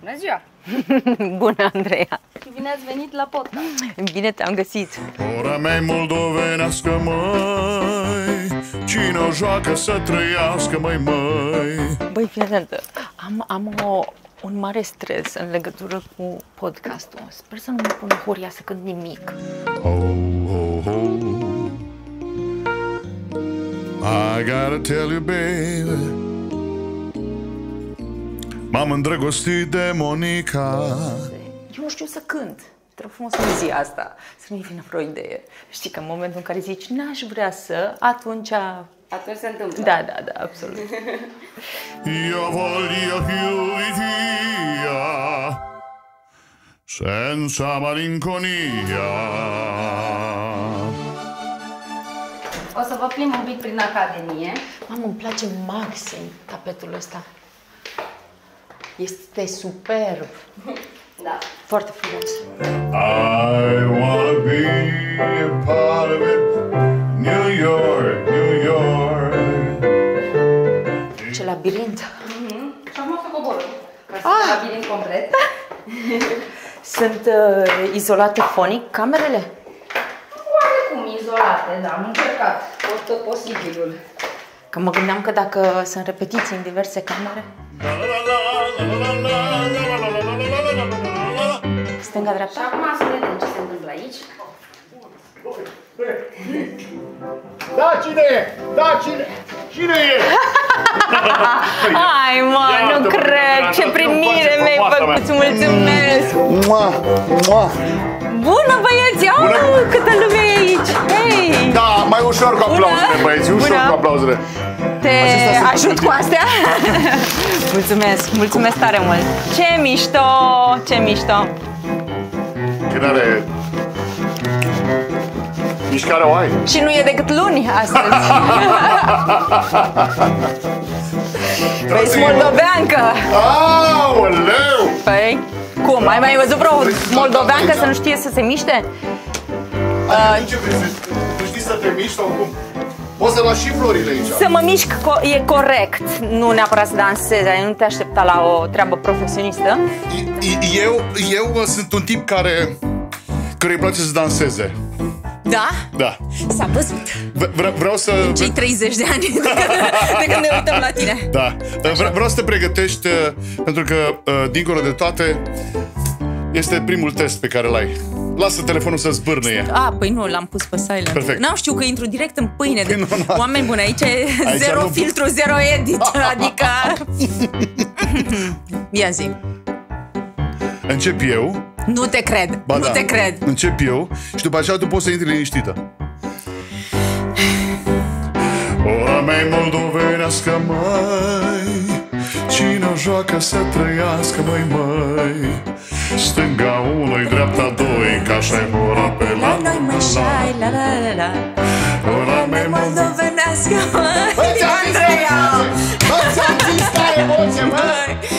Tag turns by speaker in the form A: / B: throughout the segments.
A: Bună ziua! Bună, Andreea! Bine ați venit la podcast! Bine te-am găsit!
B: Ora mai moldovenească, măi, cine o joacă să trăiască, mai mai.
A: Băi, fii am, am o, un mare stres în legătură cu podcastul. Sper să nu mă pun Horia să cânt nimic.
B: Ho, ho, ho. I gotta tell you, baby M-am îndrăgostit de Monica
A: Eu nu știu să cânt Trebuie frumos să zi asta Să nu-i vină vreo idee Știi că în momentul în care zici N-aș vrea să Atunci atunci se întâmplă. Da, da,
B: da, absolut. Eu voglio più via senza malinconia.
A: O să vă plimb un pic prin Academie. Mamă, îmi place maxim tapetul ăsta. Este superb! Da. Foarte frumos!
C: I wanna be a part of it. New
B: York, New York. Ce labirint! Mm -hmm. Și acum să coborăm. Ah! Labirint complet.
A: Sunt uh, izolate fonic camerele? Oarecum izolate, da. Am încercat tot, tot posibilul. Că mă gândeam că dacă sunt repetiții în diverse camere... Mm -hmm. Stânga-dreapta. Și acum să vedem ce se întâmplă aici.
B: Da, cine e? Da, cine Cine e? Hai, mă, nu cred! Ce primire mi-ai făcut! Mulțumesc! Mua, mua. Bună, băieți! Au, câtă lume e aici! Hei! Da, mai ușor cu aplauzele, băieți, ușor Bună. cu aplauzele.
A: Te ajut cu astea? mulțumesc, mulțumesc tare mult! Ce mișto, ce mișto!
B: Cine are Mișcarea o ai.
A: Și nu e decât luni astăzi.
C: Vezi păi moldoveancă! Aoleu!
B: Păi, cum? Ai mai văzut vreo păi, moldoveancă să nu
A: știe să se miște?
B: Adică, ce vrei să, știi să te miști sau cum? Poți să lași și florile aici. Să mă
A: mișc co e corect, nu neapărat să dansez, nu te aștepta la o treabă profesionistă.
B: Eu, eu sunt un tip care care îi place să danseze. Da? Da. S-a văzut. Vre- vreau să... În cei
A: 30 de ani de când,
C: de când ne uităm la tine.
B: Da. Vre- vreau să te pregătești, uh, pentru că, uh, dincolo de toate, este primul test pe care l-ai. Lasă telefonul să zbârnăie.
A: A, păi nu, l-am pus pe silent. Perfect. Nu știu că intru direct în pâine. Păi de... nu. Oameni buni, aici e aici zero nu... filtru, zero edit, adică... Ia zi.
B: Încep eu
A: nu te cred. Ba nu da. te cred.
B: Încep eu și după aceea tu poți să intri liniștită. Ora mea moldovenească, mai Cine joacă să trăiască, mai mai Stânga unui, dreapta doi Ca așa ora pe la noi,
C: mai șai, la la la la Ora mea moldovenească, mai Bă,
A: am
B: zis,
C: bă, ți-am zis, tare, bă,
B: ce, mai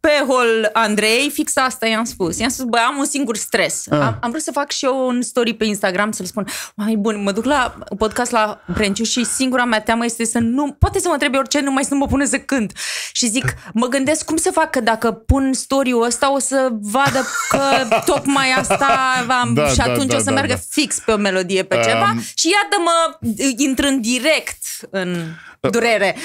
A: Pe hol Andrei, fix asta i-am spus. I-am spus, băi, am un singur stres. Ah. Am, am vrut să fac și eu un story pe Instagram să-l spun, mai bun, mă duc la podcast la Brenciu și singura mea teamă este să nu, poate să mă întrebe orice, numai să nu mă pune să cânt. Și zic, mă gândesc cum să fac, că dacă pun story-ul ăsta o să vadă că tocmai asta am da, și da, atunci da, da, o să da, meargă da. fix pe o melodie, pe um, ceva. Și iată-mă intrând direct în...
B: Durere!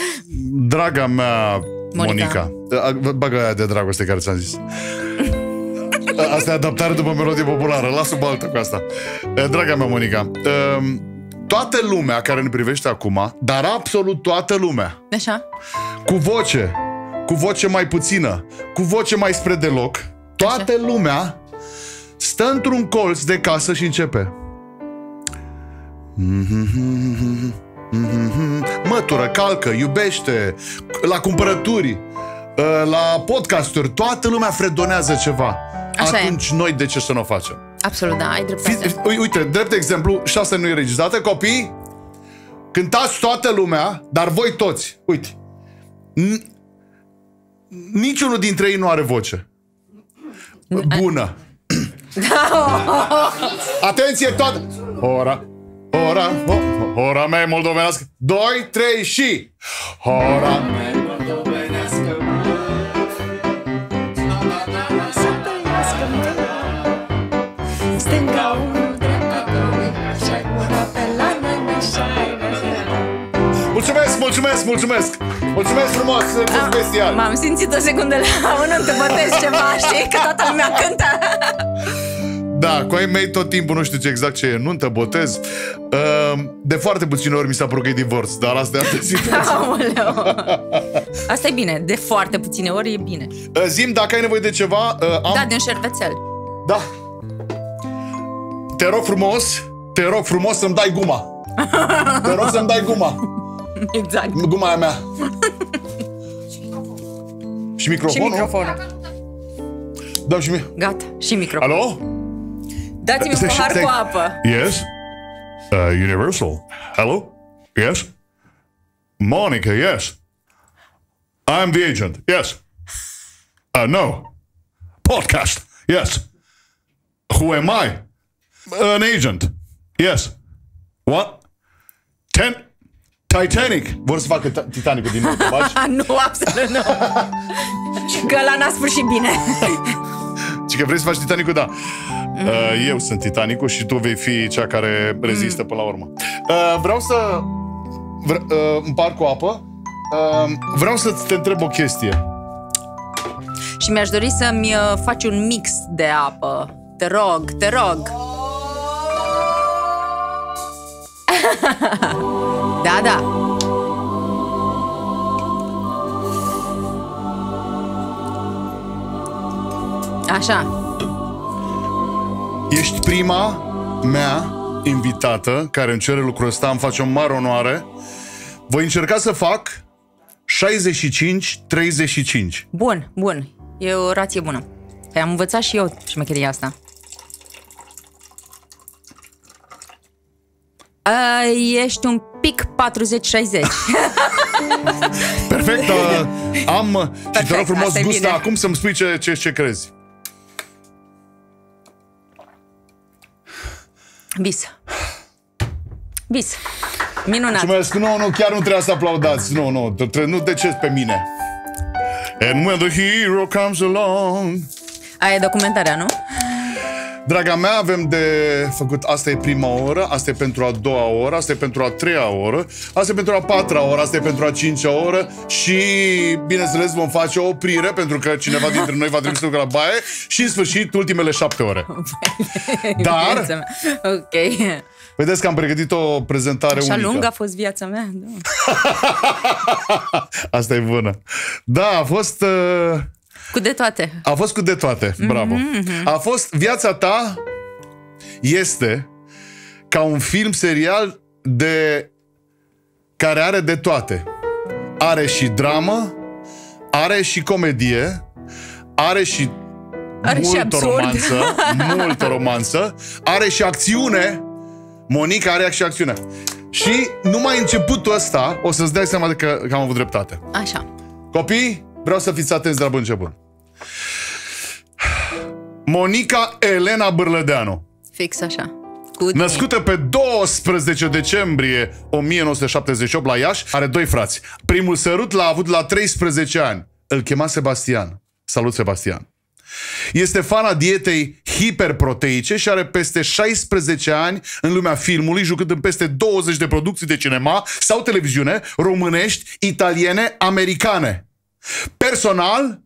B: Draga mea, Monica. Monica. Bagă aia de dragoste care ți-am zis. Asta e adaptare după melodie populară. Lasă o altă cu asta. Draga mea, Monica, um, toată lumea care ne privește acum, dar absolut toată lumea, Așa. cu voce, cu voce mai puțină, cu voce mai spre deloc, toată Așa. lumea stă într-un colț de casă și începe. Mm-hmm. Mm-hmm. Mătură, calcă, iubește, la cumpărături, ă, la podcasturi, toată lumea fredonează ceva. Așa Atunci e. noi de ce să nu o facem?
A: Absolut, da, ai
B: dreptate. Fi, uite, drept exemplu, asta nu e regizată, copii, cântați toată lumea, dar voi toți, uite, niciunul dintre ei nu are voce. Bună. Da. Atenție toată! Ora, ora, ora. Hora mea moldovenească. 2, 3 și... Hora mea moldovenească. Mulțumesc, mulțumesc, mulțumesc! Mulțumesc frumos, a ah, bestial! M-am simțit o secundă la un întâmpătesc ceva, știi? Că toată lumea cântă! Da, cu ai mei tot timpul nu știu ce exact ce e, nuntă, botez. Ehm, de foarte puține ori mi s-a provocat divorț, dar asta e altă situație.
A: asta e bine, de foarte puține
B: ori e bine. Eh, Zim, dacă ai nevoie de ceva... Eh, am... Da, din șervețel. Da. Te rog frumos, te rog frumos să-mi dai guma. Te rog să-mi dai guma. Exact. Guma aia mea. și microfonul. Și microfonul. Da, și mie. Gata, și microfonul. Alo?
C: Dați-mi un pahar cu apă.
B: Yes. Uh, Universal. Hello? Yes? Monica, yes. I'm the agent. Yes. Uh, no. Podcast. Yes. Who am I? An agent. Yes. What? Ten. Titanic. Vor să facă Titanic din nou,
C: Nu, absolut nu.
A: Și că la n-a spus și bine.
B: Și că vrei să faci Titanic-ul, da. Mm-hmm. Uh, eu sunt titanicul și tu vei fi cea care rezistă mm. până la urmă. Uh, vreau să vre- uh, împar cu apă. vreau să te întreb o chestie.
A: Și mi-aș dori să-mi faci un mix de apă. Te rog, te rog. da, da. Așa.
B: Ești prima mea invitată care îmi cere lucrul ăsta, îmi face o mare onoare. Voi încerca să fac 65-35.
A: Bun, bun. E o rație bună. Că păi am învățat și eu șmecheria asta. A, ești un pic 40-60.
B: Perfect. Uh, am, Perfect, și te rog frumos, Gusta, acum să-mi spui ce, ce, ce crezi.
A: Vis. Vis.
B: Minunat. Mulțumesc. Nu, no, nu, chiar nu trebuie să aplaudați. Nu, nu, nu de ce pe mine. And when the hero comes along...
A: Aia e documentarea, nu?
B: Draga mea, avem de făcut, asta e prima oră, asta e pentru a doua oră, asta e pentru a treia oră, asta e pentru a patra oră, asta e pentru a cincea oră și, bineînțeles, vom face o oprire pentru că cineva dintre noi va trebui să ducă la baie și, în sfârșit, ultimele șapte ore.
A: Dar... ok.
B: Vedeți că am pregătit o prezentare Așa unică. lungă
A: a fost viața mea. Nu. Da.
B: asta e bună. Da, a fost... Uh... Cu de toate. A fost cu de toate, bravo. Mm-hmm. A fost viața ta este ca un film serial de care are de toate. Are și dramă, are și comedie, are și are multă și absurd. romanță, multă romanță, are și acțiune. Monica are și acțiune. Și numai începutul ăsta o să-ți dai seama că, că am avut dreptate. Așa. Copii, vreau să fiți atenți de la bun început. Monica Elena Bârlădeanu.
A: Fix așa.
B: Good Născută pe 12 decembrie 1978 la Iași, are doi frați. Primul sărut l-a avut la 13 ani. Îl chema Sebastian. Salut, Sebastian! Este fana dietei hiperproteice și are peste 16 ani în lumea filmului, jucând în peste 20 de producții de cinema sau televiziune românești, italiene, americane. Personal,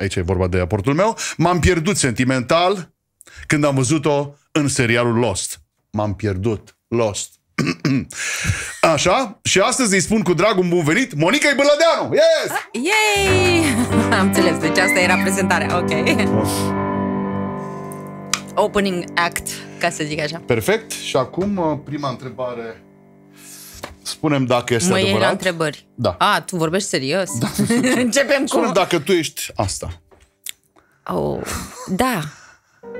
B: aici e vorba de aportul meu, m-am pierdut sentimental când am văzut-o în serialul Lost. M-am pierdut. Lost. Așa, și astăzi îi spun cu drag un bun venit Monica Ibălădeanu! Yes! Ah,
C: yay!
A: Am înțeles, deci asta era prezentarea, ok. Oh. Opening act, ca să zic așa.
B: Perfect, și acum uh, prima întrebare spunem dacă este mă adevărat. Mă întrebări. Da. A, tu vorbești serios? Da. Începem cu... Spunem dacă tu ești asta.
A: Oh, da.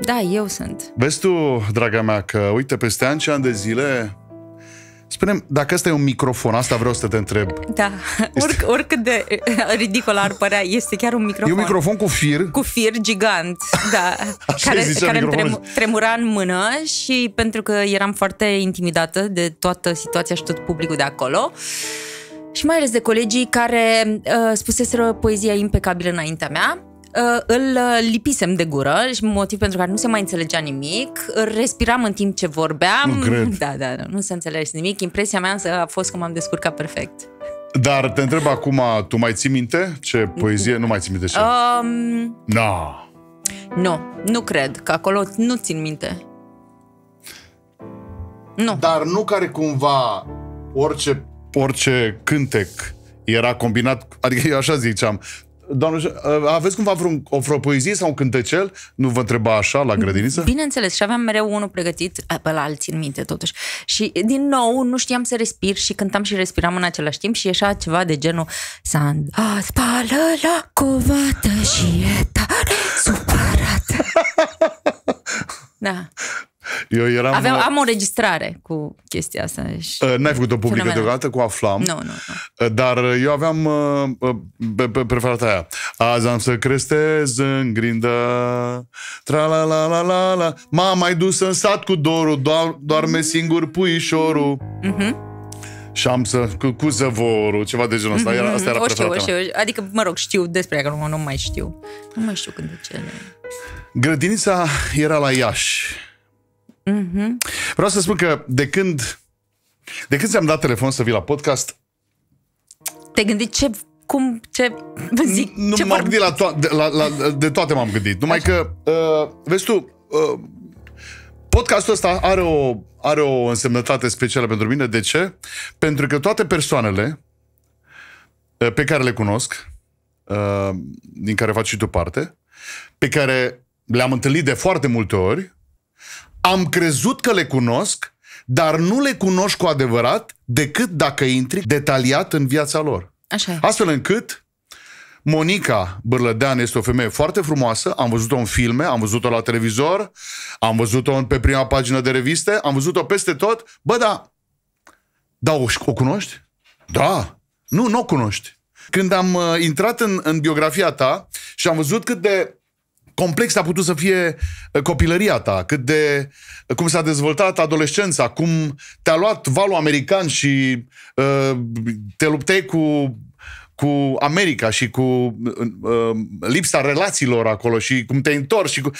A: Da, eu sunt.
B: Vezi tu, draga mea, că uite, peste ani și ani de zile Spunem, dacă ăsta e un microfon, asta vreau să te întreb.
A: Da, este... oricât de ridicol ar părea, este chiar un microfon. E un microfon
B: cu fir. Cu
A: fir gigant, da, Așa care, care îmi trem, tremura în mână și pentru că eram foarte intimidată de toată situația și tot publicul de acolo, și mai ales de colegii care uh, spuseseră poezia impecabilă înaintea mea, Uh, îl uh, lipisem de gură și motiv pentru care nu se mai înțelegea nimic, respiram în timp ce vorbeam. Nu cred. Da, da, da nu se înțelege nimic. Impresia mea a fost că m-am descurcat perfect.
B: Dar te întreb acum, tu mai ții minte ce poezie? Nu mai ții minte ce? Um... No.
A: Nu, nu cred, că acolo nu țin minte.
B: Nu. Dar nu care cumva orice, orice cântec era combinat, adică eu așa ziceam, Doamne, uh, aveți cumva vreun, o, vreo poezie sau un cântecel? Nu vă întreba așa la grădiniță?
A: Bineînțeles, și aveam mereu unul pregătit, pe la alții în minte totuși. Și din nou nu știam să respir și cântam și respiram în același timp și ieșea ceva de genul Sand. A, spală la covată și e tare supărat. da.
B: Eu eram... Aveam, am
A: o registrare cu chestia asta. Și...
B: Uh, N-ai făcut-o publică deodată cu aflam. Nu, nu, nu. Ă, dar eu aveam uh, pe, pe preferata aia. Azi am să crestez în grindă, tra la la la la la M-am mai dus în sat cu dorul, doar, doarme singur puișorul. Mhm. Și am să, cu, cu zăvorul, ceva de genul ăsta. Mm-hmm. Era, mhm, asta era o știu, o știu.
A: Adică, mă rog, știu despre ea, că nu, nu mai știu. Nu mai știu când e ce.
B: Grădinița era la Iași. Mm-hmm. Vreau să spun că de când de când ți-am dat telefon să vii la podcast...
A: Te gândi ce... Cum, ce
B: zic? Nu ce m-am gândit la, to- la, la De toate m-am gândit. Numai Așa. că, uh, vezi tu, uh, podcastul ăsta are o, are o însemnătate specială pentru mine. De ce? Pentru că toate persoanele uh, pe care le cunosc, uh, din care faci și tu parte, pe care le-am întâlnit de foarte multe ori, am crezut că le cunosc, dar nu le cunoști cu adevărat decât dacă intri detaliat în viața lor. Așa e. Astfel încât Monica Bârlădean este o femeie foarte frumoasă, am văzut-o în filme, am văzut-o la televizor, am văzut-o pe prima pagină de reviste, am văzut-o peste tot. Bă, da, da, o, o cunoști? Da. Nu, nu o cunoști. Când am uh, intrat în, în biografia ta și am văzut cât de complex a putut să fie uh, copilăria ta, cât de uh, cum s-a dezvoltat adolescența, cum te-a luat valul american și uh, te luptei cu cu America și cu uh, uh lipsa relațiilor acolo și cum te întorci și cu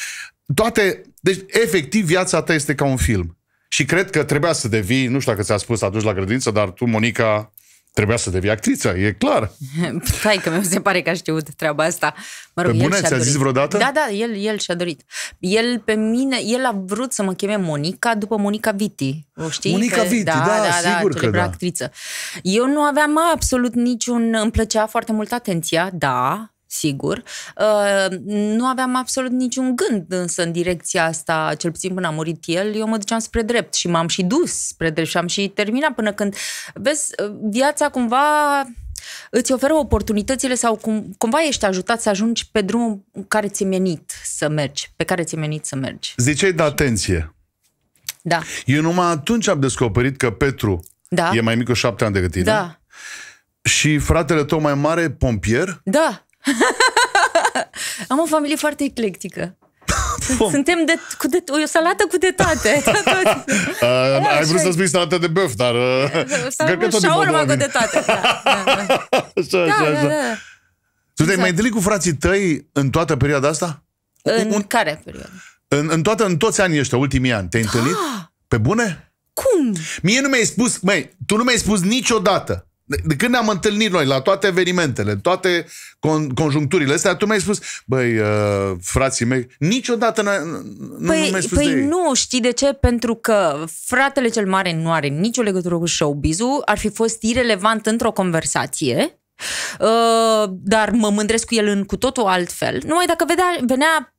B: toate... Deci, efectiv, viața ta este ca un film. Și cred că trebuia să devii, nu știu dacă ți-a spus aduci la grădință, dar tu, Monica, Trebuia să devii actrița, e clar.
A: Hai că mi se pare că a știut treaba asta. Mă rog, pe bune, ți-a zis vreodată? Da, da, el, el și-a dorit. El pe mine, el a vrut să mă cheme Monica după Monica Viti. O știi? Monica că, Viti, da, da, da, da sigur da, că da. actriță. Eu nu aveam absolut niciun... Îmi plăcea foarte mult atenția, da, sigur. Ă, nu aveam absolut niciun gând însă în direcția asta, cel puțin până a murit el, eu mă duceam spre drept și m-am și dus spre drept și am și terminat până când, vezi, viața cumva îți oferă oportunitățile sau cum, cumva ești ajutat să ajungi pe drumul care ți-e menit să mergi, pe care ți-e menit să mergi.
B: Ziceai de da, atenție. Da. Eu numai atunci am descoperit că Petru da. e mai mic cu șapte ani decât tine. Da. Și fratele tău mai mare, pompier?
A: Da. Am o familie foarte eclectică. Suntem de, cu de, o salată cu
B: de toate. uh, ai vrut să spui salată de băf, dar... Uh, da, da, Șaurma cu de toate. Da, da, da. Așa, da, așa, așa. Da, da. Tu te-ai exact. mai întâlnit cu frații tăi în toată perioada asta?
A: În un, care perioadă?
B: În, în, toată, în toți anii ăștia, ultimii ani. Te-ai întâlnit? întâlnit? Ah! Pe bune? Cum? Mie nu mi-ai spus, măi, tu nu mi-ai spus niciodată de când ne-am întâlnit noi la toate evenimentele, toate con- conjuncturile astea, tu mi-ai spus, băi, uh, frații mei, niciodată nu, nu păi, mi-ai spus Păi de ei.
A: nu, știi de ce? Pentru că fratele cel mare nu are nicio legătură cu showbiz-ul, ar fi fost irelevant într-o conversație, uh, dar mă mândresc cu el în cu totul altfel. Numai dacă vedea, venea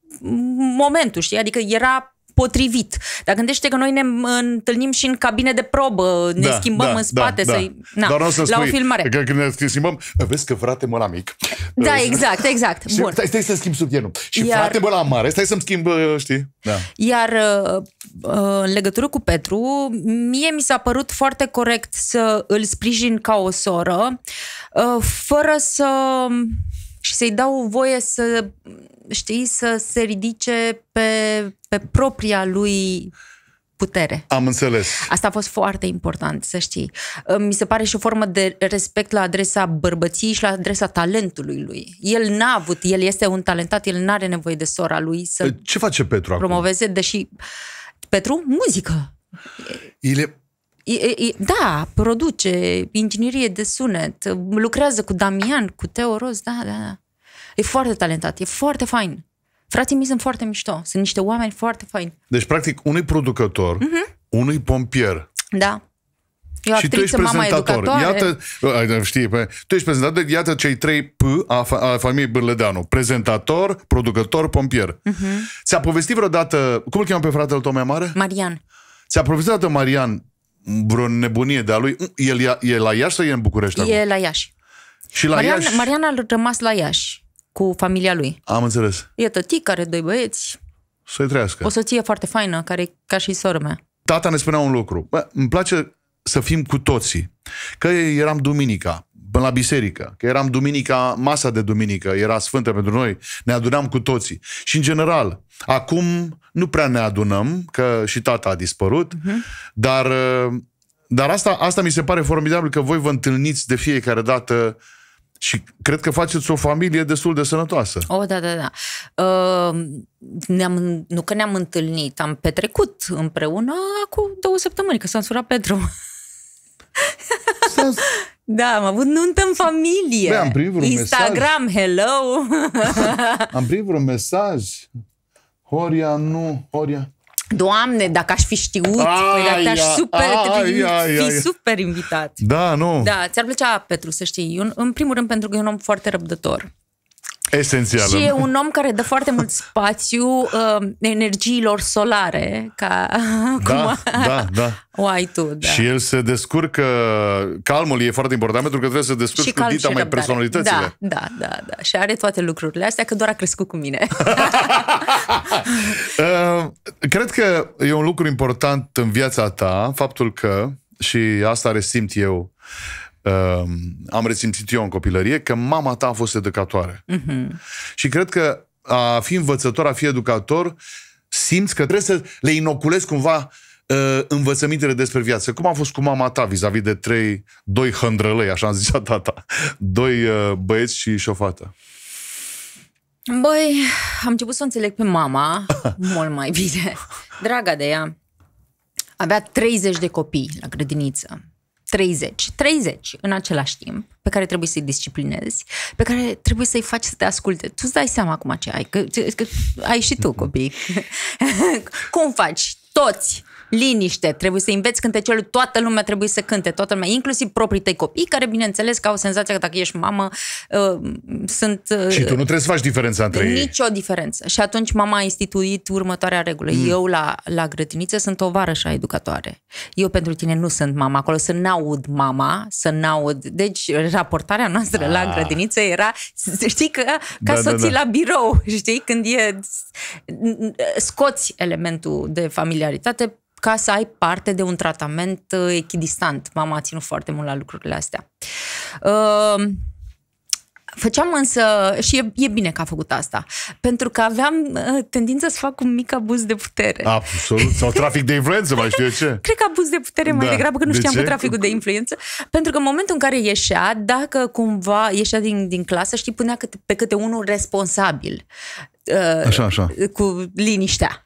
A: momentul, știi? Adică era potrivit. Dar gândește că noi ne întâlnim și în cabine de probă, ne da, schimbăm da, în spate da, da. să-i... Dar nu o să la spui, o filmare. Că
B: când ne schimbăm, vezi că frate mă la mic. Da, exact, exact. Bun. Stai, stai să schimb subienul. Și Iar... frate mă la mare, stai să-mi schimb, uh, știi? Da.
A: Iar uh, uh, în legătură cu Petru, mie mi s-a părut foarte corect să îl sprijin ca o soră, fără să și să-i dau voie să, știi, să se ridice pe, pe propria lui putere.
B: Am înțeles.
A: Asta a fost foarte important, să știi. Ă, mi se pare și o formă de respect la adresa bărbăției și la adresa talentului lui. El n-a avut, el este un talentat, el n-are nevoie de sora lui să păi,
B: Ce face Petru
A: promoveze, acum? deși Petru, muzică. Ele, E, e, da, produce inginerie de sunet, lucrează cu Damian, cu Teo Roz, da, da, da. E foarte talentat, e foarte fain. Frații mei sunt foarte mișto, sunt niște oameni foarte faini.
B: Deci, practic, unui producător, uh-huh. unui pompier.
A: Da. Eu și tu ești prezentator.
B: iată, știi, pe, tu ești prezentator, deci iată cei trei P a, a familiei Bârlădeanu. Prezentator, producător, pompier. Uh-huh. Ți-a povestit vreodată, cum îl cheamă pe fratele tău mai mare? Marian. Ți-a povestit vreodată Marian vreo nebunie de-a lui. El e la Iași sau e în București e acum? la Iași. Și la Marian, Iași? Mariana
A: a rămas la Iași cu familia lui.
B: Am înțeles.
A: E tătic, are doi băieți. Să-i trăiască. O soție foarte faină, care e ca și sora mea.
B: Tata ne spunea un lucru. Bă, îmi place să fim cu toții. Că eram duminica, până la biserică, că eram duminica, masa de duminică era sfântă pentru noi, ne adunam cu toții. Și în general, acum nu prea ne adunăm, că și tata a dispărut, uh-huh. dar, uh, dar asta, asta mi se pare formidabil că voi vă întâlniți de fiecare dată și cred că faceți o familie destul de sănătoasă.
A: Oh, da, da, da. Uh, ne-am, nu că ne-am întâlnit, am petrecut împreună cu două săptămâni, că s-a însurat Petru. Da, am avut nuntă în familie. Bă, am primit vreun Instagram, mesaj. hello.
B: am primit vreun mesaj. Horia, nu, Horia.
A: Doamne, dacă aș fi știut, aia, păi dacă te-aș super, te fi super invitat.
B: Da, nu.
A: Da, ți-ar plăcea, Petru, să știi. Eu, în primul rând, pentru că e un om foarte răbdător.
B: Esențială. Și e un
A: om care dă foarte mult spațiu uh, energiilor solare, ca da, cum da, da. o ai tu. Da. Și
B: el se descurcă, calmul e foarte important pentru că trebuie să descurci cu dita mai personalitățile. Da,
A: da, da, da. Și are toate lucrurile astea, că doar a crescut cu mine.
B: uh, cred că e un lucru important în viața ta, faptul că, și asta resimt eu, uh, Ehm, am resimțit eu în copilărie, că mama ta a fost educatoare. Uh-huh. Și cred că a fi învățător, a fi educator, simți că trebuie să le inoculezi cumva uh, învățămintele despre viață. Cum a fost cu mama ta vis-a-vis de trei, doi hândrălăi, așa am zis tata, doi uh, băieți și, și o fată?
A: Băi, am început să înțeleg pe mama mult mai bine. Draga de ea, avea 30 de copii la grădiniță. 30, 30 în același timp, pe care trebuie să-i disciplinezi, pe care trebuie să-i faci să te asculte. Tu îți dai seama acum ce ai, că, că ai și tu copii. Mhm. Cum faci? Toți liniște, trebuie să înveți cântecelul, toată lumea trebuie să cânte, toată lumea, inclusiv proprii tăi copii, care bineînțeles că au senzația că dacă ești mamă, uh, sunt... Uh, și tu nu trebuie
B: să faci diferența între nicio ei.
A: Nicio diferență. Și atunci mama a instituit următoarea regulă. Mm. Eu la, la grădiniță sunt o și educatoare. Eu pentru tine nu sunt mama acolo, să n-aud mama, să n-aud... Deci raportarea noastră ah. la grădiniță era, știi că ca da, da soții da, da. la birou, știi, când e... Scoți elementul de familiaritate ca să ai parte de un tratament uh, echidistant. Mama a ținut foarte mult la lucrurile astea. Uh, făceam însă, și e, e bine că a făcut asta, pentru că aveam uh, tendința să fac un mic abuz de putere.
B: Absolut, sau trafic de influență, mai știu eu ce.
A: Cred că abuz de putere da. mai degrabă, că nu de știam ce? cu traficul de influență, pentru că în momentul în care ieșea, dacă cumva ieșea din, din clasă, știi, punea câte, pe câte unul responsabil. Uh, așa, așa. Cu liniștea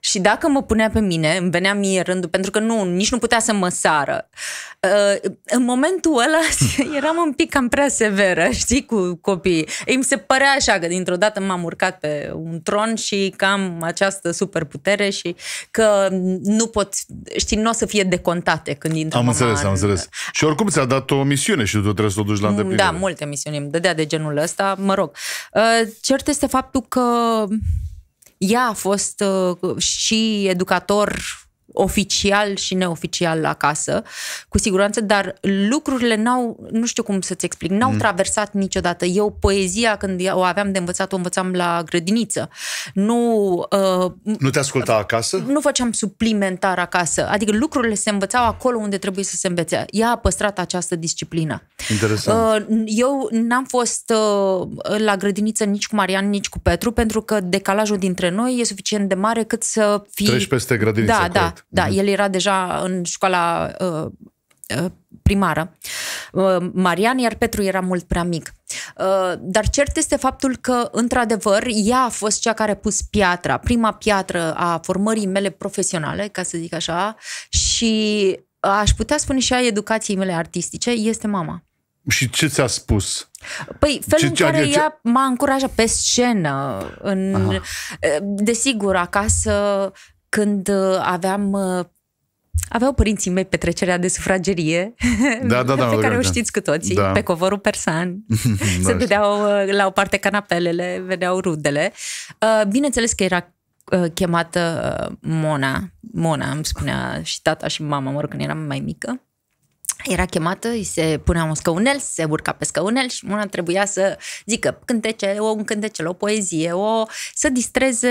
A: și dacă mă punea pe mine, îmi venea mie rândul, pentru că nu, nici nu putea să mă sară. Uh, în momentul ăla eram un pic cam prea severă, știi, cu copiii. Ei, mi se părea așa că dintr-o dată m-am urcat pe un tron și cam această superputere și că nu pot, știi, nu o să fie decontate când intră Am înțeles, am
B: înțeles. Și oricum ți-a dat o misiune și tu trebuie să o duci la îndeplinire. Da,
A: multe misiuni îmi dădea de genul ăsta, mă rog. Uh, cert este faptul că ea a fost uh, și educator oficial și neoficial la casă, cu siguranță, dar lucrurile n-au, nu știu cum să-ți explic, n-au mm. traversat niciodată. Eu poezia, când o aveam de învățat, o învățam la grădiniță. Nu... Uh,
B: nu te asculta acasă?
A: Nu făceam suplimentar acasă. Adică lucrurile se învățau acolo unde trebuie să se învețe. Ea a păstrat această disciplină.
C: Interesant.
A: Uh, eu n-am fost uh, la grădiniță nici cu Marian, nici cu Petru, pentru că decalajul dintre noi e suficient de mare cât să fii... Treci peste grădiniță, da, da, da, uh-huh. el era deja în școala uh, uh, primară. Uh, Marian, iar Petru era mult prea mic. Uh, dar cert este faptul că, într-adevăr, ea a fost cea care a pus piatra, prima piatră a formării mele profesionale, ca să zic așa, și aș putea spune și a educației mele artistice, este mama.
B: Și ce ți-a spus? Păi, felul ce, în care adică ea
A: m-a încurajat pe scenă, în, uh, desigur, acasă când uh, aveam uh, Aveau părinții mei petrecerea de sufragerie,
B: da, da, da, pe care
A: o știți cu toții, da. pe covorul persan. da, se vedeau uh, la o parte canapelele, vedeau rudele. Bineînțeles că era chemată Mona. Mona îmi spunea și tata și mama, mă rog, când eram mai mică. Era chemată, îi se punea un scăunel, se urca pe scăunel și Mona trebuia să zică cântece, o, cântece, o poezie, o, să distreze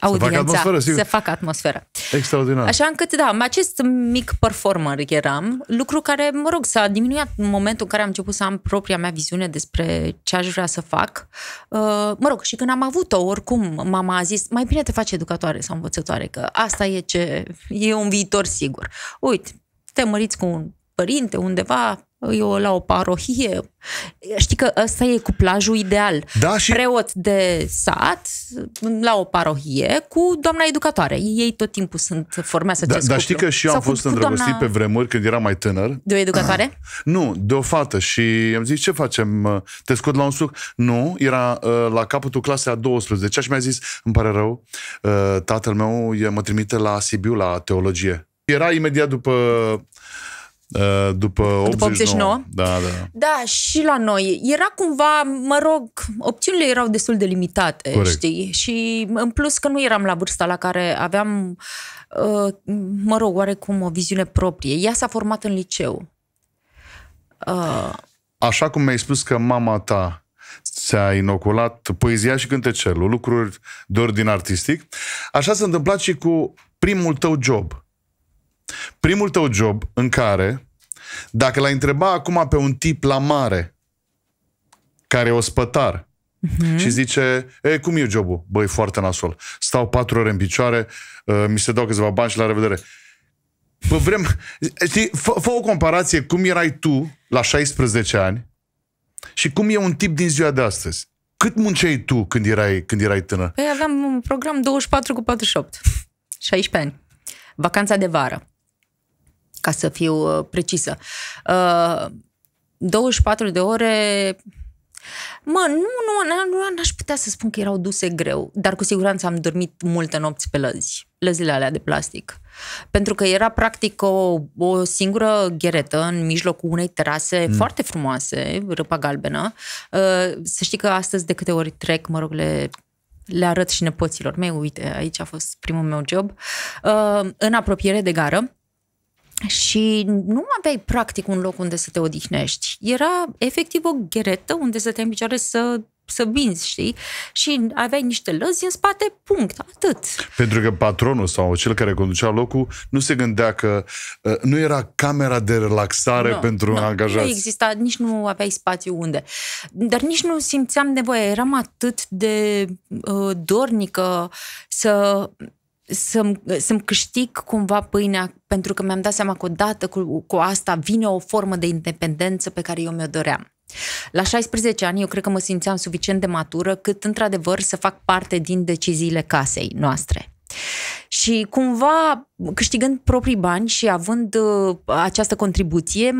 A: audiența, să facă atmosferă. Sigur. Să facă atmosferă.
B: Extraordinar. Așa
A: încât, da, acest mic performer eram, lucru care, mă rog, s-a diminuat în momentul în care am început să am propria mea viziune despre ce aș vrea să fac. Uh, mă rog, și când am avut-o, oricum, mama a zis, mai bine te faci educatoare sau învățătoare, că asta e ce, e un viitor sigur. Uite, te măriți cu un părinte undeva, eu la o parohie. Știi că ăsta e cuplajul ideal. Da, și... Preot de sat la o parohie cu doamna educatoare. Ei tot timpul sunt formează da, cuplu. Dar știi că și eu am fost îndrăgostit doamna... pe
B: vremuri când eram mai tânăr. De
A: o educatoare?
B: nu, de o fată. Și am zis, ce facem? Te scot la un suc? Nu, era uh, la capătul clasei a 12 și mi-a zis, îmi pare rău, uh, tatăl meu mă trimite la Sibiu la teologie. Era imediat după Uh, după 89. După 89. Da, da.
A: da, și la noi. Era cumva, mă rog, opțiunile erau destul de limitate, Corect. știi? Și în plus că nu eram la vârsta la care aveam, uh, mă rog, oarecum o viziune proprie. Ea s-a format în liceu.
B: Uh. Așa cum mi-ai spus că mama ta ți-a inoculat poezia și cântecelul, lucruri de ordin artistic, așa s-a întâmplat și cu primul tău job primul tău job în care, dacă l-ai întreba acum pe un tip la mare, care e ospătar, Mm-hmm. Și zice, e, cum e jobul? Băi, foarte nasol. Stau patru ore în picioare, uh, mi se dau câțiva bani și la revedere. Bă, vrem... Știi, fă, fă o comparație cum erai tu la 16 ani și cum e un tip din ziua de astăzi. Cât munceai tu când erai, când erai tânăr?
A: Păi aveam un program 24 cu 48. 16 ani. Vacanța de vară ca să fiu uh, precisă. 24 uh, de ore Mă, nu, nu, nu, n-aș putea să spun că erau duse greu, dar cu siguranță am dormit multe nopți pe lăzi, lăzile alea de plastic. Pentru că era practic o, o singură gheretă în mijlocul unei terase mm. foarte frumoase, râpa galbenă. Uh, să știi că astăzi de câte ori trec, mă rog, le, le arăt și nepoților mei, uite, aici a fost primul meu job, în apropiere de gară și nu aveai practic un loc unde să te odihnești. Era efectiv o gheretă unde să te în picioare să să vinzi, știi? Și aveai niște lăzi în spate, punct, atât.
B: Pentru că patronul sau cel care conducea locul nu se gândea că ă, nu era camera de relaxare no, pentru no, angajat. Nu exista,
A: nici nu aveai spațiu unde. Dar nici nu simțeam nevoie. Eram atât de uh, dornică să să-mi, să-mi câștig cumva pâinea, pentru că mi-am dat seama că odată cu, cu asta vine o formă de independență pe care eu mi-o doream. La 16 ani eu cred că mă simțeam suficient de matură cât într-adevăr să fac parte din deciziile casei noastre. Și cumva, câștigând proprii bani și având uh, această contribuție,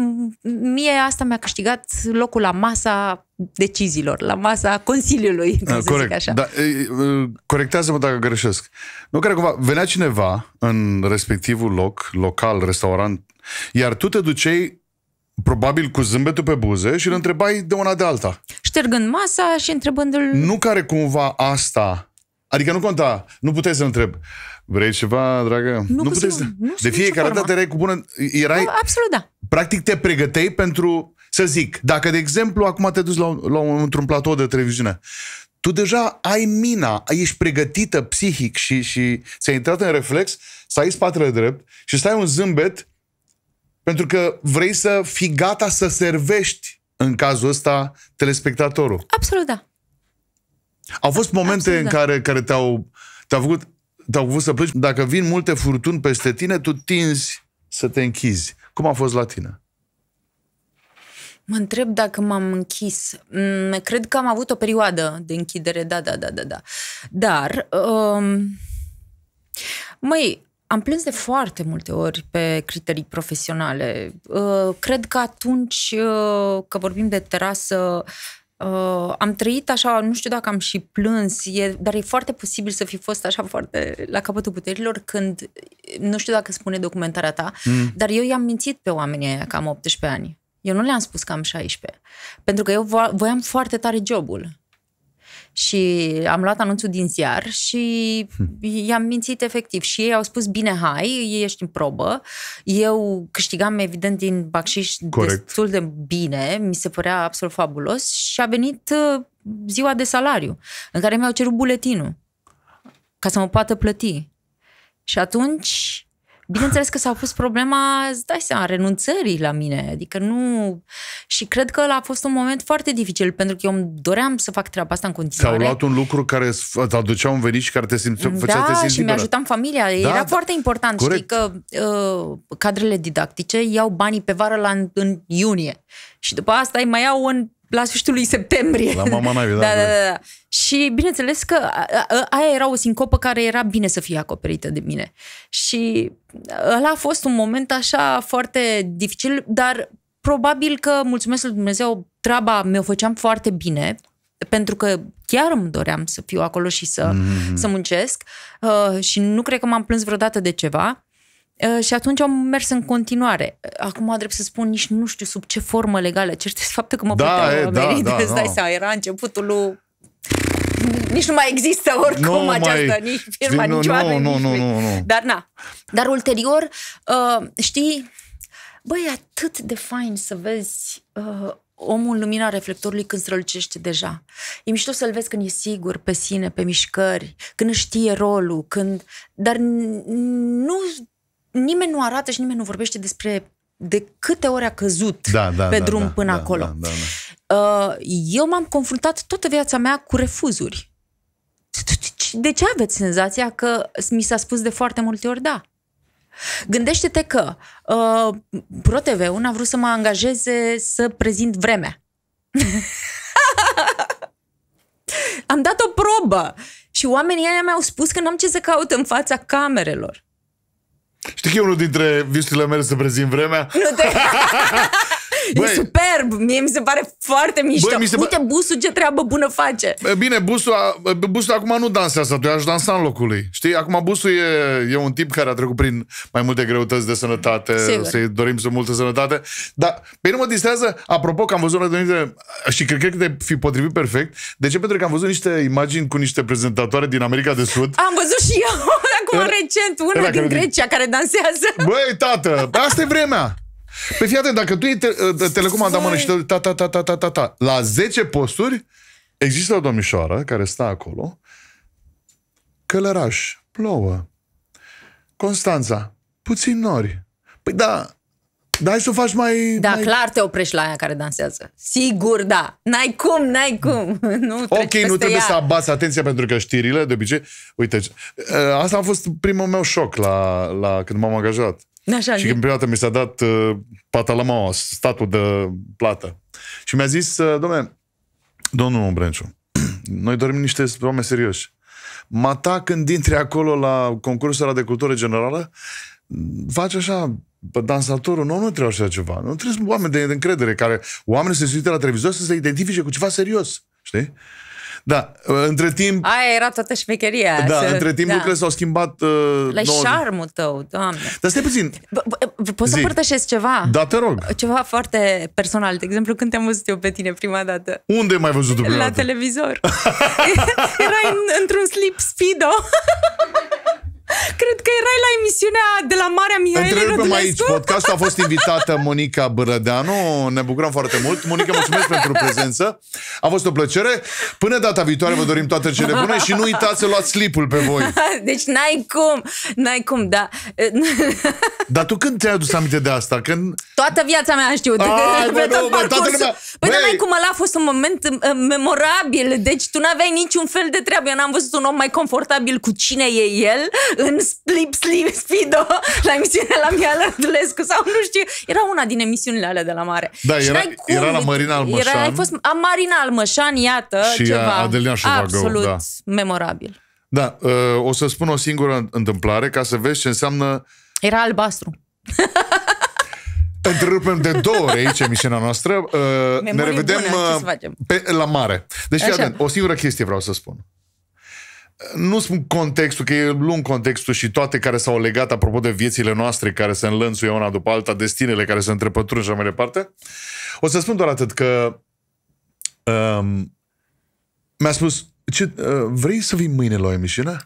A: mie asta mi-a câștigat locul la masa deciziilor, la masa Consiliului, ah, ca să Corect.
B: zic așa. Da, corectează-mă dacă greșesc. Nu care cumva, venea cineva în respectivul loc, local, restaurant, iar tu te duceai probabil cu zâmbetul pe buze și îl întrebai de una de alta.
A: Ștergând masa și întrebându-l...
B: Nu care cumva asta Adică nu conta, nu puteai să întreb. Vrei ceva, dragă? Nu, nu puteți. Nu, nu de fiecare dată erai cu bună... Erai, da, absolut, da. Practic te pregăteai pentru, să zic, dacă, de exemplu, acum te duci la, la un, într-un platou de televiziune, tu deja ai mina, ești pregătită psihic și, și ți-ai intrat în reflex să ai spatele drept și să ai un zâmbet pentru că vrei să fii gata să servești în cazul ăsta telespectatorul. Absolut, da. Au fost momente Absolut, în da. care, care te-au, te-au făcut te-au făcut să pleci. Dacă vin multe furtuni peste tine, tu tinzi să te închizi. Cum a fost la tine?
A: Mă întreb dacă m-am închis. Mm, cred că am avut o perioadă de închidere, da, da, da, da, da. Dar, um, măi, am plâns de foarte multe ori pe criterii profesionale. Uh, cred că atunci uh, că vorbim de terasă, Uh, am trăit așa, nu știu dacă am și plâns, e, dar e foarte posibil să fi fost așa foarte la capătul puterilor când, nu știu dacă spune documentarea ta, mm. dar eu i-am mințit pe oamenii aia că am 18 ani. Eu nu le-am spus că am 16. Pentru că eu voiam foarte tare jobul și am luat anunțul din ziar și hmm. i-am mințit efectiv și ei au spus bine hai, ești în probă. Eu câștigam evident din baxiș destul de bine, mi se părea absolut fabulos și a venit uh, ziua de salariu în care mi-au cerut buletinul ca să mă poată plăti. Și atunci Bineînțeles că s-a pus problema, îți dai seama, renunțării la mine. Adică nu... Și cred că a fost un moment foarte dificil, pentru că eu îmi doream să fac treaba asta în continuare. Ți-au luat
B: un lucru care îți aducea un venit și care te simți, da, făcea te simți și mi-ajutam
A: familia. Da, Era da, foarte important. Corect. Știi că uh, cadrele didactice iau banii pe vară la, în, în iunie. Și după asta îi mai iau în la sfârșitul lui septembrie. La mama naibii, da, da, da, da. Și bineînțeles că aia era o sincopă care era bine să fie acoperită de mine. Și ăla a fost un moment așa foarte dificil, dar probabil că, mulțumesc lui Dumnezeu, treaba mi-o făceam foarte bine, pentru că chiar îmi doream să fiu acolo și să, mm. să muncesc uh, și nu cred că m-am plâns vreodată de ceva. Uh, și atunci am mers în continuare. Uh, acum, drept să spun, nici nu știu sub ce formă legală. Cert este faptul că mă da, puteam da, da, da, îți dai da. seama, era începutul lui nici nu mai există oricum nu această, mai... nici firma, nu, nici oameni, nu, nu, nu, nu, Dar na. Dar ulterior, uh, știi, băi, e atât de fain să vezi uh, omul în lumina reflectorului când strălucește deja. E mișto să-l vezi când e sigur pe sine, pe mișcări, când știe rolul, când... Dar nu nimeni nu arată și nimeni nu vorbește despre de câte ori a căzut da, da, pe da, drum da, până da, acolo. Da, da, da. Uh, eu m-am confruntat toată viața mea cu refuzuri. De ce aveți senzația că mi s-a spus de foarte multe ori da? Gândește-te că uh, ProTV-ul a vrut să mă angajeze să prezint vremea. am dat o probă și oamenii aia mi-au spus că n-am ce să caut în fața camerelor.
B: Știi că e unul dintre visurile mele să prezint vremea?
A: Nu te... Băi, e superb, mie mi se pare foarte mișto. Băi, mi se Uite, Busu ce treabă bună face.
B: Bine, Busu, a, Busu acum nu dansează, tu aș dansa în locul lui. Știi, acum Busu e, e un tip care a trecut prin mai multe greutăți de sănătate, Sigur. să-i dorim să multă sănătate, dar pe mine mă distrează, apropo, că am văzut niște, și cred, cred că te fi potrivit perfect, de ce? Pentru că am văzut niște imagini cu niște prezentatoare din America de Sud.
A: Am văzut și eu acum era, recent, una din Grecia, din... care dansează.
B: Băi, tată, asta e vremea. Păi fii atent, dacă tu iei te, uh, telecomanda mână și te ta, ta, ta, ta, ta, ta, ta, la 10 posturi, există o domnișoară care stă acolo, călăraș, plouă, Constanța, puțin nori. Păi da, dar hai să o faci mai... Da, mai... clar
A: te oprești la aia care dansează. Sigur, da. N-ai cum, n-ai cum. Nu ok, nu trebuie ea. să
B: abați atenția pentru că știrile, de obicei... Uite, uh, asta a fost primul meu șoc la, la când m-am angajat. Așa, și când prima mi s-a dat uh, patalamaos, statul de plată. Și mi-a zis, uh, domne, domnul Brânciu, noi dorim niște oameni serioși. ta, când intri acolo la concursul de cultură generală, faci așa, pe dansatorul nu nu trebuie așa ceva. Nu trebuie oameni de încredere care, oamenii se uită la televizor să se identifice cu ceva serios. Știi? Da, uh, între timp...
A: Aia era toată șmecheria. Da, să... între timp da. lucrurile
B: s-au schimbat... Uh, La nouă...
A: șarmul tău, doamne.
B: Dar stai puțin. Poți să părtășesc ceva? Da, te rog.
A: Ceva foarte personal. De exemplu, când te-am văzut eu pe tine prima dată.
B: Unde mai ai văzut tu prima La dată?
A: televizor. Erai în, într-un slip speedo. Cred că erai la emisiunea de la Marea Mihail Întrerupem aici podcastul. A fost
B: invitată Monica Brădeanu, Ne bucurăm foarte mult. Monica, mulțumesc pentru prezență. A fost o plăcere. Până data viitoare vă dorim toate cele bune și nu uitați să luați slipul pe voi.
A: Deci n-ai cum. N-ai cum, da.
B: Dar tu când ți-ai adus aminte de asta? Când...
A: Toată viața mea am știut. Ai, bă, nu, bă, toată lumea... Până păi, cum, ăla a fost un moment uh, memorabil. Deci tu n-aveai niciun fel de treabă. Eu n-am văzut un om mai confortabil cu cine e el în Sleep, Sleep, Speedo la emisiunea la Mia Lădulescu sau nu știu, era una din emisiunile alea de la mare. Da, și era, cum, era la Marina Almășan. Era, ai fost, a Marina Almășan, iată, și ceva Adelina Șovagău, absolut da. memorabil.
B: Da, uh, o să spun o singură întâmplare ca să vezi ce înseamnă...
A: Era albastru.
B: Întrerupem de două ore aici emisiunea noastră. Memorii uh, ne revedem bună, uh, pe, la mare. Deci, atent, o singură chestie vreau să spun nu spun contextul, că e lung contextul și toate care s-au legat apropo de viețile noastre care se înlănțuie una după alta, destinele care se întrepătrun și mai departe. O să spun doar atât că um, mi-a spus, ce, uh, vrei să vii mâine la o emisiune?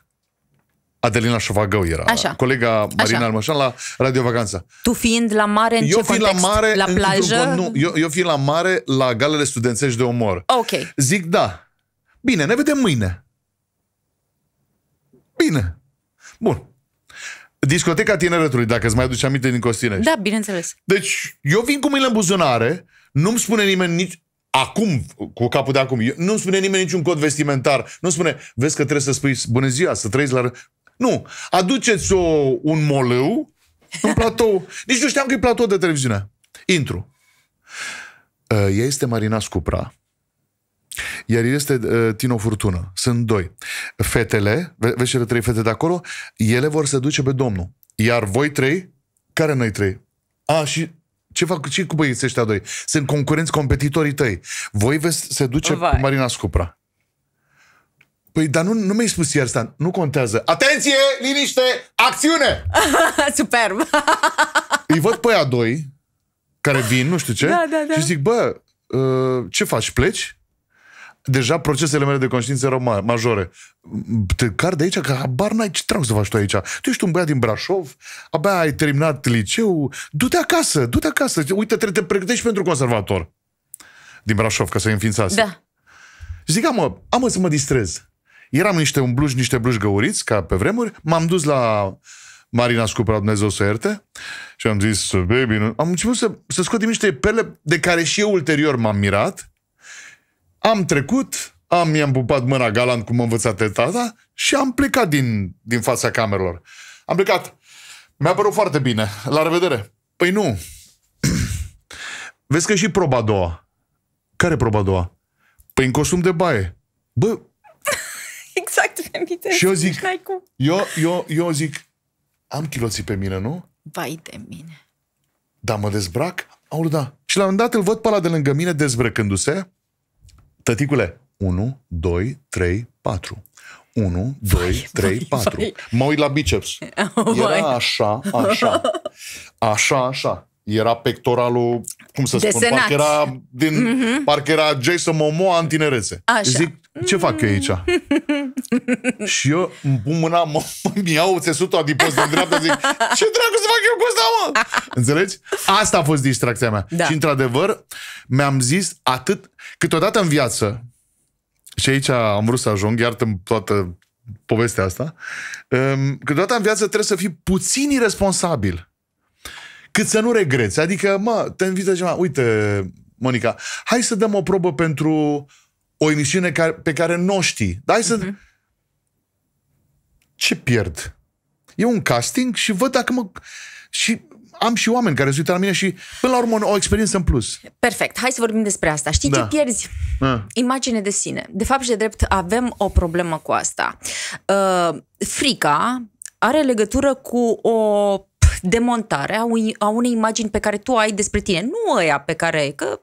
B: Adelina Șovagău era, Așa. colega Marina Almășan la Radio Vacanța.
A: Tu fiind la mare în eu ce fiind context? La, mare, la plajă? În, nu,
B: eu, eu fiind la mare la galele studențești de omor. Ok. Zic da. Bine, ne vedem mâine. Bine. Bun. Discoteca Tineretului, dacă îți mai aduci aminte din Costinești. Da, bineînțeles. Deci, eu vin cu mâinile în buzunare, nu-mi spune nimeni nici acum, cu capul de acum, nu-mi spune nimeni niciun cod vestimentar, nu spune, vezi că trebuie să spui bună ziua, să trăiți la... Nu, aduceți o, un molău, un platou, nici nu știam că e platou de televiziune. Intru. Ă, ea este Marina Scupra, iar el este uh, Tino Furtună. Sunt doi. Fetele, vezi cele trei fete de acolo, ele vor să duce pe Domnul. Iar voi trei, care noi trei? A, și ce fac ce cu băieții ăștia doi? Sunt concurenți competitorii tăi. Voi veți se duce Vai. cu Marina Scupra. Păi, dar nu, nu mi-ai spus iar asta. Nu contează. Atenție! Liniște! Acțiune! Superb! Îi văd pe a doi care vin, nu știu ce, da, da, da. și zic, bă, uh, ce faci? Pleci? deja procesele mele de conștiință erau ma- majore. Te car de aici că habar n-ai ce trebuie să faci tu aici. Tu ești un băiat din Brașov, abia ai terminat liceu, du-te acasă, du-te acasă, uite, trebuie să te pregătești pentru conservator. Din Brașov, ca să-i înființați. Da. Zic, amă, amă să mă distrez. Eram niște un umbluși, niște bluși găuriți, ca pe vremuri, m-am dus la Marina Scupra, Dumnezeu să ierte, și am zis, baby, nu... am început să, să scot din niște perle de care și eu ulterior m-am mirat, am trecut, am, i-am pupat mâna galant cum mă învățat tata și am plecat din, din fața camerelor. Am plecat. Mi-a părut foarte bine. La revedere. Păi nu. Vezi că și proba a doua. Care e proba a doua? Păi în costum de baie. Bă... exact, pe Și eu zic... Eu, eu, eu zic... Am chiloții pe mine, nu?
A: Vai de mine.
B: Da, mă dezbrac? Aul, da. Și la un dat îl văd pe ăla de lângă mine dezbrăcându-se Tăticule, 1, 2, 3, 4. 1, 2, 3, 4. Mă uit la biceps. Era așa, așa. Așa, așa. Era pectoralul, cum să Desenat. spun, parcă era, din, mm-hmm. parcă era Jason Momoa în tinerețe. Așa. Zic, ce fac eu aici? și eu îmi pun mâna, mă, îmi iau țesutul adipos de dreapta, zic, ce dracu să fac eu cu asta, mă? Înțelegi? Asta a fost distracția mea. Da. Și într-adevăr, mi-am zis atât, câteodată în viață, și aici am vrut să ajung, iar în toată povestea asta, câteodată în viață trebuie să fii puțin irresponsabil. Cât să nu regreți. Adică, mă, te invită ceva, uite, Monica, hai să dăm o probă pentru o emisiune care, pe care nu o știi. Dar hai să... Uh-huh. Ce pierd? E un casting și văd dacă mă... Și am și oameni care se uită la mine și, până la urmă, o experiență în plus.
A: Perfect. Hai să vorbim despre asta. Știi da. ce pierzi? Da. Imagine de sine. De fapt și de drept avem o problemă cu asta. Uh, frica are legătură cu o demontare a, unei, a unei imagini pe care tu ai despre tine, nu ăia pe care, că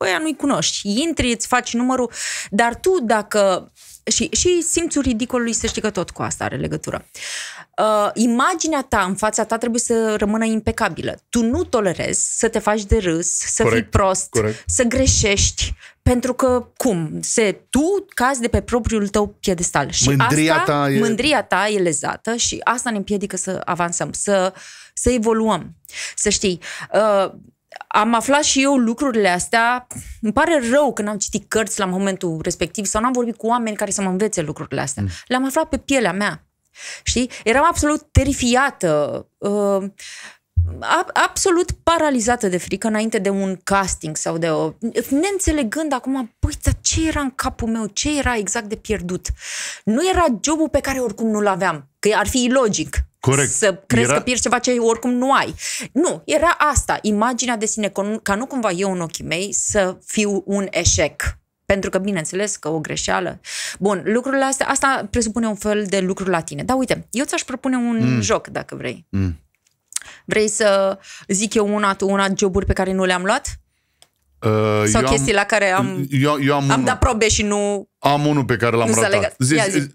A: ăia nu-i cunoști. Intri, îți faci numărul, dar tu dacă... Și, și simțul ridicolului, să știi că tot cu asta are legătură. Uh, imaginea ta în fața ta trebuie să rămână impecabilă. Tu nu tolerezi să te faci de râs, să corect, fii prost, corect. să greșești, pentru că, cum, se, tu cazi de pe propriul tău piedestal. Și mândria asta, ta e... mândria ta e lezată și asta ne împiedică să avansăm, să uh, să evoluăm. Să știi, uh, am aflat și eu lucrurile astea. Îmi pare rău că n-am citit cărți la momentul respectiv sau n-am vorbit cu oameni care să mă învețe lucrurile astea. Mm. Le-am aflat pe pielea mea. Știi? Eram absolut terifiată, uh, absolut paralizată de frică înainte de un casting sau de o... Neînțelegând acum, păi, dar ce era în capul meu? Ce era exact de pierdut? Nu era jobul pe care oricum nu-l aveam, că ar fi ilogic. Corect. să crezi era... că pierzi ceva ce oricum nu ai. Nu, era asta, imaginea de sine, ca nu cumva eu în ochii mei să fiu un eșec. Pentru că, bineînțeles, că o greșeală. Bun, lucrurile astea, asta presupune un fel de lucru la tine. Dar uite, eu ți-aș propune un mm. joc, dacă vrei. Mm. Vrei să zic eu una, tu una, joburi pe care nu le-am luat?
B: Uh, Sau eu chestii am, la care am, eu, eu am, am dat
A: probe și nu...
B: Am unul pe care l-am ratat. Zi, zi.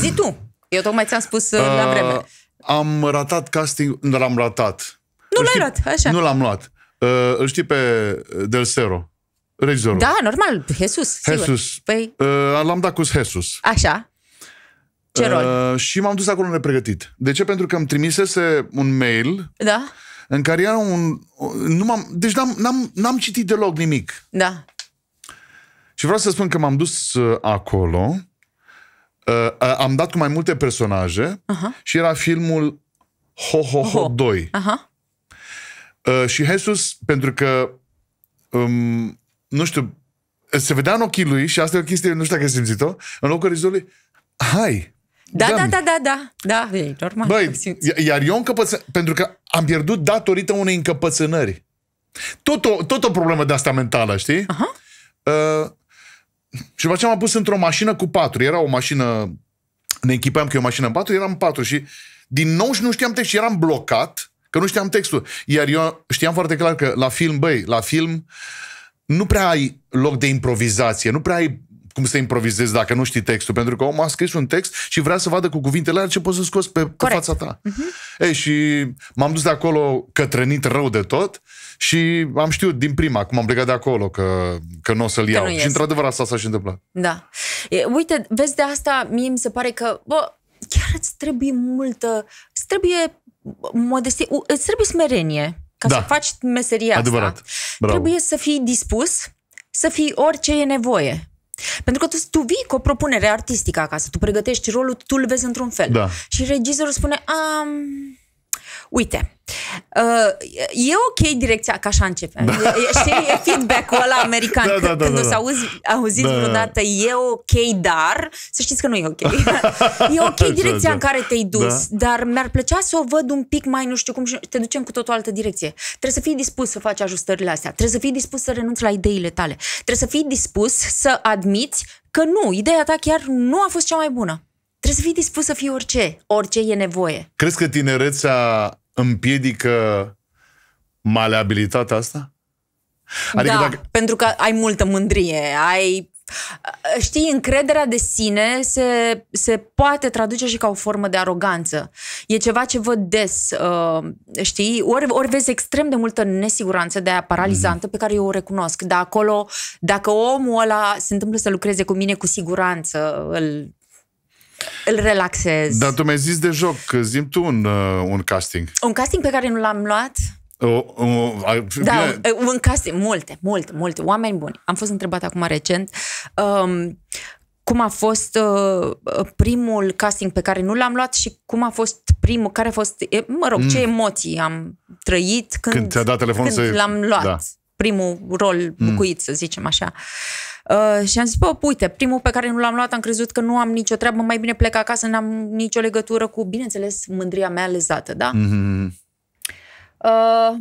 A: zi tu! Eu tocmai ți-am spus uh, la uh, vreme.
B: Am ratat casting, l-am ratat. Nu l-ai luat, așa. Nu l-am luat. Uh, îl știi pe Del Sero, regizorul.
A: Da, normal, Jesus, sigur. Jesus. Păi...
B: Uh, l-am dat cu Jesus. Așa. Ce uh, rol? Uh, și m-am dus acolo nepregătit. De ce? Pentru că îmi trimisese un mail da. în care era un... Nu m-am, deci n-am, n-am, n-am citit deloc nimic. Da. Și vreau să spun că m-am dus uh, acolo Uh, am dat cu mai multe personaje Aha. și era filmul Ho Ho Ho, Ho. 2. Aha. Uh, și Jesus, pentru că um, nu știu, se vedea în ochii lui și asta e o chestie, nu știu dacă ai simțit-o, în locul rizului, hai, da, da,
A: da, da, da, da, e normal. Băi,
B: iar eu încăpățân... pentru că am pierdut datorită unei încăpățânări. Tot o, tot o problemă de asta mentală, știi? Aha. Uh, și după aceea m-am pus într-o mașină cu patru. Era o mașină, ne echipeam că e o mașină în patru, eram patru și din nou și nu știam text și eram blocat, că nu știam textul. Iar eu știam foarte clar că la film, băi, la film nu prea ai loc de improvizație, nu prea ai cum să improvizezi dacă nu știi textul, pentru că omul a scris un text și vrea să vadă cu cuvintele alea ce poți să scoți pe, pe fața ta. Uh-huh. Ei, și m-am dus de acolo cătrănit rău de tot și am știut din prima, cum am plecat de acolo, că, că nu o să-l iau. Și într-adevăr asta s-a și întâmplat.
A: Da. Uite, vezi de asta, mie mi se pare că, bă, chiar îți trebuie multă, îți trebuie modestie, îți trebuie smerenie ca da. să faci meseria Adevărat.
B: asta. Adevărat. Trebuie
A: să fii dispus să fii orice e nevoie. Pentru că tu, tu vii cu o propunere artistică acasă, tu pregătești rolul, tu îl vezi într-un fel. Da. Și regizorul spune, am Uite, uh, e ok direcția, ca așa începem. Da. Știi, e feedback-ul ăla american. Da, da, da, când da, da. o da. să auzi, auziți da. vreodată, e ok, dar, să știți că nu e ok.
C: e ok direcția da, în care
A: te-ai dus, da. dar mi-ar plăcea să o văd un pic mai, nu știu cum, te ducem cu tot o altă direcție. Trebuie să fii dispus să faci ajustările astea, trebuie să fii dispus să renunți la ideile tale, trebuie să fii dispus să admiți că nu, ideea ta chiar nu a fost cea mai bună. Trebuie să fii dispus să fii orice, orice e nevoie.
B: Crezi că tinerețea împiedică maleabilitatea asta?
A: Adică da, dacă... pentru că ai multă mândrie, ai Știi, încrederea de sine se, se poate traduce și ca o formă de aroganță. E ceva ce văd des, uh, știi? Ori, ori vezi extrem de multă nesiguranță de aia paralizantă mm. pe care eu o recunosc. Dar acolo, dacă omul ăla se întâmplă să lucreze cu mine, cu siguranță îl îl relaxez. Dar tu
B: mi-ai zis de joc, zim tu un, uh, un casting.
A: Un casting pe care nu l-am luat?
B: O, o, a, da,
A: un, un casting, multe, multe, multe, oameni buni. Am fost întrebat acum recent um, cum a fost uh, primul casting pe care nu l-am luat și cum a fost primul, care a fost, mă rog, mm. ce emoții am trăit când, când, dat când să... l-am luat. Da. Primul rol mm. bucuit, mm. să zicem așa. Uh, Uh, și am zis, bă, uite, primul pe care nu l-am luat, am crezut că nu am nicio treabă, mai bine plec acasă, n-am nicio legătură cu, bineînțeles, mândria mea lezată, da? Mm-hmm. Uh,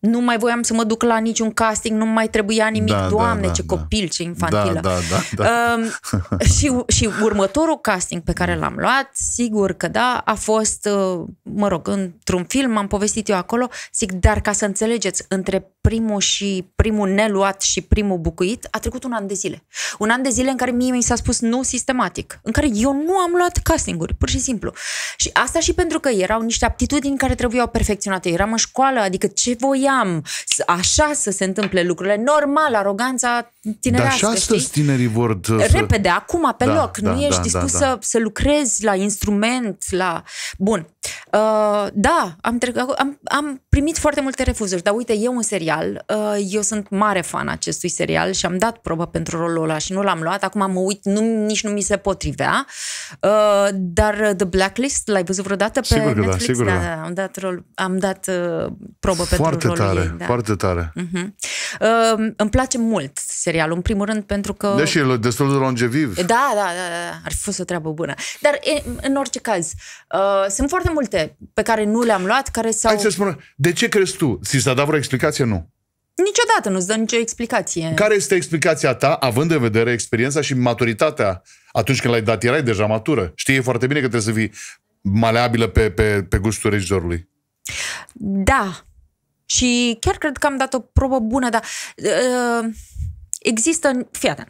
A: nu mai voiam să mă duc la niciun casting, nu mai trebuia nimic. Da, da Doamne, da, ce da. copil, ce infantilă. Da, da, da, da. Uh, și, și următorul casting pe care l-am luat, sigur că da, a fost, uh, mă rog, într-un film, am povestit eu acolo, zic, dar ca să înțelegeți, între primul și primul neluat și primul bucuit, a trecut un an de zile. Un an de zile în care mie mi s-a spus nu sistematic, în care eu nu am luat castinguri, pur și simplu. Și asta și pentru că erau niște aptitudini care trebuiau perfecționate. Eram în școală, adică ce voi știam, așa să se întâmple lucrurile. Normal, aroganța tinerească, Dar și astăzi
B: știi? tinerii vor... Uh, să... Repede,
A: acum, pe da, loc. Da, nu ești da, dispus da, da. Să, să lucrezi la instrument, la... Bun. Uh, da, am, trec- am, am primit foarte multe refuzuri, dar uite, e un serial, uh, eu sunt mare fan acestui serial și am dat probă pentru rolul ăla și nu l-am luat, acum mă uit, nu, nici nu mi se potrivea, uh, dar uh, The Blacklist l-ai văzut vreodată pe sigur că da, Netflix? Da, sigur da. da, da, am dat, rol, am dat uh, probă foarte pentru rolul tare, ei, da. foarte tare. Uh-huh. Uh, îmi place mult serialul, în primul rând pentru că... Deși e
B: destul de longeviv. Da,
A: da, da, da, da, ar fi fost o treabă bună. Dar e, în orice caz, uh, sunt foarte multe pe care nu le-am luat, care s-au... Hai să
B: spun, de ce crezi tu? Ți s-a dat vreo explicație? Nu.
A: Niciodată nu-ți dă nicio explicație.
B: Care este explicația ta, având în vedere experiența și maturitatea? Atunci când l-ai dat, erai deja matură. Știi foarte bine că trebuie să fii maleabilă pe, pe, pe gustul regizorului.
A: Da, și chiar cred că am dat o probă bună, dar uh, există, fii uh,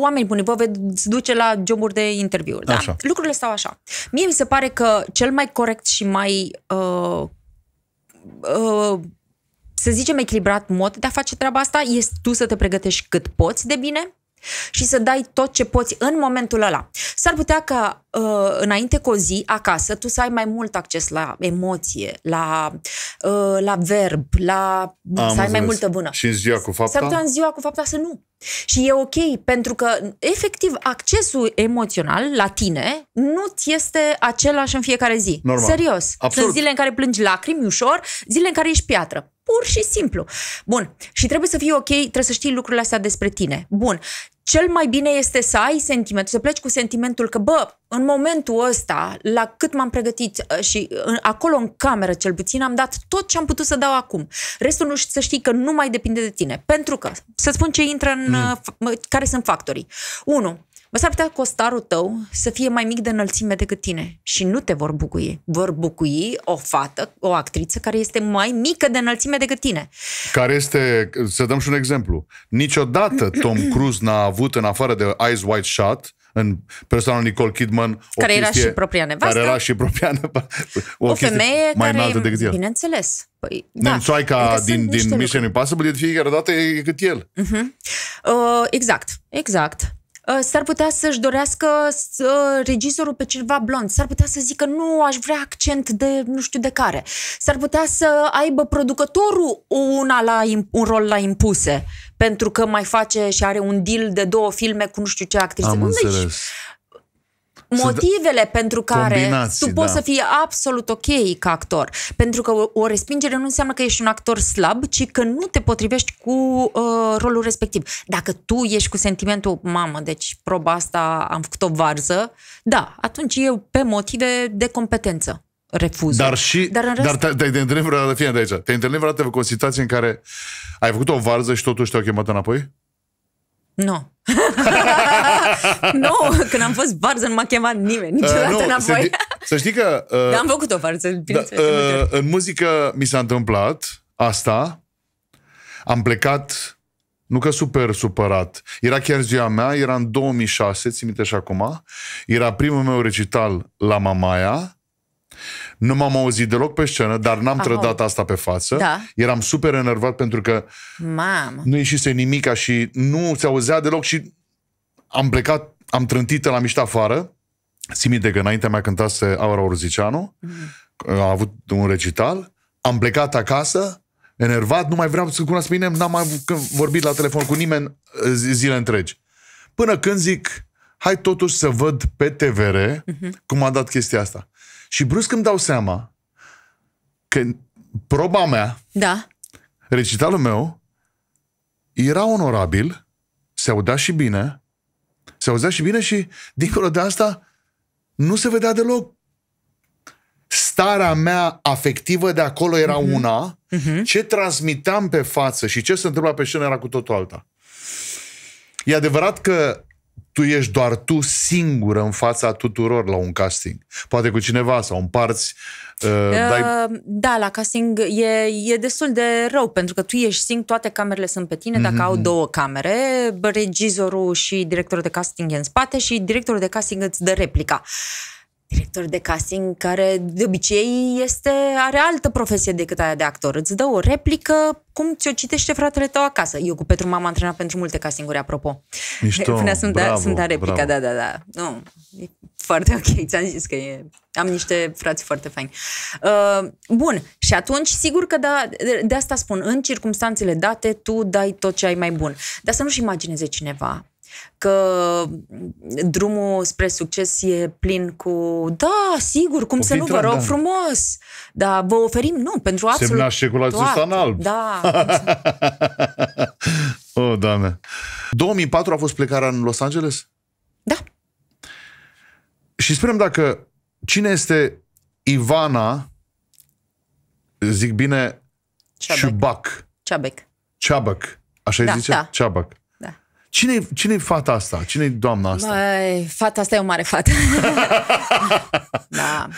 A: oameni buni, vă veți duce la joburi de interviuri, da? Lucrurile stau așa. Mie mi se pare că cel mai corect și mai uh, uh, să zicem, echilibrat mod de a face treaba asta este tu să te pregătești cât poți de bine, și să dai tot ce poți în momentul ăla. S-ar putea ca uh, înainte cu o zi acasă tu să ai mai mult acces la emoție, la, uh, la verb, la Am să ai mai multă bună. Și în
B: ziua cu fapta? S-ar putea în
A: ziua cu fapta să nu. Și e ok, pentru că efectiv accesul emoțional la tine nu ți este același în fiecare zi. Normal. Serios. Absolut. Sunt zile în care plângi lacrimi ușor, zile în care ești piatră. Pur și simplu. Bun. Și trebuie să fii ok, trebuie să știi lucrurile astea despre tine. Bun. Cel mai bine este să ai sentimentul, să pleci cu sentimentul că, bă, în momentul ăsta, la cât m-am pregătit uh, și uh, în, acolo în cameră cel puțin, am dat tot ce am putut să dau acum. Restul nu să știi că nu mai depinde de tine. Pentru că, să spun ce intră în, mm. Uh, care sunt factorii. Unu. Bă, s-ar putea costarul tău să fie mai mic de înălțime decât tine și nu te vor bucui. Vor bucui o fată, o actriță care este mai mică de înălțime decât tine.
B: Care este, să dăm și un exemplu, niciodată Tom Cruise n-a avut, în afară de Eyes Wide Shut, în persoana Nicole Kidman, o care era și propria nevastă. Care era și propria nevastă. O, o femeie mai care, înaltă decât el.
A: Bineînțeles.
B: Păi, da. Nemțoaica adică din, din Mission Impossible e de fiecare dată e cât el. Uh-huh.
A: Uh, exact, exact. Uh, s-ar putea să-și dorească să, uh, regizorul pe ceva blond, s-ar putea să zică nu, aș vrea accent de nu știu de care, s-ar putea să aibă producătorul una la, un rol la impuse, pentru că mai face și are un deal de două filme cu nu știu ce actrice. Am deci, înțeles. Deci, motivele Sunt pentru care tu poți da. să fii absolut ok ca actor. Pentru că o, respingere nu înseamnă că ești un actor slab, ci că nu te potrivești cu uh, rolul respectiv. Dacă tu ești cu sentimentul, mamă, deci proba asta am făcut-o varză, da, atunci eu pe motive de competență
B: refuz. Dar și, dar, în rest... dar te, te, te întâlnim vreodată, fie de aici, te întâlnim vreodată cu o situație în care ai făcut o varză și totuși te-au chemat înapoi?
A: Nu. nu, când am fost varză nu m-a chemat nimeni uh, niciodată uh, nu, înapoi. Se,
B: să știi că... Uh, Dar am făcut
A: o varză. Da, uh,
B: în muzică mi s-a întâmplat asta. Am plecat, nu că super supărat. Era chiar ziua mea, era în 2006, ți minte și acum. Era primul meu recital la Mamaia nu m-am auzit deloc pe scenă, dar n-am Aha. trădat asta pe față. Da. Eram super enervat pentru că
A: Mamă.
B: nu ieșise nimica și nu se auzea deloc și am plecat, am trântit, la mișta afară. de că înaintea mea cântase Aura Urziceanu, mm. a avut un recital, am plecat acasă, enervat, nu mai vreau să cunosc pe mine, n-am mai vorbit la telefon cu nimeni eh, zile întregi. Până când zic, hai totuși să văd pe TVR mm-hmm. cum a dat chestia asta. Și brusc îmi dau seama că proba mea, da. recitalul meu, era onorabil, se audea și bine, se auzea și bine și, dincolo de asta, nu se vedea deloc starea mea afectivă de acolo era mm-hmm. una, mm-hmm. ce transmiteam pe față și ce se întâmpla pe scenă era cu totul alta. E adevărat că tu ești doar tu singură în fața tuturor la un casting. Poate cu cineva sau împarți. Uh, uh, dai...
A: Da, la casting e, e destul de rău, pentru că tu ești singur, toate camerele sunt pe tine, mm-hmm. dacă au mhm. două camere, regizorul și directorul de casting e în spate și directorul de casting îți dă replica. Uh, director de casting care de obicei este, are altă profesie decât aia de actor. Îți dă o replică cum ți-o citește fratele tău acasă. Eu cu Petru m-am antrenat pentru multe castinguri, apropo. Mișto, Până sunt bravo, da, sunt da replica, bravo. da, da, da. Nu, e foarte ok, ți-am zis că e, am niște frați foarte faini. Uh, bun, și atunci, sigur că da, de asta spun, în circunstanțele date, tu dai tot ce ai mai bun. Dar să nu-și imagineze cineva că mm, drumul spre succes e plin cu da, sigur, cum Copii să nu, vă rog da. frumos, dar vă oferim, nu,
C: pentru absolut Semnați șecul acesta în alb. Da.
B: o, oh, doamne. 2004 a fost plecarea în Los Angeles? Da. Și spunem dacă cine este Ivana, zic bine, Ceabec. Ciubac. Ceabec. Așa da, zice? Da. Ceabec. Cine, cine e fata asta? cine e doamna asta?
A: Băi, fata asta e o mare fată.
B: da.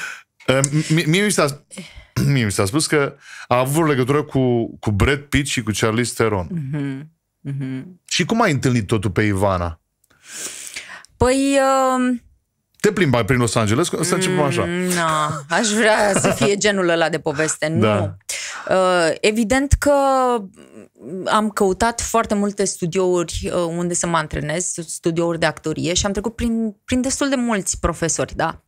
B: Mie, mi s-a mie mi s-a spus că a avut legătură cu, cu Brad Pitt și cu Charlize Theron.
C: Mm-hmm. Mm-hmm.
B: Și cum ai întâlnit totul pe Ivana?
A: Păi... Uh...
B: Te plimbai prin Los Angeles? Să mm, începem așa. Mm,
A: na, aș vrea să fie genul ăla de poveste. Nu. Da. Uh, evident că am căutat foarte multe studiouri uh, unde să mă antrenez, studiouri de actorie și am trecut prin, prin destul de mulți profesori, da.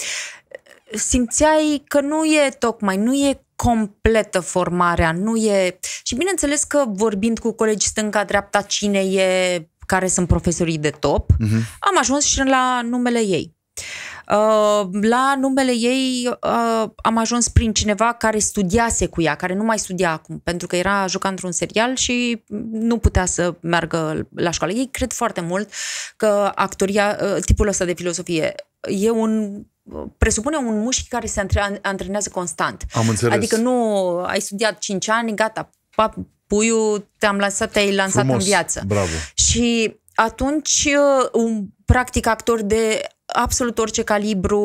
A: Simțeai că nu e tocmai, nu e completă formarea, nu e... Și bineînțeles că vorbind cu colegi stânga-dreapta cine e, care sunt profesorii de top, uh-huh. am ajuns și la numele ei. Uh, la numele ei uh, am ajuns prin cineva care studiase cu ea, care nu mai studia acum, pentru că era juca într-un serial și nu putea să meargă la școală. Ei cred foarte mult că actoria, uh, tipul ăsta de filosofie e un presupune un mușchi care se antrenează constant.
B: Am înțeles. Adică
A: nu ai studiat 5 ani, gata, pap, puiul, te-am lansat, te-ai lansat Frumos, în viață. Bravo. Și atunci, un practic actor de absolut orice calibru.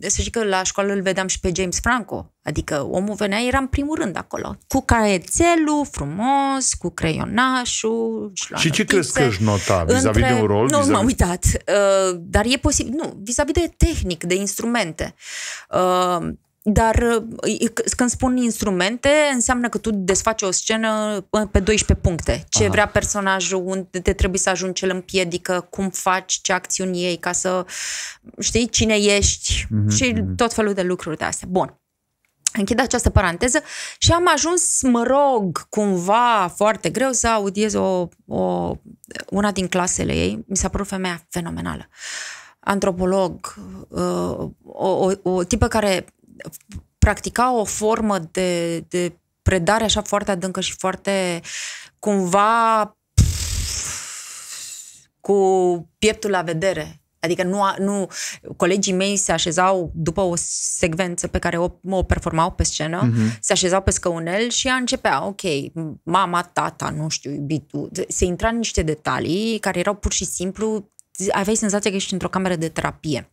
A: Să zic că la școală îl vedeam și pe James Franco. Adică omul venea, era în primul rând acolo. Cu caietelul frumos, cu creionașul. Și, și ce crezi că își nota vis-a-vis între... de un rol? Nu, vis-a-vis... m-am uitat. Uh, dar e posibil. Nu, vis-a-vis de tehnic, de instrumente. Uh, dar uh, când spun instrumente, înseamnă că tu desfaci o scenă uh, pe 12 puncte. Ce Aha. vrea personajul, unde te trebuie să ajungi, cel împiedică, cum faci, ce acțiuni ei ca să știi cine ești mm-hmm. și mhm. tot felul de lucruri de astea. Bun. Închid această paranteză și am ajuns, mă rog, cumva foarte greu să audiez o, o, una din clasele ei. Mi s-a părut femeia fenomenală. Antropolog, uh, o, o, o tipă care practica o formă de, de predare așa foarte adâncă și foarte cumva cu pieptul la vedere. Adică nu, nu, colegii mei se așezau după o secvență pe care o, o performau pe scenă, mm-hmm. se așezau pe scăunel și a începea, ok, mama, tata, nu știu, iubitul. Se intra în niște detalii care erau pur și simplu aveai senzația că ești într-o cameră de terapie.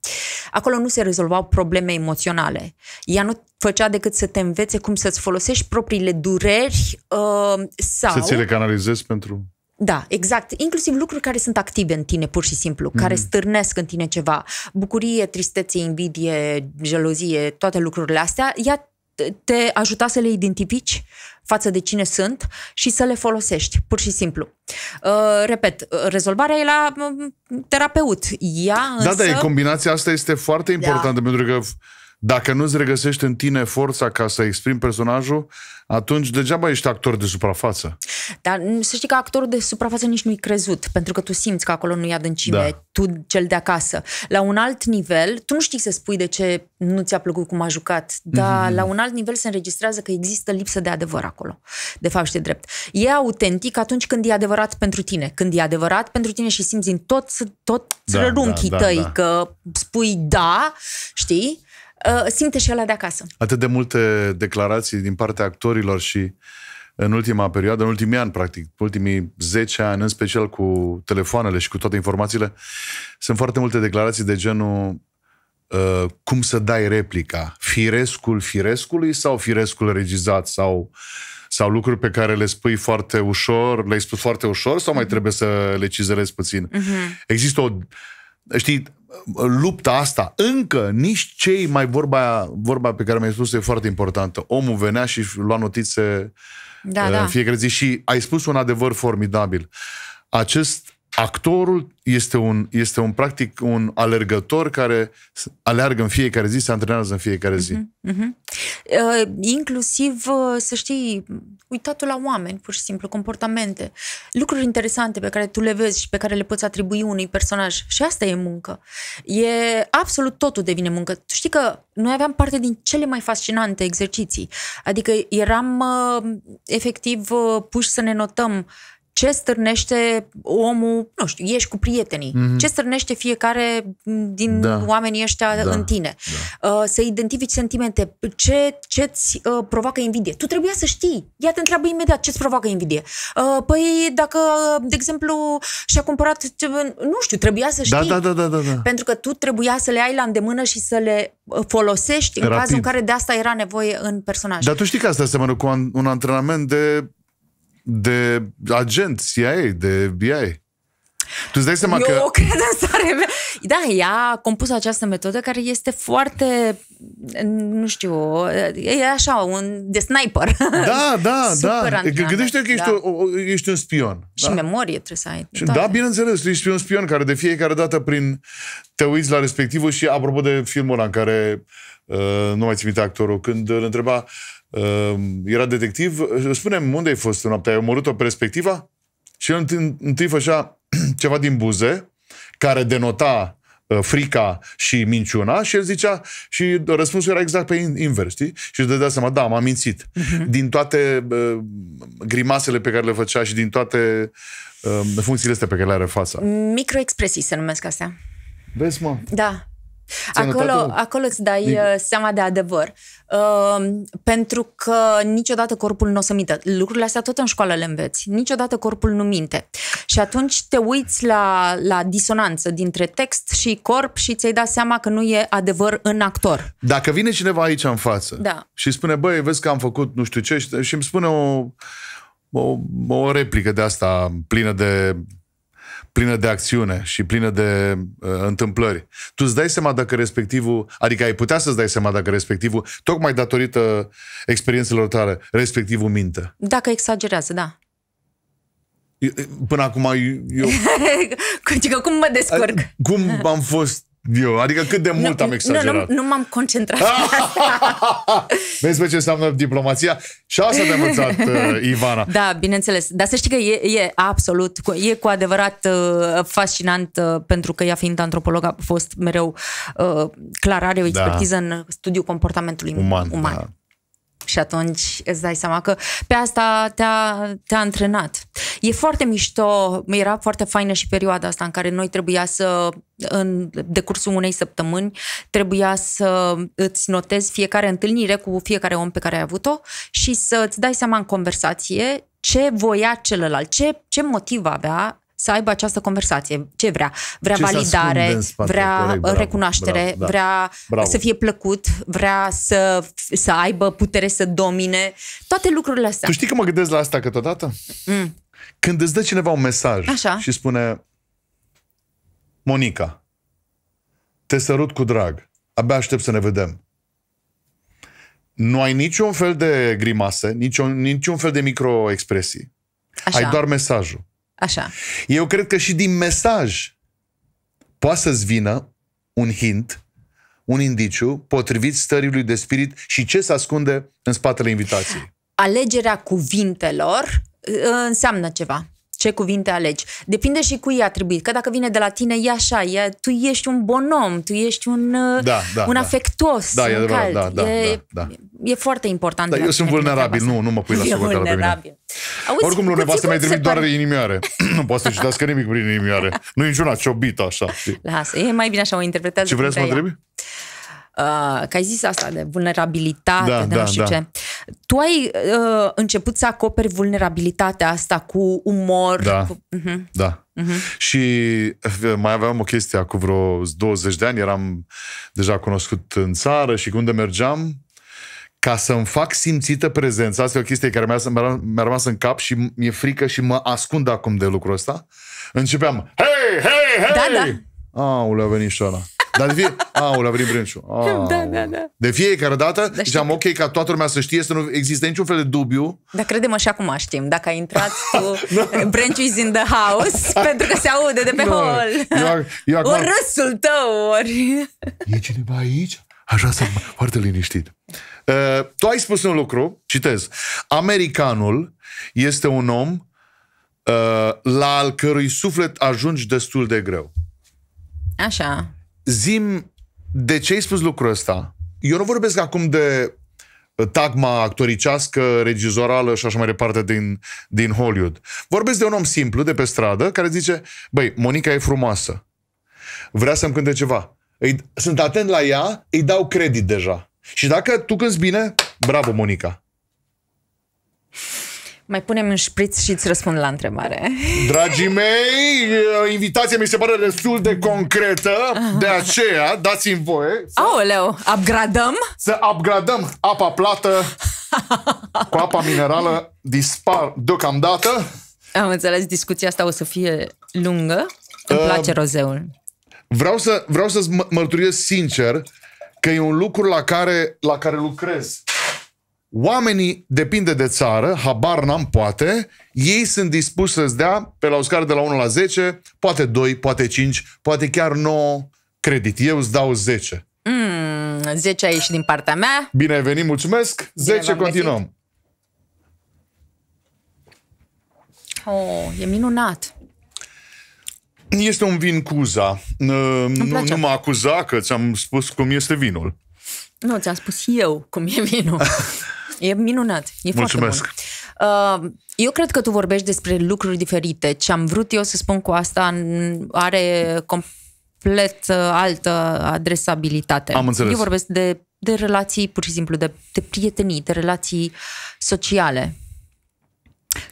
A: Acolo nu se rezolvau probleme emoționale. Ea nu făcea decât să te învețe cum să-ți folosești propriile dureri uh, sau... Să ți le
B: canalizezi pentru...
A: Da, exact. Inclusiv lucruri care sunt active în tine, pur și simplu, mm-hmm. care mhm. stârnesc în tine ceva. Bucurie, tristețe, invidie, gelozie, toate lucrurile astea. Ea te ajuta să le identifici față de cine sunt și să le folosești, pur și simplu. Uh, repet, uh, rezolvarea e la uh, terapeut. Ea da, însă... Da, da,
B: combinația asta este foarte da. importantă, da. pentru că dacă nu-ți regăsești în tine forța ca să exprimi personajul, atunci degeaba ești actor de suprafață.
A: Dar să știi că actorul de suprafață nici nu-i crezut, pentru că tu simți că acolo nu-i adâncime, da. tu cel de acasă. La un alt nivel, tu nu știi să spui de ce nu ți-a plăcut cum a jucat, dar mm-hmm. la un alt nivel se înregistrează că există lipsă de adevăr acolo. De fapt știi drept. E autentic atunci când e adevărat pentru tine. Când e adevărat pentru tine și simți în tot, tot da, rărunchii da, da, tăi da. că spui da, știi? Uh, simte și ăla de acasă.
B: Atât de multe declarații din partea actorilor și în ultima perioadă, în ultimii ani, practic, ultimii 10 ani, în special cu telefoanele și cu toate informațiile, sunt foarte multe declarații de genul uh, cum să dai replica, firescul firescului sau firescul regizat sau sau lucruri pe care le spui foarte ușor, le-ai spus foarte ușor sau mai mhm. trebuie să le cizelezi puțin? Uh-huh. Există o... Știi, lupta asta, încă nici cei mai vorba, vorba pe care mi-ai spus e foarte importantă. Omul venea și lua notițe da, uh, da. în fiecare zi și ai spus un adevăr formidabil. Acest actorul este un, este un practic un alergător care aleargă în fiecare zi, se antrenează în fiecare zi. Uh-huh,
A: uh-huh. Uh, inclusiv, uh, să știi, uitatul la oameni, pur și simplu, comportamente, lucruri interesante pe care tu le vezi și pe care le poți atribui unui personaj. Și asta e muncă. E absolut totul devine muncă. Tu știi că noi aveam parte din cele mai fascinante exerciții. Adică eram uh, efectiv uh, puși să ne notăm uh, ce stârnește omul, nu știu, ești cu prietenii, mm-hmm. ce stârnește fiecare din da. oamenii ăștia da. în tine, da. uh, să identifici sentimente, ce ce-ți uh, provoacă invidie. Tu trebuia să știi, ea te întreabă imediat ce-ți provoacă invidie. Uh, păi dacă, de exemplu, și-a cumpărat, nu știu, trebuia să da, știi. Da, da, da, da, da. Pentru că tu trebuia să le ai la îndemână și să le uh, folosești Rapid. în cazul în care de asta era nevoie în personaj. Dar
B: tu știi că asta seamănă cu un antrenament de de agent CIA, de BI. Tu îți dai seama Eu că... Eu cred
A: în stare mea. Da, ea a compus această metodă care este foarte, nu știu, e așa, un de sniper. Da, da, da. Gândește că ești, da.
B: o, ești un spion. Și da?
A: memorie trebuie să ai. Și, da,
B: bineînțeles, ești un spion care de fiecare dată prin te uiți la respectivul și apropo de filmul ăla în care, uh, nu mai țin actorul, când îl întreba uh, Ehm, era detectiv, spune unde ai fost în noapte, ai omorât-o perspectiva? Și el întâi, întâi făcea ceva din buze, care denota uh, frica și minciuna și el zicea și răspunsul era exact pe invers, știi? Și își dădea seama, da, m-am mințit. Uh-huh. Din toate uh, grimasele pe care le făcea și din toate uh, funcțiile astea pe care le are fața.
A: Microexpresii se numesc astea. Vezi, mă? Da.
B: Acolo, acolo
A: îți dai din... Uh, seama de adevăr. Uh, pentru că niciodată corpul nu o să mintă. Lucrurile astea tot în școală le înveți. Niciodată corpul nu minte. Și atunci te uiți la, la disonanță dintre text și corp și ți-ai dat seama că nu e adevăr în actor.
B: Dacă vine cineva aici în față da. și spune, băi, vezi că am făcut nu știu ce și îmi spune o, o, o replică de asta plină de plină de acțiune și plină de uh, întâmplări. Tu îți dai seama dacă respectivul, adică ai putea să-ți dai seama dacă respectivul, tocmai datorită experiențelor tale, respectivul minte.
A: Dacă exagerează, da.
B: Eu, până acum eu...
A: că cum mă descurc?
B: Cum am fost eu, adică cât de mult nu, am exagerat. Nu, nu,
A: nu m-am concentrat
B: Vezi pe ce înseamnă diplomația? Și asta te-a învățat uh, Ivana.
A: Da, bineînțeles. Dar să știi că e, e absolut, e cu adevărat uh, fascinant, uh, pentru că ea fiind antropolog a fost mereu, uh, clar are o da. expertiză da. în studiul comportamentului uman. uman. Da. Și atunci îți dai seama că pe asta te-a, te-a antrenat. E foarte mișto, era foarte faină și perioada asta în care noi trebuia să, în decursul unei săptămâni, trebuia să îți notezi fiecare întâlnire cu fiecare om pe care ai avut-o și să îți dai seama în conversație ce voia celălalt, ce, ce motiv avea să aibă această conversație. Ce vrea? Vrea Ce validare, spate, vrea corect, recunoaștere, bravo, da. vrea bravo. să fie plăcut, vrea să, să aibă putere să domine, toate lucrurile astea. Tu
B: știi că mă gândesc la asta câteodată? Mm. Când îți dă cineva un mesaj Așa. și spune Monica, te sărut cu drag, abia aștept să ne vedem. Nu ai niciun fel de grimase, niciun, niciun fel de microexpresii. Așa. Ai doar mesajul. Așa. Eu cred că și din mesaj poate să-ți vină un hint, un indiciu potrivit stării lui de spirit și ce se ascunde în spatele invitației.
C: Alegerea
A: cuvintelor uh, înseamnă ceva ce cuvinte alegi. Depinde și cui i-a atribuit. Că dacă vine de la tine, e așa, e, tu ești un bon om, tu ești un, uh, da, da, un da. afectuos, da, un e, cald. Da, da, e, da, da. e foarte important. Da, eu sunt vulnerabil, nu, nu mă pui la socoteală pe mine.
B: Auzi, Oricum, lumea voastră mai trimit doar inimioare. nu poate să citească nimic prin inimioare. Nu e niciuna ciobită așa.
A: Lasă, e mai bine așa o interpretează. Ce vreți să mă trebuie? uh, că ai zis asta de vulnerabilitate, da, de da, nu știu da. ce. Tu ai uh, început să acoperi vulnerabilitatea asta cu umor. Da, cu... Uh-huh. da. Uh-huh.
B: Și uh, mai aveam o chestie cu vreo 20 de ani, eram deja cunoscut în țară și unde mergeam, ca să-mi fac simțită prezența, asta e o chestie care mi-a, mi-a rămas în cap și mi-e frică și mă ascund acum de lucrul ăsta, începeam, hei, hei, hei! Da, da. Aoleu, a venit și ăla. Dar de fie... Aula, la Brânșu. Aula. Da, da, da. De fiecare dată da, ziceam, ok, ca toată lumea să știe, să nu există niciun fel de dubiu.
A: Dar credem așa cum știm. Dacă ai intrat cu da. Brânciu in the house, da. pentru că se aude de pe da. hol. Eu, eu acum... Ori râsul tău, ori...
B: E cineva aici? Așa sunt foarte liniștit. Uh, tu ai spus un lucru, citez. Americanul este un om uh, la al cărui suflet ajungi destul de greu. Așa. Zim, de ce ai spus lucrul ăsta? Eu nu vorbesc acum de uh, tagma actoricească, regizorală și așa mai departe din, din Hollywood. Vorbesc de un om simplu de pe stradă care zice, băi, Monica e frumoasă, vrea să-mi cânte ceva. Îi, sunt atent la ea, îi dau credit deja. Și dacă tu cânti bine, bravo Monica.
A: Mai punem în șpriț și îți răspund la întrebare.
B: Dragii mei, uh, invitația mi se pare destul de concretă, ah. de aceea dați-mi voie. Să, Aoleu, upgradăm? Să upgradăm apa plată cu apa minerală dispar deocamdată.
A: Am înțeles, discuția asta o să fie lungă. Îmi uh, place rozeul.
B: Vreau, să, vreau să-ți mărturisesc sincer că e un lucru la care, la care lucrez Oamenii depinde de țară, habar n-am poate, ei sunt dispuși să-ți dea pe la o scară de la 1 la 10, poate 2, poate 5, poate chiar 9 credit. Eu îți dau 10.
C: Mm,
A: 10 aici din partea mea.
B: Bine ai venit, mulțumesc. 10 Bine continuăm.
A: Oh, e minunat.
B: Este un vin cuza. Îmi nu, nu mă acuza că ți-am spus cum este vinul.
A: Nu, ți-am spus eu cum e vinul. E minunat. E Mulțumesc. Foarte bun. Uh, eu cred că tu vorbești despre lucruri diferite. Ce am vrut eu să spun cu asta are complet uh, altă adresabilitate. Am înțeles. Eu vorbesc de, de relații, pur și simplu, de, de prietenii, de relații sociale,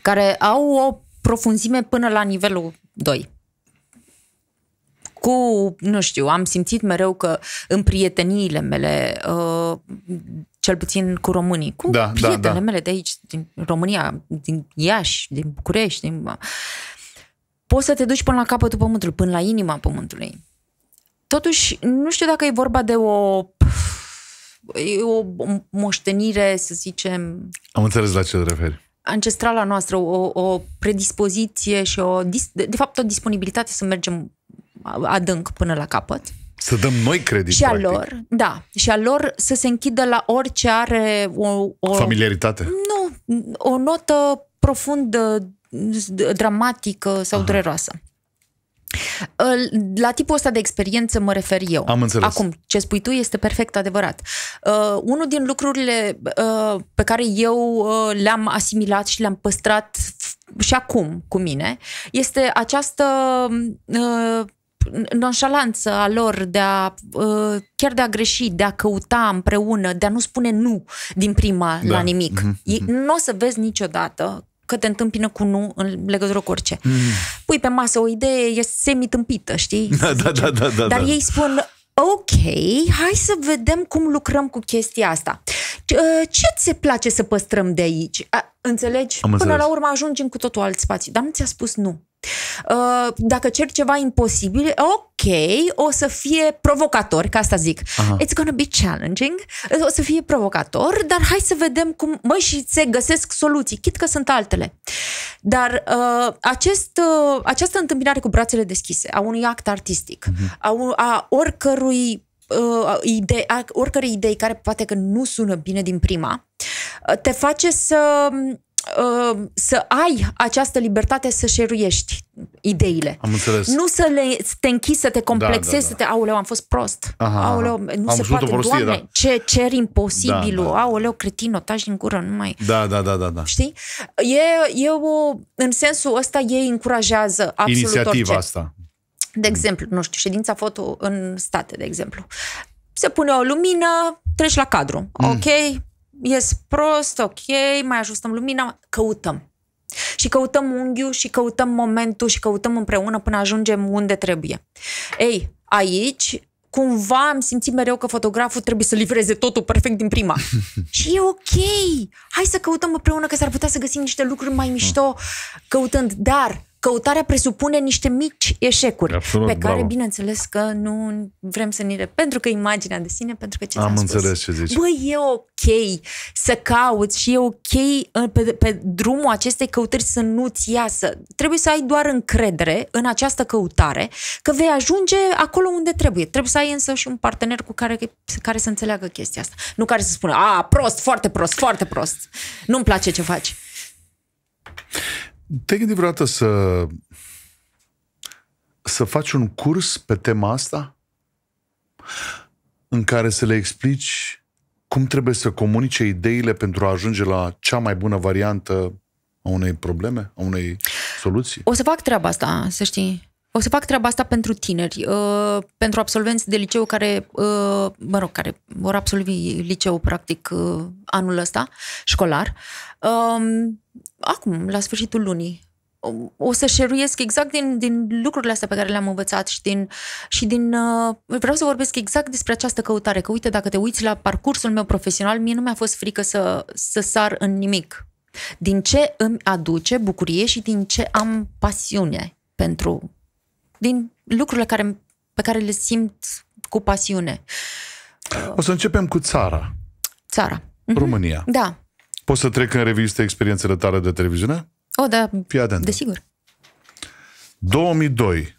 A: care au o profunzime până la nivelul 2 cu, nu știu, am simțit mereu că în prieteniile mele uh, cel puțin cu românii, cu
C: da, prietenele da, da.
A: mele de aici, din România, din Iași, din București, din... poți să te duci până la capătul pământului, până la inima pământului. Totuși, nu știu dacă e vorba de o o moștenire, să zicem...
B: Am înțeles la ce te referi
A: ancestrala noastră, o, o predispoziție și o, de fapt, o disponibilitate să mergem adânc până la capăt.
B: Să dăm noi credit. Și practic.
A: a lor, da, și a lor să se închidă la orice are o... o
B: Familiaritate.
A: Nu, o notă profund uh, dramatică sau Aha. dureroasă. La tipul ăsta de experiență mă refer eu. Am înțeles. Acum, ce spui tu este perfect adevărat. Uh, unul din lucrurile uh, pe care eu uh, le-am asimilat și le-am păstrat și acum cu mine este această uh, nonșalanță a lor de a, ă, chiar de a greși, de a căuta împreună, de a nu spune nu din prima da. la nimic. Mm-hmm. Mhm. Nu o să vezi niciodată că te întâmpină cu nu în legătură cu orice. Mm. Pui pe masă o idee, e semi-tâmpită, știi? Da, da, da, da, da, Dar da. ei spun, ok, hai să vedem cum lucrăm cu chestia asta. Ă, ce ți se place să păstrăm de aici? A, înțelegi? Am Până la urmă ajungem cu totul alt spațiu. Dar nu ți-a spus nu. Ă, dacă cer ceva imposibil, ok, o să fie provocator, ca asta zic. Aha. It's gonna be challenging, o să fie provocator, dar hai să vedem cum, măi, și se găsesc soluții, chit că sunt altele. Dar uh, acest, uh, această întâmpinare cu brațele deschise, a unui act artistic, uh-huh. a, a oricărui uh, idei, oricărei idei care poate că nu sună bine din prima, te face să Ehm, să ai această libertate să șeruiești ideile. Am înțeles. Nu să le, să te închizi, să te da, complexezi, da, da, da. să te... Aoleu, am fost prost.
B: Aha, Aoleu, nu am se poate. Prostie, Doamne, da.
A: ce cer imposibilul. Da, da. Aoleu, cretino, tași din gură, nu mai...
B: Da, da, da, da. da. Știi?
A: E, e o... În sensul ăsta ei încurajează absolut Inițiativa orice. asta. De exemplu, nu știu, ședința foto în state, de exemplu. Se pune o lumină, treci la cadru. Mm. Ok, ies prost, ok, mai ajustăm lumina, căutăm. Și căutăm unghiul și căutăm momentul și căutăm împreună până ajungem unde trebuie. Ei, aici cumva am simțit mereu că fotograful trebuie să livreze totul perfect din prima. și e ok! Hai să căutăm împreună că s-ar putea să găsim niște lucruri mai mișto căutând. Dar căutarea presupune niște mici
B: eșecuri Absolut, pe care, bravo.
A: bineînțeles, că nu vrem să ni le... Pentru că imaginea de sine, pentru că
B: ce Am înțeles spus. ce zici. Bă,
A: e ok să cauți și e ok uh, pe, pe drumul acestei căutări să nu-ți iasă. Trebuie să ai doar încredere în această căutare că vei ajunge acolo unde trebuie. Trebuie să ai însă și un partener cu care, care să înțeleagă chestia asta. Nu care să spună, a, prost, foarte prost, foarte prost. Nu-mi place ce faci.
B: Te-ai gândit vreodată să, să faci un curs pe tema asta? În care să le explici cum trebuie să comunice ideile pentru a ajunge la cea mai bună variantă a unei probleme, a unei soluții?
A: O să fac treaba asta, să știi. O să fac treaba asta pentru tineri, uh, pentru absolvenți de liceu care, uh, mă rog, care vor absolvi liceu practic uh, anul ăsta școlar. Um, acum, la sfârșitul lunii, o să șeruiesc exact din, din lucrurile astea pe care le-am învățat și din, și din... Uh, vreau să vorbesc exact despre această căutare, că uite, dacă te uiți la parcursul meu profesional, mie nu mi-a fost frică să, să sar în nimic. Din ce îmi aduce bucurie și din ce am pasiune pentru din lucrurile care, pe care le simt cu pasiune.
B: O să începem cu țara. Țara. Mhm. România. Da. Poți să trec în revistă experiențele tale de televiziune?
A: O, da. Fii atent. Desigur.
B: 2002,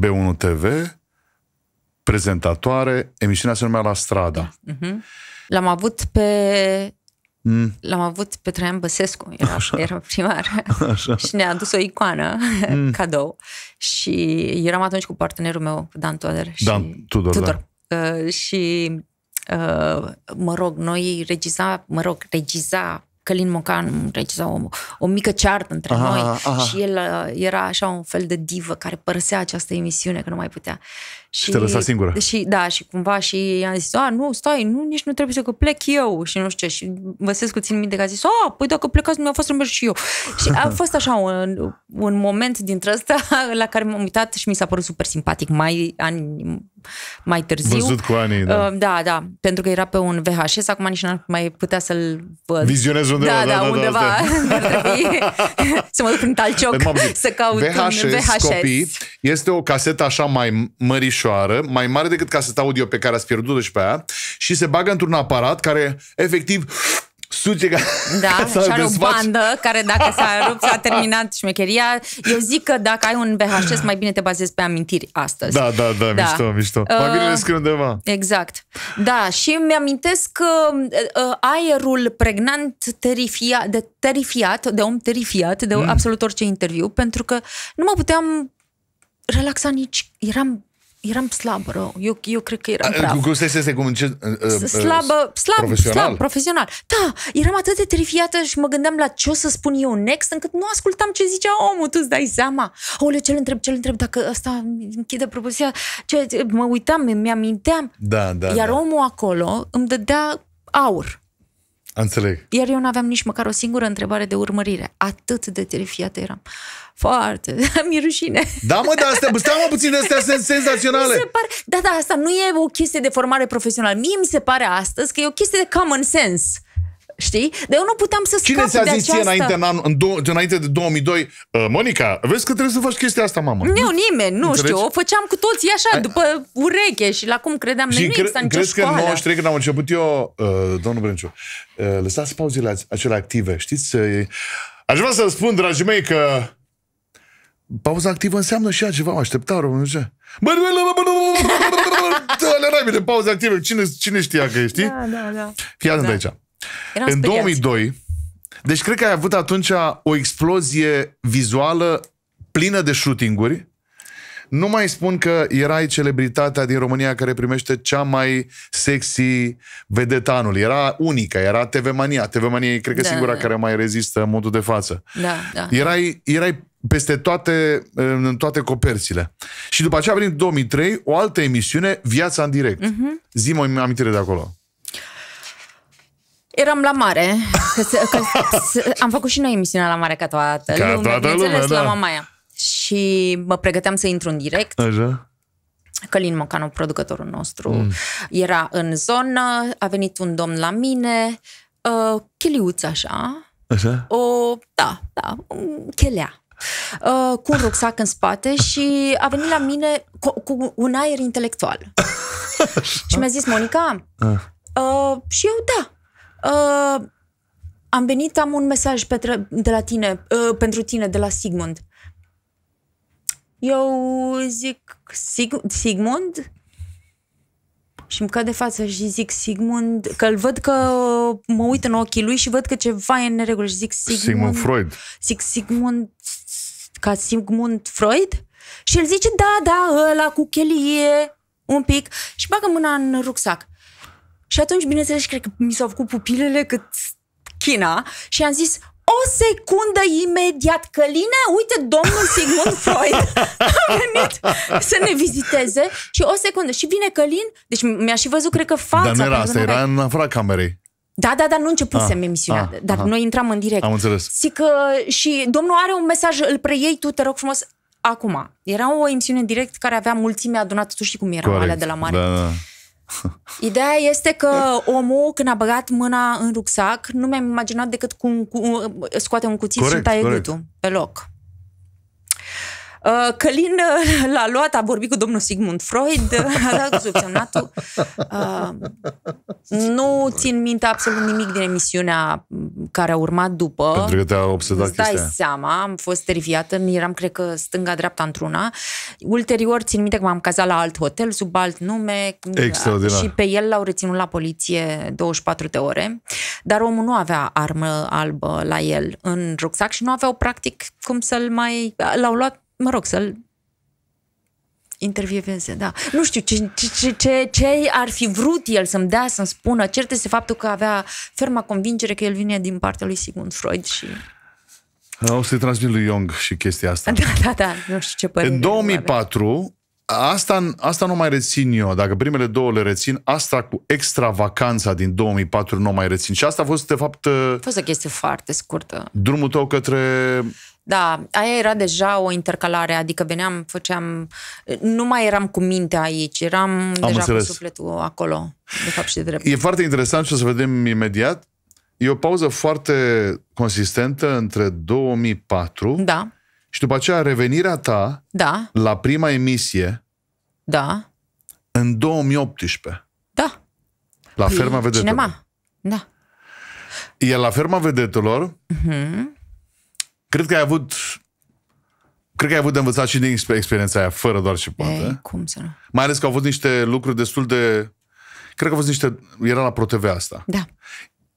B: B1 TV, prezentatoare, emisiunea se numea La Strada.
A: Da. Uh-huh. L-am avut pe Mm. L-am avut pe Traian Băsescu, era, Așa. era primar Așa. și ne-a adus o icoană mm. cadou și eram atunci cu partenerul meu, Dan Toader și
B: Dan Tudor, da. Tudor.
A: Da. Uh, și uh, mă rog, noi regiza, mă rog, regiza Călin Mocan regizor, o, o mică ceartă între aha, noi aha. și el uh, era așa un fel de divă care părăsea această emisiune, că nu mai putea. Și, și te lăsa singură. Și, da, și cumva și i-am zis, a, nu, stai, nu, nici nu trebuie să că plec eu și nu știu ce. Și cu țin minte că a zis, a, păi dacă plecați să merg și eu. Și a fost așa un, un moment dintre ăsta la care m-am uitat și mi s-a părut super simpatic, mai ani mai târziu. Văzut cu anii, uh, da. Da, da, pentru că era pe un VHS, acum nici n-ar mai putea să-l văd. Vizionez undeva. Da, da, da undeva. Da, da.
B: să mă duc în talcioc păi, să caut VHS, un VHS. Copii, este o casetă așa mai mărișoară, mai mare decât caseta audio pe care ați pierdut-o și pe aia și se bagă într-un aparat care efectiv suge ca, da, ca și are o
A: bandă care dacă s-a rupt, s-a terminat șmecheria. Eu zic că dacă ai un VHS, ah. mai bine te bazezi pe amintiri astăzi. Da, da, da, da. mișto, mișto. Uh, mai bine le scrii undeva. Exact. Da, și mi-amintesc că uh, uh, aerul pregnant terifia, de terifiat, de om terifiat, de mm. absolut orice interviu, pentru că nu mă puteam relaxa nici, eram eram slabă rău. Eu, eu cred că eram praf. Cum
B: stai, stai, cum ce, uh, uh slabă, slab, profesional. slab,
A: profesional. Da, eram atât de terifiată și mă gândeam la ce o să spun eu next, încât nu ascultam ce zicea omul, tu îți dai seama. Aoleu, ce-l întreb, ce-l întreb, dacă ăsta închide propoziția, ce, mă uitam, mi-aminteam.
B: Da, da, Iar da.
A: omul acolo îmi dădea aur. Înțeleg. Iar eu nu aveam nici măcar o singură întrebare de urmărire. Atât de terifiată eram. Foarte, Am rușine. Da, mă, dar astea,
B: stai mă puțin, astea sunt senzaționale. Mi se pare,
A: da, da, asta nu e o chestie de formare profesională. Mie mi se pare astăzi că e o chestie de common sense. Știi? Dar eu nu puteam să scap Cine ți-a zis de aceasta... înainte, în
B: an, în do, înainte de 2002, uh, Monica, vezi că trebuie să faci chestia asta, mamă? Nu,
A: nimeni, nu Înțelegi? știu. O făceam cu toții așa, Ai... după ureche și la cum credeam și nimic, cre- sta Crezi că în 93,
B: când am început eu, uh, domnul Brânciu, uh, lăsați pauzele acele active, știți? Uh, aș vrea să spun, dragii mei, că pauza activă înseamnă și altceva, o așteptare, nu știu. Bă, bă, bă, bă, bă, bă, bă, bă, pauze active, cine, bă, bă, bă, bă, știi? Da, da, da. bă, bă, bă, aici. Eram în speriați. 2002, deci cred că ai avut atunci o explozie vizuală plină de shootinguri. Nu mai spun că erai celebritatea din România care primește cea mai sexy vedetanul. Era unica, era TV Mania. TV Mania e, cred că, da, singura da. care mai rezistă în modul de față. Da, da. Erai, erai peste toate, în toate coperțile. Și după aceea a venit 2003 o altă emisiune, Viața în direct. Uh-huh. Mhm. Zi-mă amintire de acolo.
A: Eram la mare, că, că, am făcut și noi emisiunea la mare ca toată ca lumea, toată lumea da. la Mamaia. Și mă pregăteam să intru în direct. Așa. Călin Mocanu, producătorul nostru, mm. era în zonă, a venit un domn la mine, uh, cheliuț așa. Așa? O, da, da, chelea. Uh, cu un rucsac în spate și a venit la mine cu, cu un aer intelectual. și mi-a zis, Monica, uh, și eu, da, Uh, am venit, am un mesaj pe, de la tine, uh, pentru tine, de la Sigmund. Eu zic Sig- Sigmund? și îmi cad de față și zic Sigmund, că îl văd că mă uit în ochii lui și văd că ceva e în neregulă și zic Sigmund, Sigmund Freud. Zic Sigmund ca Sigmund Freud și el zice da, da, ăla cu chelie un pic și bagă mâna în rucsac. Și atunci, bineînțeles, cred că mi s-au făcut pupilele cât China și am zis, o secundă imediat, Căline, uite, domnul Sigmund Freud a
B: venit să ne
A: viziteze și o secundă. Și vine Călin, deci mi-a și văzut, cred că, fața. Dar nu era asta, era în
B: afara camerei.
A: Da, da, da, nu începusem ah, emisiunea, ah, dar aha. noi intram în direct. Am înțeles. Zic că și domnul are un mesaj, îl preiei tu, te rog frumos. Acum, era o emisiune direct care avea mulțime adunată, tu știi cum erau alea de la mare. Da, da. Ideea este că omul, când a băgat mâna în rucsac, nu mi-am imaginat decât cum, scoate un cuțit corect, și taie corect. gâtul pe loc. Uh, Călin uh, l-a luat, a vorbit cu domnul Sigmund Freud, uh, a dat subsemnatul. Nu țin minte absolut nimic din emisiunea mm, care a urmat după. Pentru că
B: te-a obsedat Îți dai chestia.
A: seama, am fost terifiată, eram, cred că, stânga-dreapta într-una. Ulterior, țin minte că m-am cazat la alt hotel, sub alt nume. Extraordinar. Și pe el l-au reținut la poliție 24 de ore. Dar omul nu avea armă albă la el în rucsac și nu aveau, practic, cum să-l mai... L-au luat mă rog, să-l intervieveze, da. Nu știu ce, ce, ce, ce ar fi vrut el să-mi dea, să-mi spună. Cert este faptul că avea ferma convingere că el vine din partea lui Sigmund Freud și...
B: O să-i transmit lui Jung și chestia asta. Da, da, da, nu știu ce părere. În 2004, asta, asta nu mai rețin eu. Dacă primele două le rețin, asta cu extra vacanța din 2004 nu mai rețin. Și asta a fost, de fapt... A fost
A: o chestie foarte
B: scurtă. Drumul tău către
A: da, aia era deja o intercalare, adică veneam, făceam... Nu mai eram cu mintea aici, eram Am deja înțeles. cu sufletul acolo,
B: de fapt și de drept. E foarte interesant și o să vedem imediat. E o pauză foarte consistentă între 2004 da. și după aceea revenirea ta da. la prima emisie da. în 2018. Da. La păi, Ferma Vedetelor.
A: Cinema, da.
B: E la Ferma Vedetelor
A: uh-huh.
B: Cred că ai avut Cred că ai avut de învățat și din experiența aia, fără doar și poate. Ei, cum să nu? Mai ales că au avut niște lucruri destul de... Cred că au fost niște... Era la ProTV asta. Da.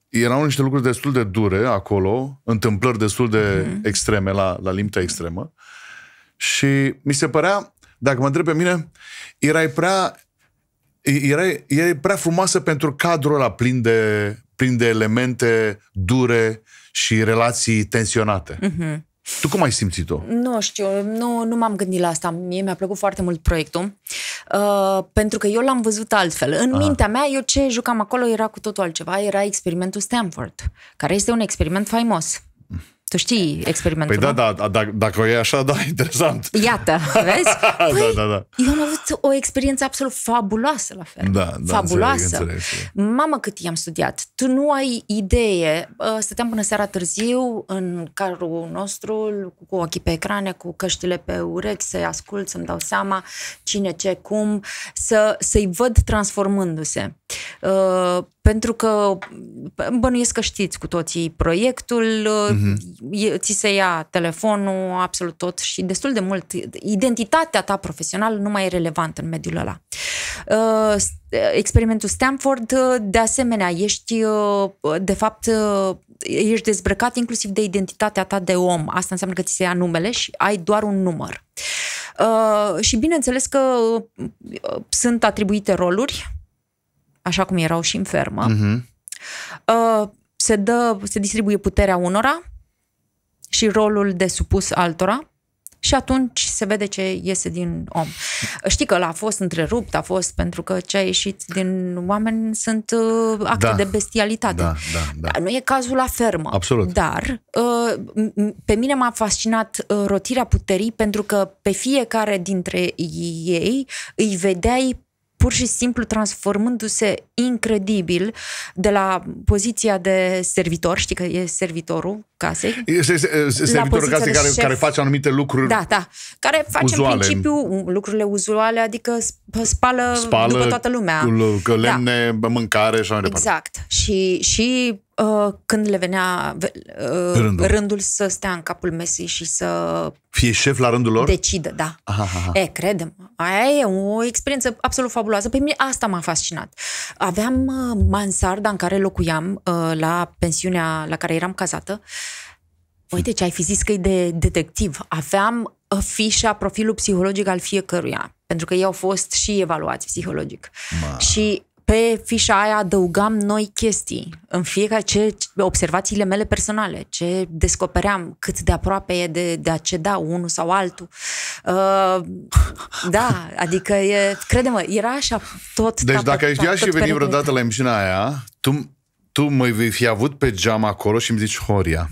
B: Erau niște lucruri destul de dure acolo, întâmplări destul de mm-hmm. extreme, la, la limita extremă. Și mi se părea, dacă mă întreb pe mine, erai prea... Erai, erai prea frumoasă pentru cadrul ăla plin de, prinde elemente dure și relații tensionate. Uh-huh. Tu cum ai simțit-o?
A: Nu știu, nu, nu m-am gândit la asta. Mie mi-a plăcut foarte mult proiectul, uh, pentru că eu l-am văzut altfel. În Aha. mintea mea, eu ce jucam acolo era cu totul altceva. Era experimentul Stanford, care este un experiment faimos.
B: Tu știi păi experimentul, Păi da, da, da, dacă o e așa, da, interesant. Iată, vezi? Da, păi, da, da, da.
A: Eu am avut o experiență absolut fabuloasă la fel.
B: Da, da, fabuloasă. Înțeleg, înțeleg,
A: Mamă cât i-am studiat. Tu nu ai idee. Ă, stăteam până seara târziu în carul nostru, cu ochii pe ecrane, cu căștile pe urechi, să-i ascult, să-mi dau seama cine, ce, cum, să, să-i văd transformându-se. Ă, pentru că bănuiesc că știți cu toții proiectul, mm-hmm. ți se ia telefonul, absolut tot și destul de mult identitatea ta profesională nu mai e relevantă în mediul ăla. Uh, experimentul Stanford, uh, de asemenea, ești de fapt ești dezbrăcat inclusiv de identitatea ta de om. Asta înseamnă că ți se ia numele și ai doar un număr. Uh, și bineînțeles că uh, sunt atribuite roluri așa cum erau și în fermă. Uh-huh. se, dă, se distribuie puterea unora și rolul de supus altora și atunci se vede ce iese din om. Mm. Știi că l-a fost întrerupt, a fost pentru că ce a ieșit din oameni sunt uh, acte da. de bestialitate. Da, da, da. Nu e cazul la fermă. Absolut. Dar uh, pe mine m-a fascinat uh, rotirea puterii pentru că pe fiecare dintre ei îi vedeai pur și simplu transformându-se incredibil de la poziția de servitor, știi că e servitorul,
B: casei. Este, este servitorul casei care, care face anumite lucruri Da,
A: da. Care face uzuale. în principiu lucrurile uzuale, adică spală, spală după toată lumea. Cu
B: da. lemne, da. mâncare și așa mai departe. Exact.
A: Și, și uh, când le venea uh, rândul. rândul să stea în capul mesei și să...
B: Fie șef la rândul lor? Decidă, da. Aha, aha. E,
A: credem. Aia e o experiență absolut fabuloasă. Pe păi mine asta m-a fascinat. Aveam uh, mansarda în care locuiam uh, la pensiunea la care eram cazată. Uh, Uite ce ai fi zis că e de detectiv. Aveam fișa, profilul psihologic al fiecăruia, pentru că ei au fost și evaluați psihologic. Ma. Și pe fișa aia adăugam noi chestii, în fiecare ce observațiile mele personale, ce descopeream, cât de aproape e de, de a ceda unul sau altul. Uh, da, adică e, crede-mă, era așa tot. Deci dacă ai știa da, și veni vreodată la
B: emisiunea aia, tu, tu mă vei fi avut pe geam acolo și îmi zici Horia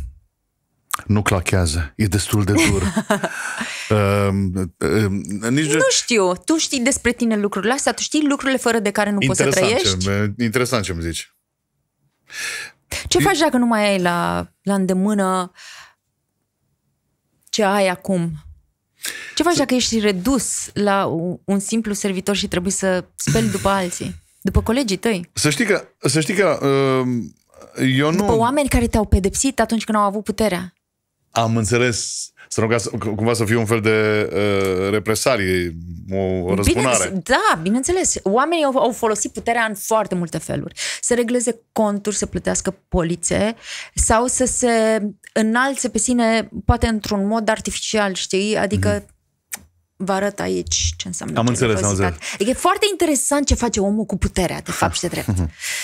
B: nu clachează, e destul de dur. uh, uh, uh, nu
A: știu, tu știi despre tine lucrurile astea, tu știi lucrurile fără de care nu interesant poți să trăiești?
B: Ce, interesant ce-mi zici.
A: Ce e... faci dacă nu mai ai la, la îndemână ce ai acum? Ce faci dacă ești redus la un simplu servitor și trebuie să speli după alții, după colegii tăi?
B: Să știi că, să știi că uh, eu nu... După
A: oameni care te-au pedepsit atunci când au avut puterea.
B: Am înțeles să nu ca să, cumva să fie un fel de uh, represalie, o răzbunare. Bine,
A: da, bineînțeles. Oamenii au, au folosit puterea în foarte multe feluri. Să regleze conturi, să plătească polițe sau să se înalțe pe sine, poate într-un mod artificial, știi? Adică mm-hmm. Vă arăt aici ce înseamnă am înțeles, am înțeles. E foarte interesant ce face omul cu puterea, de fapt și de drept.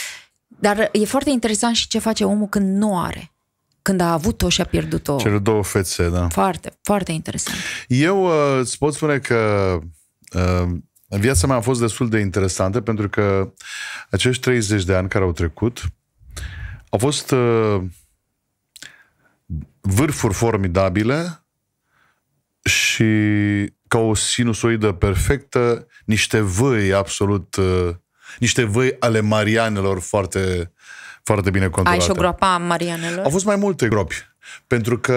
A: Dar e foarte interesant și ce face omul când nu are când a avut-o și a pierdut-o. Cele
B: două fețe, da.
A: Foarte, foarte interesant.
B: Eu uh, îți pot spune că uh, viața mea a fost destul de interesantă pentru că acești 30 de ani care au trecut au fost uh, vârfuri formidabile și ca o sinusoidă perfectă, niște văi absolut, niște văi ale marianelor foarte foarte bine controlată. Ai și o groapa
A: Marianelor? Au fost
B: mai multe gropi, pentru că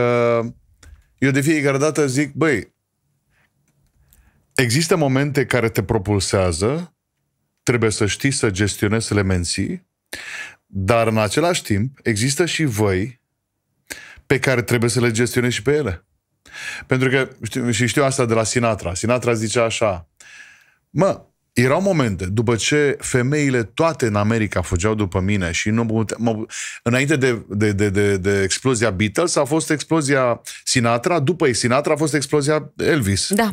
B: eu de fiecare dată zic, băi, există momente care te propulsează, trebuie să știi să gestionezi, să le menții, dar în același timp există și voi pe care trebuie să le gestionezi și pe ele. Pentru că, știu, și știu asta de la Sinatra, Sinatra zicea așa, mă, erau momente, după ce femeile toate în America fugeau după mine și nu mă, înainte de, de, de, de, de explozia Beatles a fost explozia Sinatra, după Sinatra a fost explozia Elvis. Da.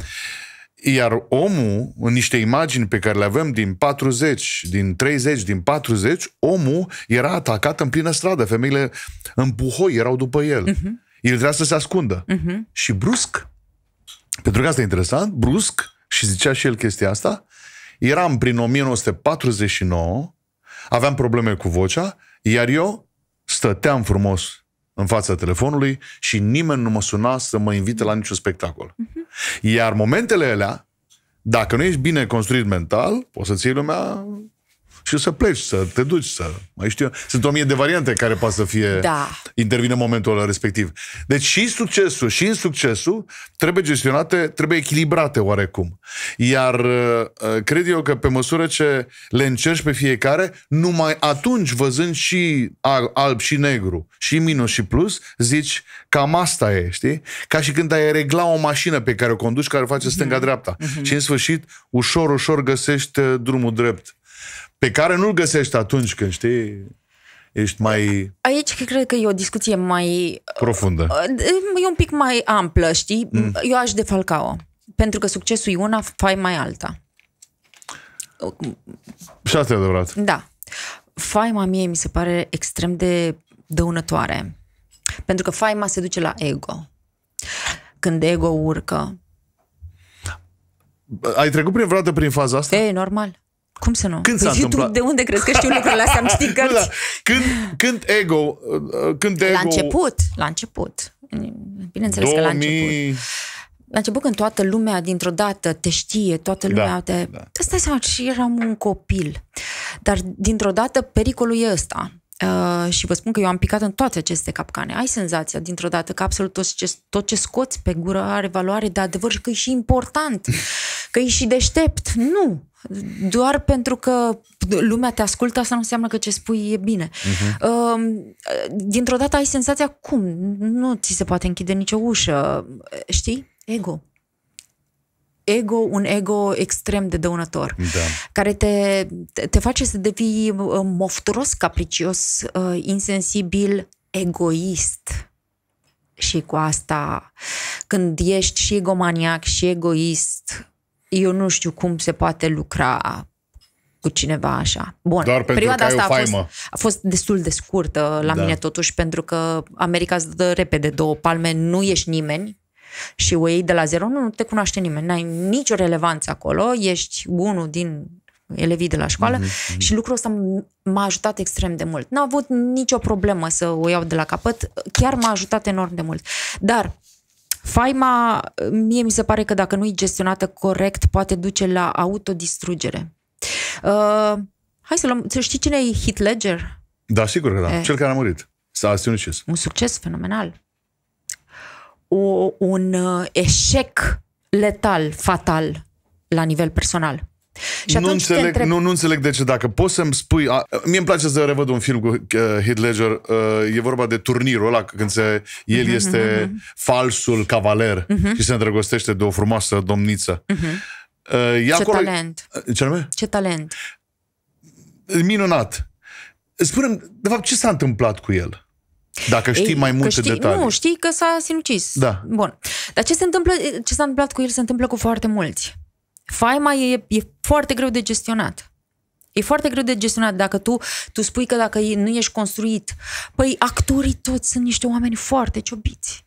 B: Iar omul, în niște imagini pe care le avem din 40, din 30, din 40, omul era atacat în plină stradă. Femeile în puhoi erau după el. Uh-huh. El trebuia să se ascundă. Uh-huh. Și brusc, pentru că asta e interesant, brusc, și zicea și el chestia asta, Eram prin 1949, aveam probleme cu vocea, iar eu stăteam frumos în fața telefonului și nimeni nu mă suna să mă invite la niciun spectacol. Mhm. Iar momentele alea, dacă nu ești bine construit mental, poți să-ți iei lumea și să pleci, să te duci, să... Mai știu eu. Sunt o mie de variante care poate să fie... Da. Intervine momentul ăla respectiv. Deci și succesul și în succesul trebuie gestionate, trebuie echilibrate oarecum. Iar uh, uh, cred eu că pe măsură ce le încerci pe fiecare, numai atunci, văzând și alb și negru, și minus și plus, zici, cam asta e, știi? Ca și când ai regla o mașină pe care o conduci, care o face stânga-dreapta. Mm-hmm. Și în sfârșit, ușor, ușor găsești uh, drumul drept pe care nu-l găsești atunci când, știi, ești mai...
A: Aici cred că e o discuție mai... Profundă. Uh, e un pic mai amplă, știi? Mm. Eu aș defalca-o. Pentru că succesul e una, fai mai alta.
B: Și asta e adevărat.
A: Da. Faima mie mi se pare extrem de dăunătoare. Pentru că faima se duce la ego. Când ego urcă.
B: Ai trecut prin vreodată prin faza asta? E, normal. Cum să nu? Când păi s-a întâmplat? Tu de unde crezi că știu lucrurile astea? Am citit cărți. Da. Când, când ego... Uh, când ego... La început,
A: la început. Bineînțeles 2000... că la început. La început când toată lumea dintr-o dată te știe, toată
C: da, lumea da, te... Da.
A: Stai seama și eram un copil. Dar dintr-o dată pericolul e ăsta. Uh, și vă spun că eu am picat în toate aceste capcane. Ai senzația dintr-o dată că absolut tot ce, tot ce scoți pe gură are valoare de adevăr și că e și important, că e și deștept. Nu! Doar pentru că lumea te ascultă, asta nu înseamnă că ce spui e bine. Uh-huh. Mhm. Uh, um, huh dintr o dată ai senzația cum? Nu ți se poate închide nicio ușă. Știi? Ego ego, un ego extrem de dăunător, da. care te, te face să devii uh, mofturos, capricios, uh, insensibil, egoist. Și cu asta, când ești și egomaniac și egoist, eu nu știu cum se poate lucra cu cineva așa. Bun, Doar perioada asta a fost, a fost destul de scurtă la da. mine totuși, pentru că America îți dă repede două palme, nu ești nimeni, și o iei de la zero, nu, nu te cunoaște nimeni, n-ai nicio relevanță acolo, ești unul din elevii de la școală mm-hmm. și mhm. lucrul ăsta m-a ajutat extrem de mult. N-a avut nicio problemă să o iau de la capăt, chiar m-a ajutat enorm de mult. Dar faima, mie mi se pare că dacă nu e gestionată corect, poate duce la autodistrugere. Uh, hai să luăm, să știi cine e Heath Ledger?
B: Da, sigur că da, e. cel care a murit. S-a un succes. Un succes fenomenal
A: o, un uh, eșec letal, fatal, la nivel personal.
B: Și nu, înțeleg, întreb... nu, nu înțeleg de ce. Dacă poți să-mi spui... A, mie îmi place să revăd un film cu uh, Heath Ledger. Uh, e vorba de turnirul ăla când se, el mm-hmm, este uh-huh. falsul cavaler uh-huh. și se îndrăgostește de o frumoasă domniță.
C: Uh-huh.
B: Uh, ce acolo... talent! Uh, ce nume? Ce talent! Minunat! Spune-mi, de fapt, ce s-a întâmplat cu el? Dacă știi Ei, mai multe știi, detalii. Nu,
A: știi că s-a sinucis. Da. Bun. Dar ce, se întâmplă, ce s-a întâmplat cu el se întâmplă cu foarte mulți. Faima e, e foarte greu de gestionat. E foarte greu de gestionat dacă tu, tu spui că dacă nu ești construit. Păi actorii toți sunt niște oameni foarte ciobiți.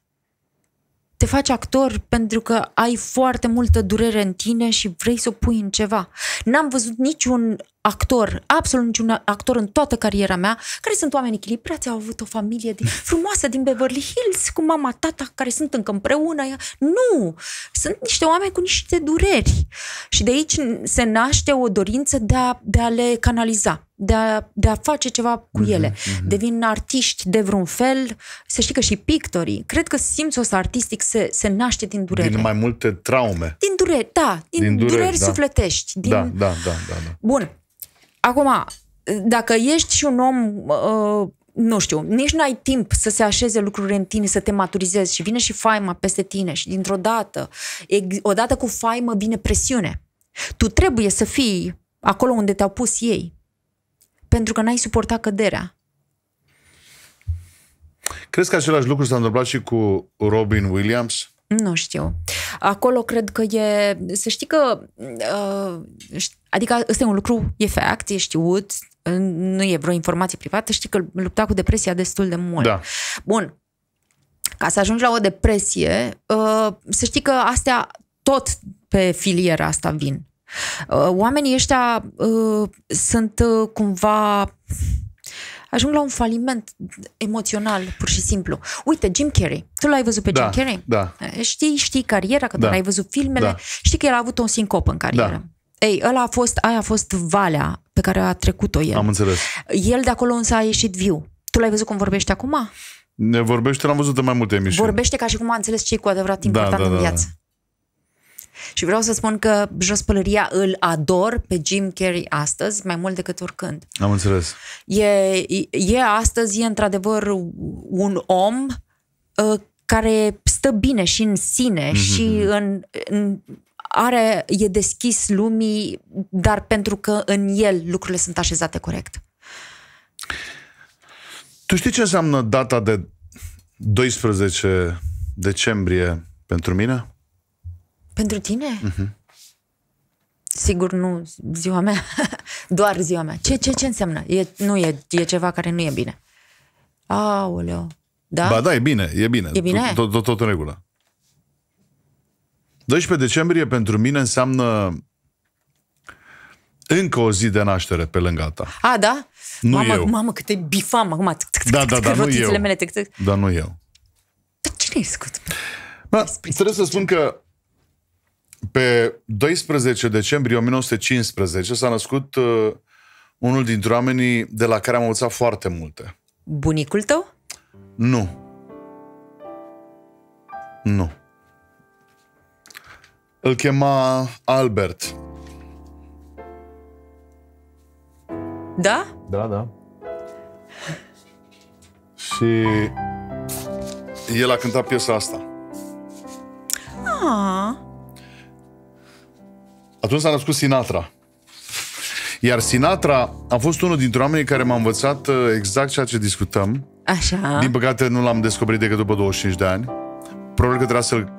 A: Te faci actor pentru că ai foarte multă durere în tine și vrei să o pui în ceva. N-am văzut niciun actor, absolut niciun actor în toată cariera mea, care sunt oameni echilibrați, au avut o familie din, frumoasă din Beverly Hills, cu mama, tata, care sunt încă împreună. Nu! Sunt niște oameni cu niște dureri. Și de aici se naște o dorință de a, de a le canaliza de a, de a face ceva cu mhm, ele. Mm-hmm. Devin artiști de vreun fel. Să știi că și pictorii, cred că simțul ăsta artistic se, se naște din durere. Din mai
B: multe traume.
A: Din dureri, da. Din, din dureri, dureri da. sufletești. Din... Da,
B: da, da, da, da.
A: Bun. Acum, dacă ești și un om, uh, nu știu, nici n-ai timp să se așeze lucruri în tine, să te maturizezi și vine și faima peste tine și dintr-o dată, odată cu faimă vine presiune. Tu trebuie să fii acolo unde te-au pus ei, pentru că n-ai suportat căderea.
B: Crezi că același lucru s-a întâmplat și cu Robin Williams? Nu știu.
A: Acolo cred că e... Să știi că... Uh, adică ăsta e un lucru, e fact, e știut, nu e vreo informație privată, știi că lupta cu depresia destul de mult. Da. Bun. Ca să ajungi la o depresie, uh, să știi că astea tot pe filiera asta vin. Uh, oamenii ăștia sunt cumva ajung la un faliment emoțional, pur și simplu. Uite, Jim Carrey. Tu l-ai văzut pe da, Jim Carrey? Da. Eh, știi, știi cariera, că da. ai văzut filmele, da. știi că el a avut un sincop în carieră. Da. Ei, ăla a fost, aia a fost valea pe care a trecut-o el. Am înțeles. El de acolo însă a ieșit viu. Tu l-ai văzut cum vorbește acum?
B: Ne vorbește, l-am văzut în mai multe emisiuni.
A: Vorbește ca și cum a înțeles ce e cu adevărat da, important da, da, da, în viață. Da. Și vreau să spun că jos pălăria îl ador pe Jim Carrey astăzi, mai mult decât oricând.
B: Am înțeles.
A: E, e astăzi, e într-adevăr un om uh, care stă bine și în sine mm-hmm. și mhm, mhm. în, în are, e deschis lumii, dar pentru că în el lucrurile sunt așezate corect.
B: Tu știi ce înseamnă data de 12 decembrie pentru mine? Pentru tine? Uh-huh.
A: Sigur, nu ziua mea, doar ziua mea. Ce, ce, ce înseamnă? E, nu e, e ceva care nu e bine. Aoleo, da? Ba da,
B: e bine, e bine. E bine? Tot, tot, tot în regulă. 12 decembrie pentru mine înseamnă încă o zi de naștere pe lângă ta. A, da? Nu mamă, eu. Mamă,
A: cât te bifam acum. Da, da, da, da, nu eu. mele.
B: Dar nu eu. Dar cine ai scut? Trebuie să spun că pe 12 decembrie 1915 s-a născut uh, unul dintre oamenii de la care am învățat foarte multe.
A: Bunicul tău?
B: Nu. Nu. Îl chema Albert. Da? Da, da. Și el a cântat piesa asta. Ah. Atunci s-a născut Sinatra. Iar Sinatra a fost unul dintre oamenii care m-a învățat uh, exact ceea ce discutăm. Așa. Din păcate nu l-am descoperit decât după 25 de ani. Probabil că trebuia să-l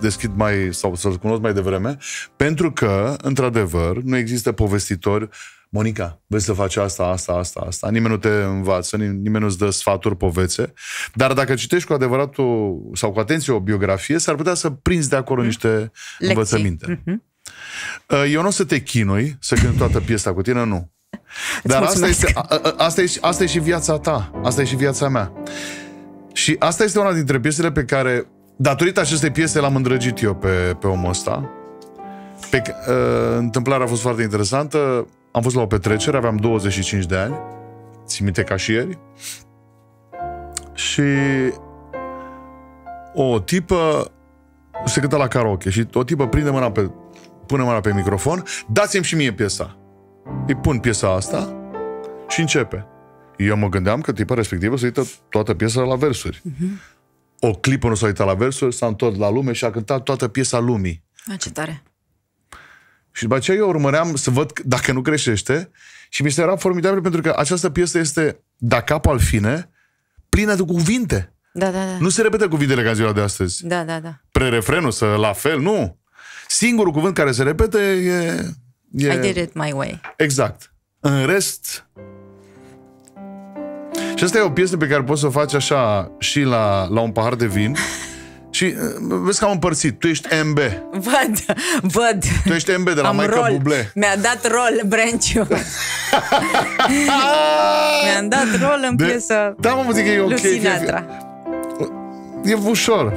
B: deschid mai, sau să-l cunosc mai devreme, pentru că, într-adevăr, nu există povestitori Monica, vezi să faci asta, asta, asta, asta. Nimeni nu te învață, nimeni nu-ți dă sfaturi, povețe. Dar dacă citești cu adevărat o, sau cu atenție o biografie, s-ar putea să prinzi de acolo mm-hmm. niște Lecții. învățăminte. Mm-hmm. Uh, eu nu o să te chinui să cânt toată piesa cu tine, nu. Dar asta este, a, a, asta, este, asta este și viața ta, asta e și viața mea. Și asta este una dintre piesele pe care, datorită acestei piese, l-am îndrăgit eu pe, pe omul ăsta. Pe, uh, întâmplarea a fost foarte interesantă. Am fost la o petrecere, aveam 25 de ani. Ți minte ca și ieri. Și o tipă se cântă la karaoke și o tipă prinde mâna pe pune mâna pe microfon, dați-mi și mie piesa. Îi pun piesa asta și începe. Eu mă gândeam că tipa respectivă să uită toată piesa la versuri. Uh-huh. O clipă nu s-a uitat la versuri, s-a întors la lume și a cântat toată piesa lumii. A, ce tare! Și după aceea eu urmăream să văd dacă nu creștește și mi se era formidabil pentru că această piesă este, da cap al fine, plină de cuvinte. Da, da, da. Nu se repete cuvintele ca în ziua de astăzi. Da, da, da. Pre-refrenul să la fel, nu. Singurul cuvânt care se repete e... e... I did it my way. Exact. În rest... Și asta e o piesă pe care poți să o faci așa și la, la un pahar de vin. Și uh, vezi că am împărțit. Tu ești MB. Văd, văd. Tu ești MB de la am Buble. Mi-a dat rol, Brenciu. mi a dat
A: rol în de... piesă. Da, mă, zic că e ok. E,
B: e ușor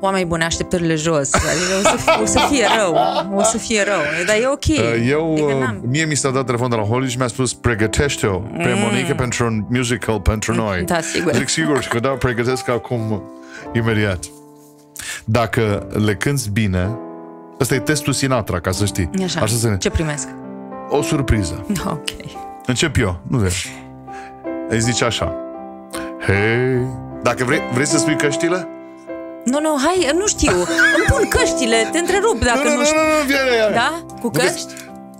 B: oameni
A: buni, așteptările jos. Adică o, să, o să fie rău. O să fie rău. Dar e ok. Uh, eu,
B: adică uh, mie mi s-a dat telefon de la Holly și mi-a spus pregătește-o pe mm. Monica pentru un musical pentru mm, noi. Da, sigur. Zic sigur că da, pregătesc acum imediat. Dacă le cânți bine, ăsta e testul Sinatra, ca să știi. Așa. Așa să ne... Ce primesc? O surpriză. Ok. Încep eu. Nu vezi. Îi zici așa. Hei, dacă vrei, vrei să spui căștile?
A: Nu, nu, hai, nu știu. Îmi pun căștile, te întrerup dacă nu, nu, nu Nu, nu, nu, Da? Cu căști?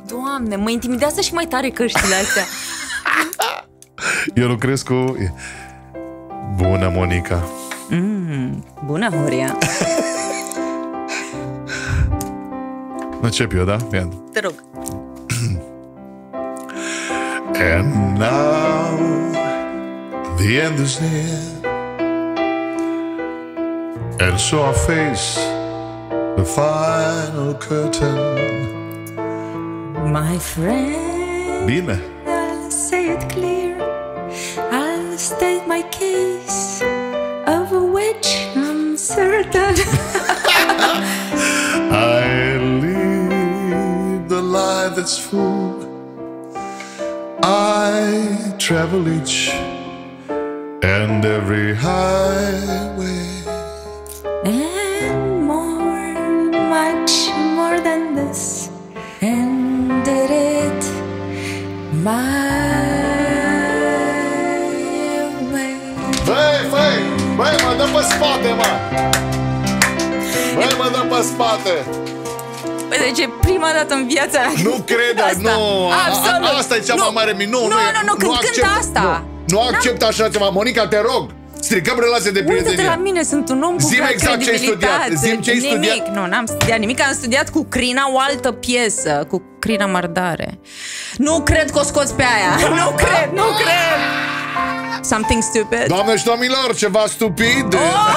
A: Doamne, mă intimidează și mai tare căștile astea.
B: Eu lucrez cu... Bună, Monica.
C: Mm,
A: bună, Horia.
B: Încep eu, da? Bine. Te rog. And now the end is near And so I face the final curtain. My friend, Dime. I'll say it
A: clear. I'll state my case, of which
B: I'm certain. I lead the life that's full. I travel each and every highway. regret my way Băi, băi, băi, mă dă pe spate, mă! Băi, mă dă pe spate! Păi deci e prima dată în viața mea Nu cred, asta. nu! Absolut! A, asta e cea nu. mai mare minune! Nu, nu, nu, nu, nu când accept, asta! Nu, nu da. accept așa ceva, Monica, te rog! stricăm relația de prietenie. Uite te la
A: mine, sunt un om cu Zim exact ce ai studiat. Zim ce ai nimic. studiat. Nu, n-am studiat nimic. Am studiat cu Crina o altă piesă, cu Crina Mardare. Nu cred că o scoți pe aia. nu cred, nu cred.
B: Something stupid. Doamne și domnilor, ceva stupid. Oh!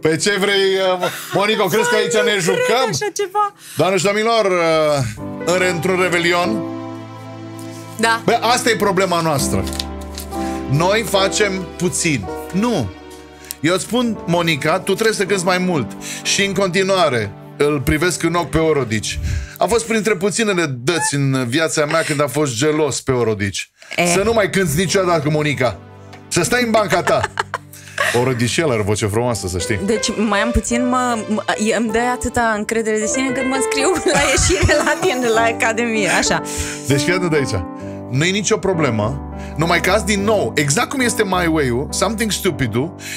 B: Pe păi ce vrei, uh, Monico, crezi că aici nu ne jucăm? așa ceva. Doamne și domnilor, uh, într-un revelion. Da. Bă, asta e problema noastră. Noi facem puțin. Nu. Eu îți spun, Monica, tu trebuie să cânți mai mult. Și în continuare, îl privesc în ochi pe Orodici. A fost printre puținele dăți în viața mea când a fost gelos pe Orodici. E. Eh. Să nu mai cânti niciodată, Monica. Să stai în banca ta. O rădișelă are voce frumoasă, să știi.
A: Deci mai am puțin, mă, mă, îmi dă atâta încredere de sine când mă scriu la ieșire la tine, la Academie, așa.
B: Deci fii de aici nu e nicio problemă, numai că azi din nou, exact cum este My Way-ul, Something stupid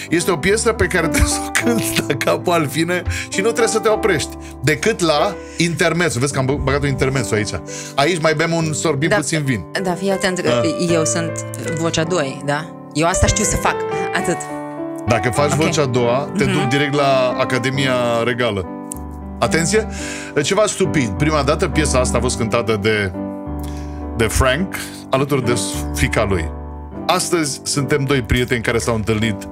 B: este o piesă pe care trebuie să o cânti la capul al fine și nu trebuie să te oprești, decât la intermezzo. Vezi că am băgat un intermezzo aici. Aici mai bem un sorbim da, puțin vin.
A: Da, fii atent că uh. eu sunt vocea 2, da? Eu asta știu să fac, atât.
B: Dacă faci okay. vocea a doua, te mm-hmm. duc mhm. direct la Academia Regală. Atenție! Ceva stupid. Prima dată piesa asta a fost cântată de de Frank, alături de fica lui. Astăzi suntem doi prieteni care s-au întâlnit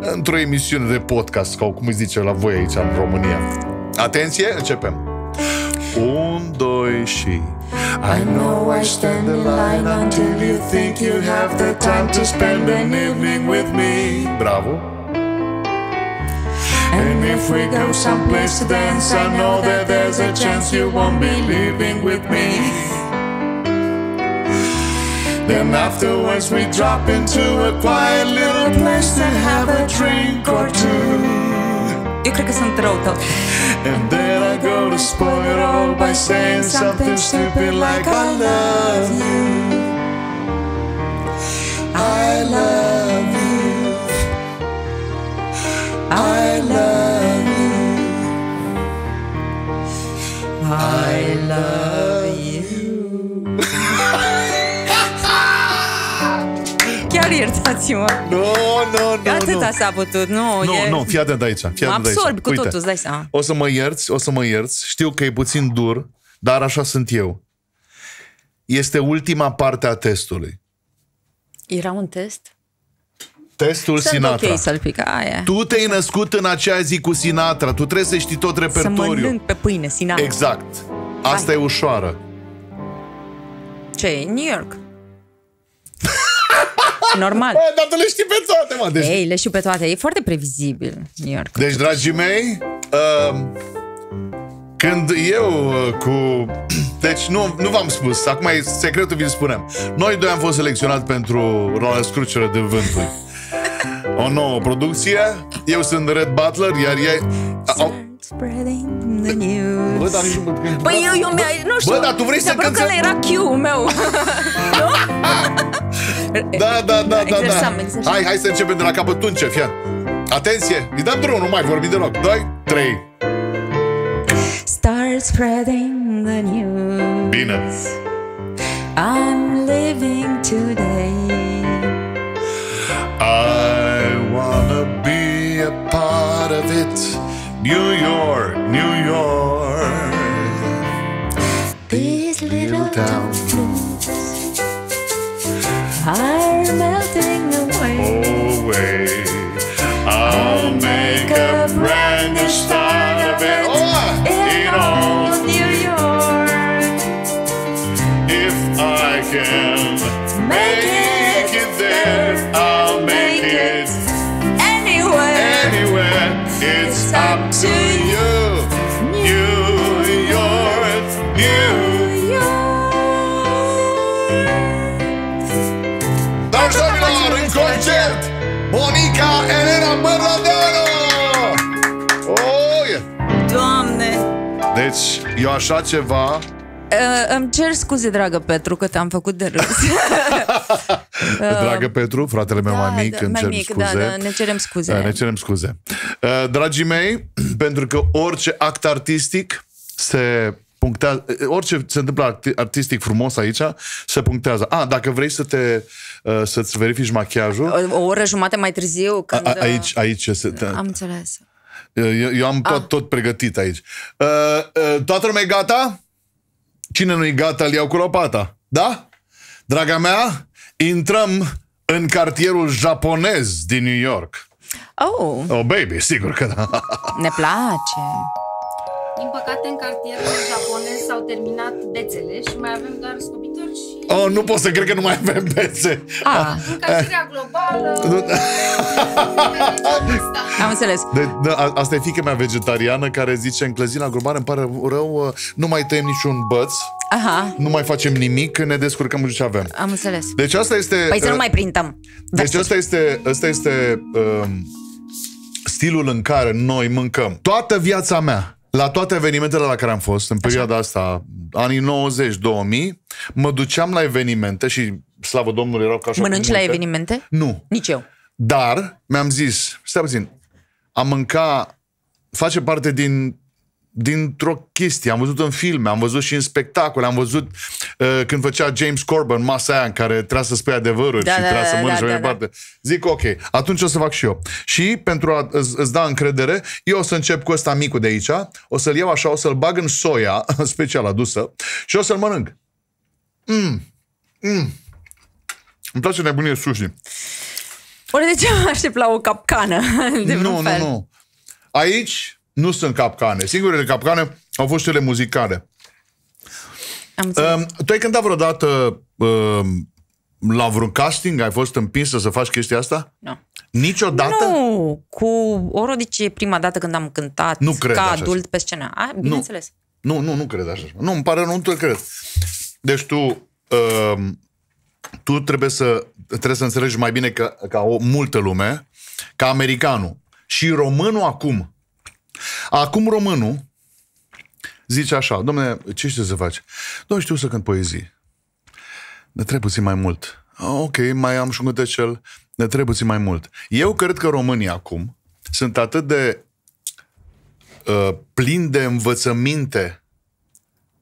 B: într-o emisiune de podcast, sau cum îi zice la voi aici în România. Atenție, începem! Un, doi și... I know I stand in line until you think you have the time to spend an evening with me. Bravo! And if we go someplace to dance, I know that there's a chance you won't be leaving with me. Then afterwards we drop into a quiet little place to have a drink or two. Eu creio que sunt rău tot. And then I go to spoil it all by saying something stupid like I love you.
C: I love you. I love you. I love you. I love you.
A: Iertați-mă! Nu, nu, nu!
B: Atâta s-a putut, nu! Nu, e... nu, fii atent aici. Fii atent absorb aici. cu Uite, totul, dai seama. O să mă ierți, o să mă ierți. Știu că e puțin dur, dar așa sunt eu. Este ultima parte a testului.
A: Era un test?
B: Testul Sunt Sinatra. Okay să-l
A: pic, aia.
B: Tu te-ai născut în acea zi cu Sinatra, tu trebuie să știi tot repertoriul. Să mănânc
A: pe pâine, Sinatra.
B: Exact. Asta Hai. e ușoară.
A: Ce New York normal. Bă, dar tu le știi pe toate, mă. Deci... Ei, le știu pe toate. E foarte previzibil
B: New York. Deci, dragii mei, uh, când eu uh, cu... Deci nu, nu v-am spus, acum e secretul, vi-l spunem. Noi doi am fost selecționați pentru rolul scruceră de vântul. O nouă producție. Eu sunt Red Butler, iar ea... Au... Bă, dar nici păi nu
A: Bă, eu, eu mi-ai... Nu știu. Bă, dar tu vrei să... cânti? Pentru că era Q-ul meu. nu?
B: Da, da, da, da, exersam, da. Exersam. Hai, hai să începem de la capăt. Tu încep, ia. Atenție, îi dăm drumul, nu mai vorbi deloc. 2, 3.
A: Start spreading the news. Bine. I'm living today.
B: I wanna be a part of it. New York, New York. This little town. Hi. ca Elena Bărădeanu! Oh, Doamne! Deci, eu așa ceva
A: Uh, îmi cer scuze, dragă Petru, că te-am făcut de râs.
B: Eh, dragă um, Petru, fratele meu da, mai mic, da, îmi cer mic, scuze. Da, da, ne
A: cerem scuze. Da, ne
B: cerem scuze. Uh, dragii mei, pentru că orice act artistic se punctează, orice se întâmplă artistic frumos aici, se punctează. A, ah, dacă vrei să te Uh, să-ți verifici machiajul. O
A: oră jumate mai târziu. Când... A, uh, aici,
B: aici. Se... Da, da. Am înțeles. Eu, eu am tot, ah. tot pregătit aici. Uh, toată lumea e gata? Cine nu e gata, îl iau cu lopata. Da? Draga mea, intrăm în cartierul japonez din New York. Oh. Oh, baby, sigur că da. ne place.
A: Din păcate, în cartierul japonez s-au terminat dețele și mai avem doar scobite.
B: Oh, nu pot să cred că nu mai avem pese. Ah. ah. Încălzirea
A: globală. Am înțeles.
B: De, de, a, asta e fica mea vegetariană care zice în clăzina globală îmi pare rău, uh, nu mai tăiem niciun băț. Aha. Nu mai facem nimic, ne descurcăm cu ce avem. Am înțeles. Deci asta este... Păi să nu uh, mai printăm. Deci asta este, asta este um, stilul în care noi mâncăm. Toată viața mea la toate evenimentele la care am fost, în perioada Așa. asta, anii 90-2000, mă duceam la evenimente și, slavă Domnului, erau ca așa Mănânci la
A: evenimente?
B: Nu. Nici eu. Dar mi-am zis, stai puțin, a mânca face parte din dintr-o chestie. Am văzut în filme, am văzut și în spectacole, am văzut uh, când făcea James Corbin masa aia în care trebuia să spui adevărul da, și da, trebuia da, să mănânci da, da mai da. departe. Da. Zic, ok, atunci o să fac și eu. Și pentru a îți da încredere, eu o să încep cu ăsta micul de aici, o să-l iau așa, o să-l bag în soia, special adusă, și o să-l mănânc. Mm. Mm. Îmi place nebunie sushi.
A: Oare de ce mă aștept la o capcană? De nu, nu,
B: nu. Aici nu sunt capcane. Singurele capcane au fost cele muzicale. uh, tu ai cântat vreodată uh, la vreun casting? Ai fost împinsă să faci chestia asta? Nu. Niciodată? Nu,
A: cu orodice e prima dată când am cântat nu cred ca adult așa. pe scenă. A, bineînțeles.
B: Nu. nu, nu, nu cred așa. Nu, îmi pare, nu te cred. Deci tu, uh, tu trebuie să, trebuie să înțelegi mai bine că, ca o multă lume, ca americanul și românul acum, Acum românul zice așa, domnule, ce știu să faci? Nu știu să cânt poezii. Ne trebuie puțin mai mult. Ah, ok, mai am și un cel. ne trebuie puțin mai mult. Eu cred că românii acum sunt atât de uh, plini de învățăminte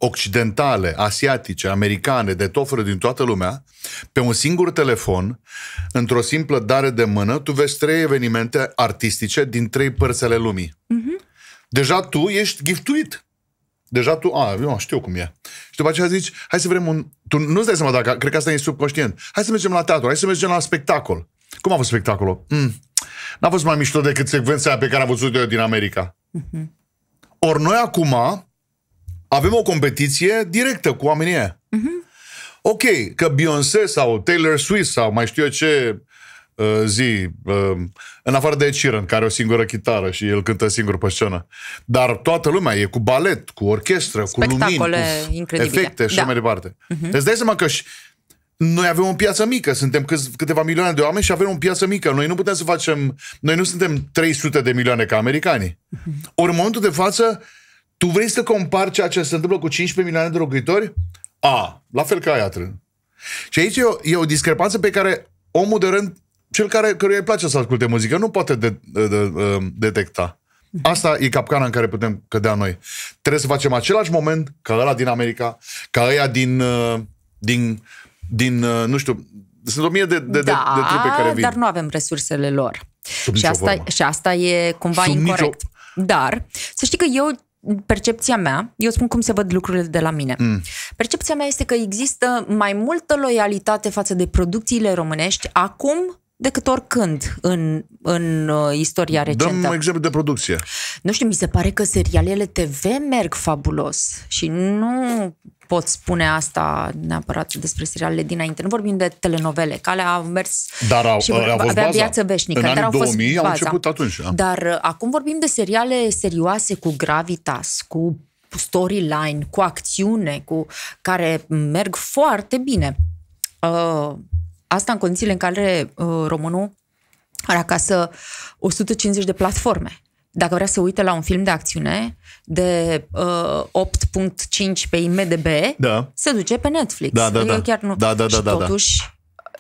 B: occidentale, asiatice, americane, de tot fără din toată lumea, pe un singur telefon, într-o simplă dare de mână, tu vezi trei evenimente artistice din trei părți ale lumii. Mm. Deja tu ești giftuit. Deja tu, a, eu știu cum e. Și după aceea zici, hai să vrem un... Tu nu-ți dai seama dacă, cred că asta e subconștient. Hai să mergem la teatru, hai să mergem la spectacol. Cum a fost spectacolul? Mm. N-a fost mai mișto decât secvența pe care am văzut-o eu din America. Uh-huh. Ori noi acum avem o competiție directă cu oamenii Uh-huh. Ok, că Beyoncé sau Taylor Swift sau mai știu eu ce Uh, zi, uh, în afară de Ed care are o singură chitară și el cântă singur pe scenă. Dar toată lumea e cu balet, cu orchestră, Spectacole cu lumini, cu incredibile. efecte și da. mai departe. Uh-huh. Îți dai seama că și noi avem o piață mică, suntem câț, câteva milioane de oameni și avem o piață mică. Noi nu putem să facem, noi nu suntem 300 de milioane ca americanii. Uh-huh. Ori în momentul de față, tu vrei să compari ceea ce se întâmplă cu 15 milioane de locuitori? A, la fel ca aia trân. Și aici e o, e o discrepanță pe care omul de rând cel care, căruia îi place să asculte muzică nu poate de, de, de, uh, detecta. Asta e capcana în care putem cădea noi. Trebuie să facem același moment ca ăla din America, ca ăia din, uh, din, din uh, nu știu, sunt o mie de, de, da, de, de da, trupe care vin. dar nu
A: avem resursele lor.
B: Sub și asta, formă.
A: și asta e cumva Sub incorrect. Nicio... Dar să știi că eu percepția mea, eu spun cum se văd lucrurile de la mine. Mm. Percepția mea este că există mai multă loialitate față de producțiile românești acum decât oricând în, în uh, istoria recentă. Dăm exemplu de producție. Nu știu, mi se pare că serialele TV merg fabulos și nu pot spune asta neapărat despre serialele dinainte. Nu vorbim de telenovele, care au mers
B: dar au, și vor, fost avea baza. viață veșnică. În dar anii au 2000 fost baza. au început atunci. Da. Dar
A: uh, acum vorbim de seriale serioase cu gravitas, cu storyline, cu acțiune, cu care merg foarte bine. Uh, Asta în condițiile în care uh, românul are acasă 150 de platforme. Dacă vrea să uite la un film de acțiune de uh, 8.5 pe IMDB, da. se duce pe Netflix. Da, da, Eu da. chiar nu. Da, da, da, și da, da. totuși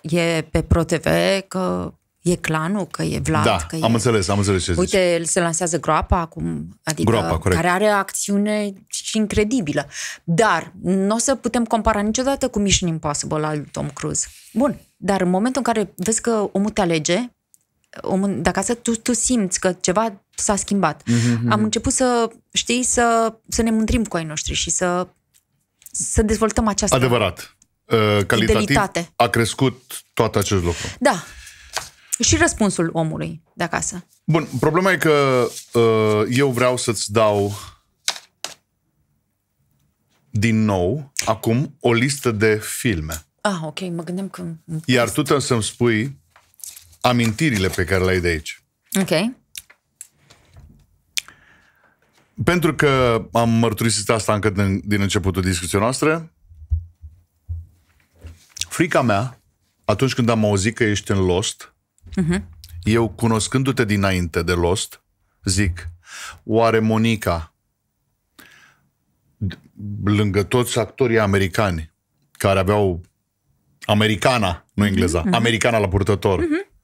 A: da. e pe ProTV că E clanul, că e Vlad, da, că am e...
B: înțeles, am înțeles ce Uite,
A: zici. el se lansează groapa acum, adică groapa, care are acțiune și incredibilă. Dar nu o să putem compara niciodată cu Mission Impossible al Tom Cruise. Bun, dar în momentul în care vezi că omul te alege, omul, dacă asta tu, tu simți că ceva s-a
B: schimbat, mm-hmm. am
A: început să, știi, să, să ne mândrim cu ai noștri și să, să dezvoltăm această... Adevărat
B: uh, calitativ Fidelitate. a crescut tot acest lucru.
A: Da, și răspunsul omului de acasă.
B: Bun, problema e că uh, eu vreau să-ți dau din nou, acum, o listă de filme.
A: Ah, ok, mă gândeam că...
B: Iar tu trebuie să-mi spui amintirile pe care le ai de aici. Ok. Pentru că am mărturisit asta încă din, din începutul discuției noastre, frica mea, atunci când am auzit că ești în Lost, Uh-huh. Eu, cunoscându-te dinainte de Lost, zic, oare Monica, lângă toți actorii americani care aveau americana, nu mhm. engleza, uh-huh. americana la purtător, uh-huh.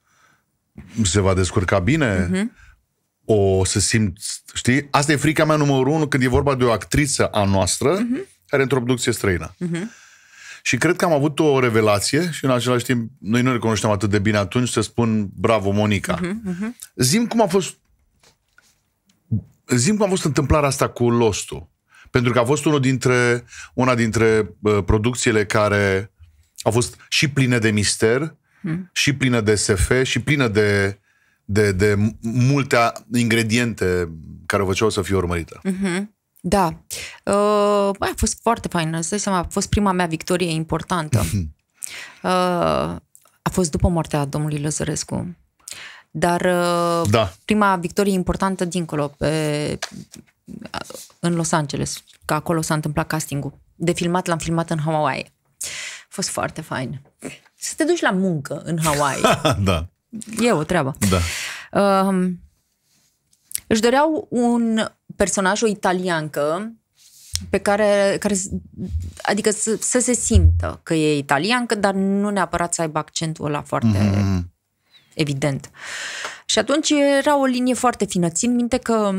B: se va descurca bine? Uh-huh. O să simt, știi? Asta e frica mea numărul unu când e vorba de o actriță a noastră uh-huh. care într-o producție străină. Uh-huh și cred că am avut o revelație și în același timp noi nu recunoșteam atât de bine atunci să spun bravo Monica. Uh-huh, uh-huh. Zim cum a fost zim cum a fost întâmplarea asta cu Lostul. Pentru că a fost unul dintre, una dintre uh, producțiile care au fost și pline de mister, mm. și plină de SF, și plină de, de, de multe ingrediente care o făceau să fie urmărită.
A: Mm-hmm. Da. Uh, a fost foarte fain. Îți dai seama, a fost prima mea victorie importantă. Uh, a fost după moartea domnului Lăzărescu. Dar uh, da. prima victorie importantă dincolo, pe, în Los Angeles, că acolo s-a întâmplat castingul. De filmat l-am filmat în Hawaii. A fost foarte fain. Să te duci la muncă în Hawaii. da. E o treabă. Da. Uh, își doreau un personaj o italiancă pe care, care adică să, să se simtă că e italiancă, dar nu neapărat să aibă accentul ăla foarte mm-hmm. evident. Și atunci era o linie foarte fină. Țin minte că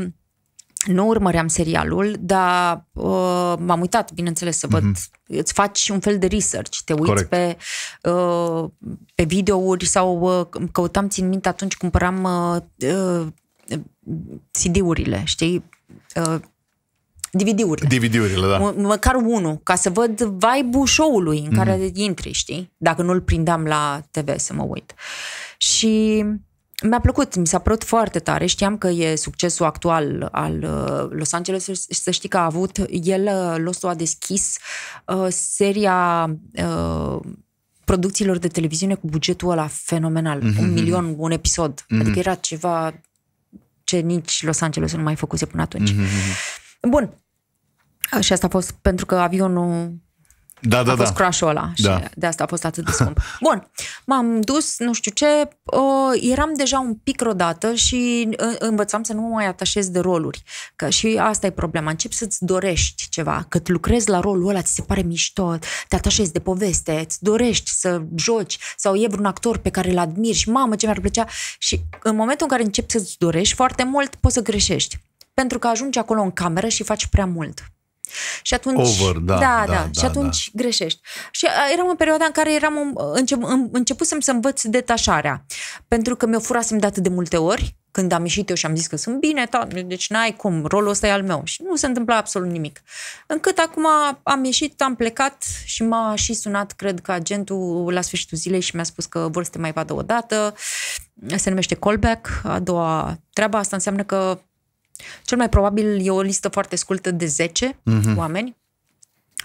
A: nu urmăream serialul, dar uh, m-am uitat, bineînțeles, să văd. Mm-hmm. Îți faci un fel de research, te uiți Corect. pe, uh, pe videouri sau uh, căutam, țin minte, atunci cumpăram uh, uh, CD-urile, știi? Uh, DVD-urile.
B: DVD-urile, da. M-
A: măcar unul, ca să văd vibe-ul show-ului în mm-hmm. intri, știi? Dacă nu-l prindeam la TV să mă uit. Și mi-a plăcut, mi s-a părut foarte tare. Știam că e succesul actual al uh, Los Angeles. Să știi că a avut, el, uh, Losul a deschis uh, seria uh, producțiilor de televiziune cu bugetul ăla fenomenal. Mm-hmm. Un mhm, mhm, mhm. milion, un episod. Mm-hmm. Adică era ceva ce nici Los Angeles nu mai făcuse până atunci.
C: Mm-hmm.
A: Bun. Și asta a fost pentru că avionul
C: da, da, a fost da. crush-ul ăla da. și da.
A: de asta a fost atât de scump. Bun, m-am dus, nu știu ce, uh, eram deja un pic rodată și uh, învățam să nu mă mai atașez de roluri. Că și asta e problema, încep să-ți dorești ceva, că lucrezi la rolul ăla, ți se pare mișto, te atașezi de poveste, îți dorești să joci sau e vreun actor pe care îl admiri și mamă ce mi-ar plăcea. Și în momentul în care începi să-ți dorești foarte mult, poți să greșești. Pentru că ajungi acolo în cameră și faci prea mult. Și atunci, Over, da, da, da, da, da și da. atunci da. greșești. Și eram în perioada în care eram încep, începusem să învăț detașarea, pentru că mi-o furasem de atât de multe ori, când am ieșit eu și am zis că sunt bine, ta, deci n-ai cum, rolul ăsta e al meu. Și nu se întâmpla absolut nimic. Încât acum am ieșit, am plecat și m-a și sunat, cred că agentul la sfârșitul zilei și mi-a spus că vor să te mai vadă o dată. Se numește callback, a doua treaba. Asta înseamnă că cel mai probabil e o listă foarte scurtă de 10 mm-hmm. oameni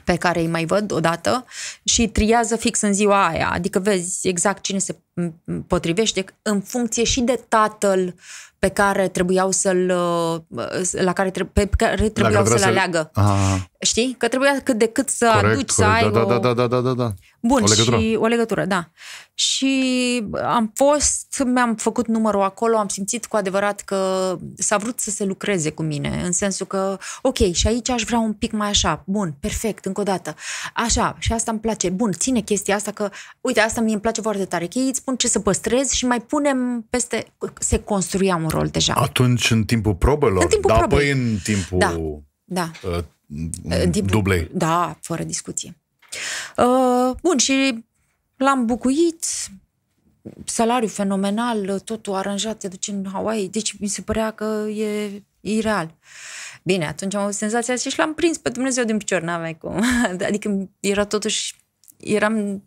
A: pe care îi mai văd odată și triază fix în ziua aia. Adică vezi exact cine se potrivește în funcție și de tatăl pe care trebuiau să-l uh, la care, pe care trebuiau să-l aleagă. Ah. Știi? Că trebuia cât de cât să corect, aduci, corect. să ai da, o... Da, da, da,
B: da, da, da. Bun, o legătură. și
A: o legătură, da. Și am fost, mi-am făcut numărul acolo, am simțit cu adevărat că s-a vrut să se lucreze cu mine, în sensul că, ok, și aici aș vrea un pic mai așa, bun, perfect, încă o dată, așa, și asta îmi place, bun, ține chestia asta că, uite, asta mi îmi place foarte tare, că ei îți spun ce să păstrezi și mai punem peste, se construia un rol deja.
B: Atunci, în timpul probelor, în timpul da, probei. în timpul... Da. Da. Uh, Uh, din, duble.
A: Da, fără discuție. Uh, bun, și l-am bucuit, salariu fenomenal, totul aranjat, te duci în Hawaii, deci mi se părea că e, ireal. Bine, atunci am avut senzația și l-am prins pe Dumnezeu din picior, n mai cum. Adică era totuși, eram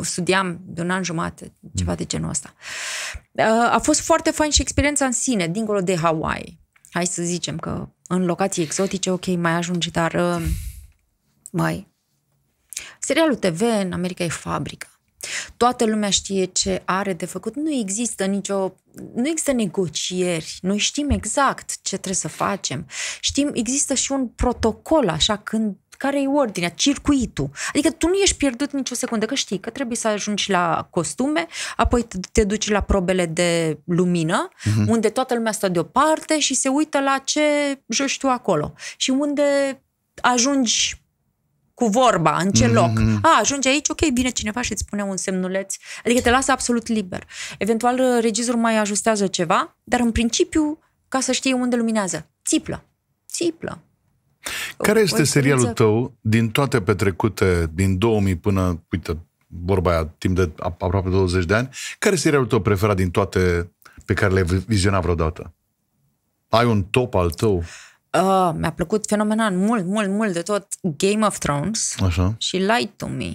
A: studiam de un an jumate, ceva de genul ăsta. Uh, a fost foarte fain și experiența în sine, dincolo de Hawaii. Hai să zicem că în locații exotice, ok, mai ajungi, dar uh, mai. Serialul TV în America e fabrica. Toată lumea știe ce are de făcut. Nu există nicio... Nu există negocieri. Noi știm exact ce trebuie să facem. Știm, există și un protocol, așa, când care e ordinea, circuitul. Adică tu nu ești pierdut nicio secundă, că știi că trebuie să ajungi la costume, apoi te duci la probele de lumină, uh-huh. unde toată lumea stă deoparte și se uită la ce joci tu acolo. Și unde ajungi cu vorba, în ce mm-hmm. loc. Mhm. A, ajunge aici, ok, vine cineva și îți pune un semnuleț. Adică te lasă absolut liber. Eventual, uh, regizorul mai ajustează ceva, dar în principiu, ca să știe unde luminează, țiplă. Țiplă.
B: Care este o serialul tău din toate petrecute din 2000 până, uite, vorba aia, timp de aproape 20 de ani, care este serialul tău preferat din toate pe care le-ai vizionat vreodată? Ai un top al tău?
A: Uh, mi-a plăcut fenomenal, mult, mult, mult de tot Game of Thrones Așa. și Light to Me.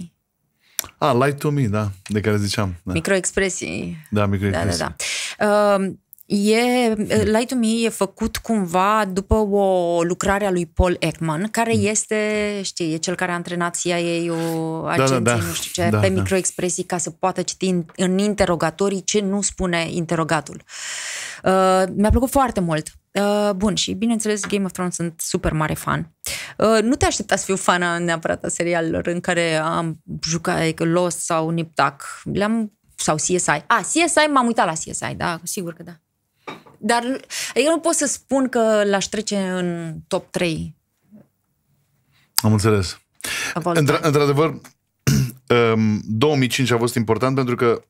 B: Ah, Light to Me, da, de care ziceam. Da.
A: Microexpresii.
B: Da, microexpresii. Da,
A: da, da. Uh, E, Light to Me e făcut cumva după o lucrare a lui Paul Ekman, care mm. este, știi, e cel care a antrenat cia o agenție, da, da, da. nu știu ce, da, pe da. microexpresii ca să poată citi în, în interogatorii ce nu spune interogatul. Uh, mi-a plăcut foarte mult. Uh, bun, și bineînțeles Game of Thrones sunt super mare fan. Uh, nu te aștepta să fiu fană neapărat a serialelor în care am jucat adică Lost sau Niptac. Le-am sau CSI. A, ah, CSI m-am uitat la CSI, da, sigur că da. Dar eu nu pot să spun că l-aș trece în top 3.
B: Am înțeles. Într- într-adevăr, 2005 um, a fost important pentru că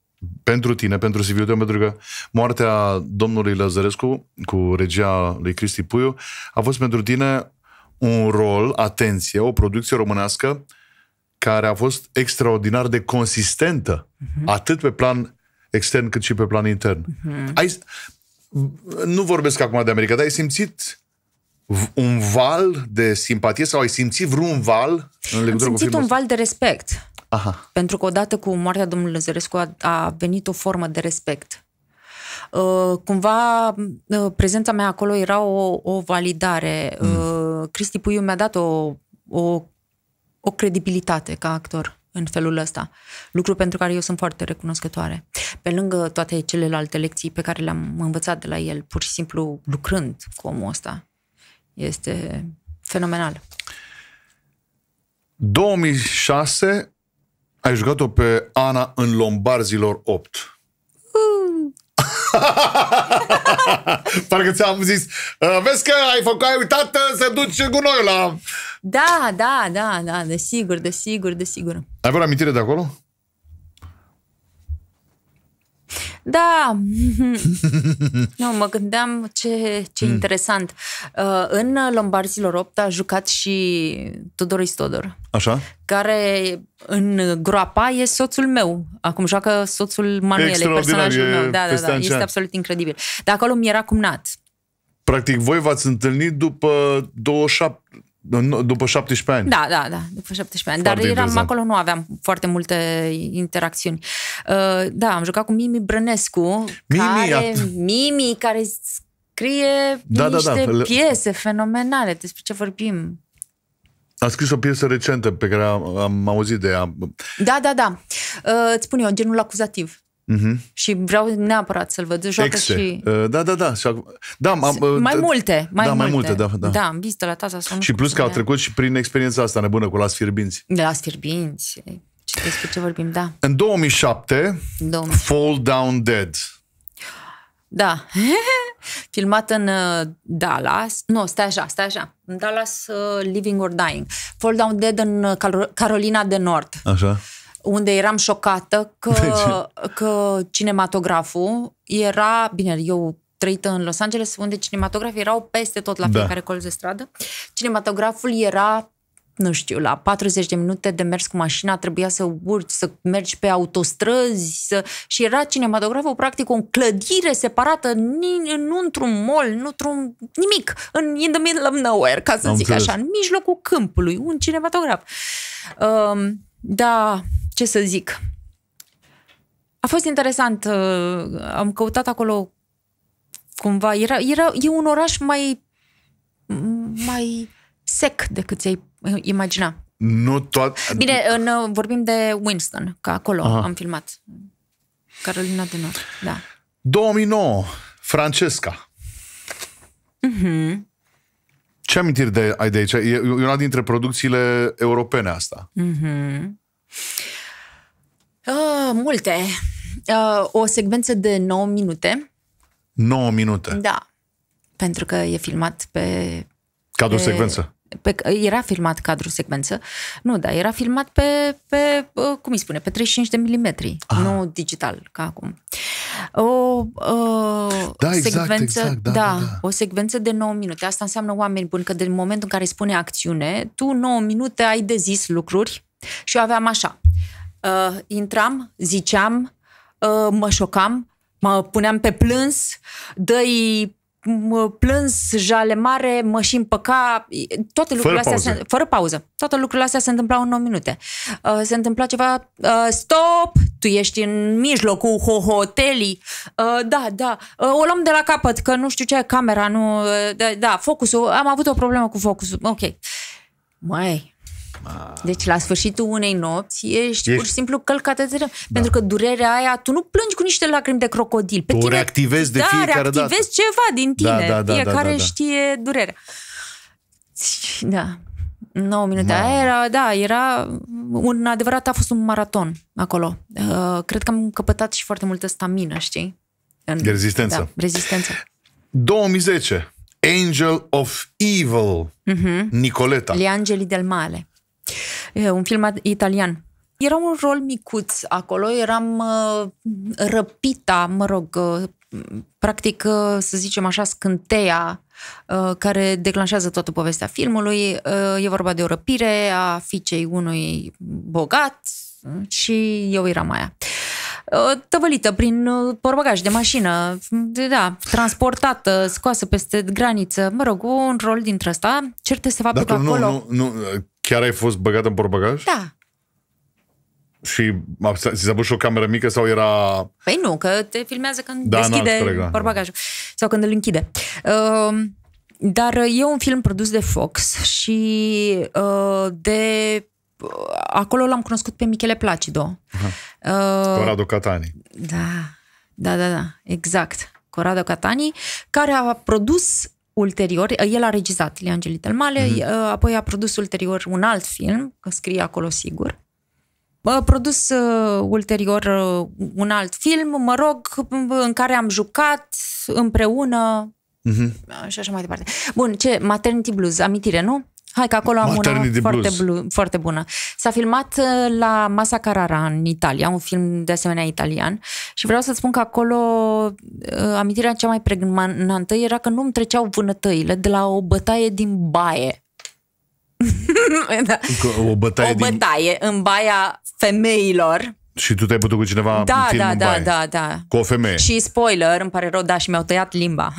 B: pentru tine, pentru cv pentru că moartea domnului Lăzărescu cu regia lui Cristi Puiu a fost pentru tine un rol, atenție, o producție românească care a fost extraordinar de consistentă, uh-huh. atât pe plan extern cât și pe plan intern. Uh-huh. Mhm. Ai, nu vorbesc acum de America, dar ai simțit un val de simpatie sau ai simțit vreun val în legătură Am simțit cu un val
A: de respect. Aha. Pentru că odată cu moartea domnului Lăzărescu a, a venit o formă de respect. Uh, cumva uh, prezența mea acolo era o, o validare. Mm. Uh, Cristi Puiu mi-a dat o, o, o credibilitate ca actor în felul ăsta. Lucru pentru care eu sunt foarte recunoscătoare. Pe lângă toate celelalte lecții pe care le-am învățat de la el, pur și simplu lucrând cu omul ăsta. Este fenomenal.
B: 2006 ai jucat-o pe Ana în Lombarzilor 8. Parcă ți-am zis, uh, vezi că ai făcut, ai uitat uh, să duci gunoiul la... Da,
A: da, da, da, desigur, desigur, desigur.
B: Ai vreo amintire de acolo? Da,
A: nu, mă gândeam ce, ce mm. interesant. Uh, în Lombarzilor 8 a jucat și Tudor Istodor. Așa? Care în groapa e soțul meu. Acum joacă soțul Manuel, personajul meu. Da, da, da, este absolut incredibil. Dar acolo mi era cumnat.
B: Practic, voi v-ați întâlnit după 27, după 17 ani. Da,
A: da, da, după 17 ani. Foarte Dar eram interesant. acolo, nu aveam foarte multe interacțiuni. Uh, da, am jucat cu Mimi Brănescu, Mimi, care, at- Mimi, care scrie da, niște da, da. piese fenomenale. Despre ce vorbim?
B: A scris o piesă recentă pe care am, am auzit de ea.
A: Da, da, da. Uh, îți spun eu, genul acuzativ. Mm-hmm. Și vreau neapărat să-l văd. Joacă Exe. și...
B: Uh, da, da, da. da am, uh, da, mai multe. Mai da, multe. mai multe, da. Da, da
A: am vizită la tata sau Și
B: plus că au trecut și prin experiența asta nebună cu Las sfirbinți.
A: De Las sfirbinți. despre ce vorbim, da.
B: În 2007, 2007. Fall Down Dead.
A: Da. Filmat în uh, Dallas. Nu, stai așa, stai așa. În Dallas, uh, Living or Dying. Fall Down Dead în Carolina de Nord. Așa. Uh, unde eram șocată că, că cinematograful era, bine, eu trăită în Los Angeles, unde cinematografii erau peste tot la da. fiecare da. colț de stradă. Cinematograful era nu știu, la 40 de minute de mers cu mașina trebuia să urci, să mergi pe autostrăzi să... și era cinematograful practic o clădire separată, ni, nu într-un mall, nu într-un nimic, în in the middle of nowhere, ca să Am zic înțeles. așa, în mijlocul câmpului, un cinematograf. Um, da, ce să zic. A fost interesant. Uh, am căutat acolo cumva. Era, era, e un oraș mai, mai sec decât ți-ai imagina.
B: Nu tot. Bine,
A: în, uh, vorbim de Winston, că acolo Aha. am filmat. Carolina de Nord,
B: da. 2009, Francesca. Mm-hmm. Ce amintiri de, ai de aici? E, una dintre producțiile europene asta. Mm-hmm.
A: Uh, multe. Uh, o secvență de 9 minute.
B: 9 minute?
A: Da. Pentru că e filmat pe...
B: Cadru pe, secvență.
A: Pe, era filmat cadru secvență. Nu, da, era filmat pe, pe uh, cum îi spune, pe 35 de milimetri, ah. nu digital, ca acum. Uh, o o da, exact, secvență, exact, da, da, da, da. o secvență de 9 minute. Asta înseamnă oameni buni, că din momentul în care spune acțiune, tu 9 minute ai de zis lucruri și eu aveam așa. Uh, intram, ziceam, uh, mă șocam, mă puneam pe plâns, dă plâns, jale mare, mă și împăca, toate lucrurile fără astea, pauză. Se, fără pauză, toate lucrurile astea se întâmplau în 9 minute. Uh, se întâmpla ceva, uh, stop, tu ești în mijlocul hohotelii, uh, da, da, uh, o luăm de la capăt, că nu știu ce, camera, nu, uh, da, da, focusul, am avut o problemă cu focusul, ok. Mai, deci la sfârșitul unei nopți ești, ești... pur și simplu călcată de rău. Da. Pentru că durerea aia, tu nu plângi cu niște lacrimi de crocodil. Pe tu tine,
B: reactivezi de da, fiecare reactivezi dată.
A: reactivezi ceva din da, tine. Da, da, da, fiecare da, da, da. știe durerea. Da. 9 minute. Aia era, da, era un adevărat, a fost un maraton acolo. Uh, cred că am căpătat și foarte multă stamină, știi? În, rezistență. Da, rezistență.
B: 2010. Angel of Evil. Uh-huh. Nicoleta. Le
A: Angeli del Male un film italian. Era un rol micuț acolo, eram uh, răpita, mă rog, uh, practic, uh, să zicem așa, scânteia care declanșează toată povestea filmului. E vorba de o răpire a fiicei unui bogat și eu eram aia tăvălită prin porbagaj de mașină, de, da, transportată, scoasă peste graniță, mă rog, un rol dintre ăsta, cert este faptul Dacă că acolo...
B: Nu, nu, Chiar ai fost băgat în porbagaj? Da. Și ți s-a pus o cameră mică sau era...
A: Păi nu, că te filmează când da, deschide da. porbagajul. Sau când îl închide. Uh, dar e un film produs de Fox și uh, de uh, acolo l-am cunoscut pe Michele Placido. Uh, Corrado Catani. Da, da, da, da, exact. Corrado Catani, care a produs ulterior, el a regizat Liangeli Gelitel Male, mm-hmm. apoi a produs ulterior un alt film, că scrie acolo sigur. A produs uh, ulterior uh, un alt film, mă rog, în care am jucat împreună mm-hmm. și așa mai departe. Bun, ce? Maternity Blues, amintire, nu? Hai că acolo am una foarte, blu, foarte bună. S-a filmat uh, la Masa Carrara în Italia, un film de asemenea italian și vreau să spun că acolo uh, amintirea cea mai pregnantă era că nu-mi treceau vânătăile de la o bătaie din baie.
B: da. O bătaie, o bătaie
A: din... în baia femeilor
B: și tu te-ai putut cu cineva da, în film da, în da, baie. da, da, da. Cu o femeie. Și
A: spoiler, îmi pare rău, da, și mi-au tăiat limba.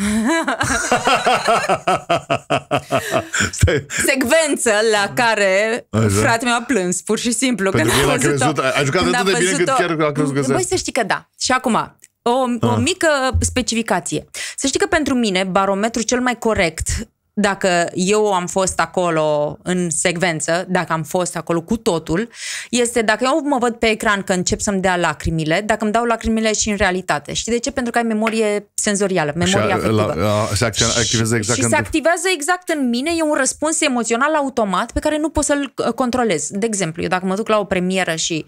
A: Secvență la care Așa. fratele meu a plâns, pur și simplu. Pentru că el a crezut, a, a jucat atât de bine cât chiar a crezut că Băi, să știi că da. Și acum, o, o ah. mică specificație. Să știi că pentru mine barometrul cel mai corect dacă eu am fost acolo în secvență, dacă am fost acolo cu totul, este dacă eu mă văd pe ecran că încep să-mi dea lacrimile, dacă îmi dau lacrimile și în realitate. Știi de ce? Pentru că ai memorie senzorială, memorie
B: afectivă. se activează exact și, și se
A: activează exact în mine, e un răspuns emoțional automat pe care nu pot să-l uh, controlez. De exemplu, eu dacă mă duc la o premieră și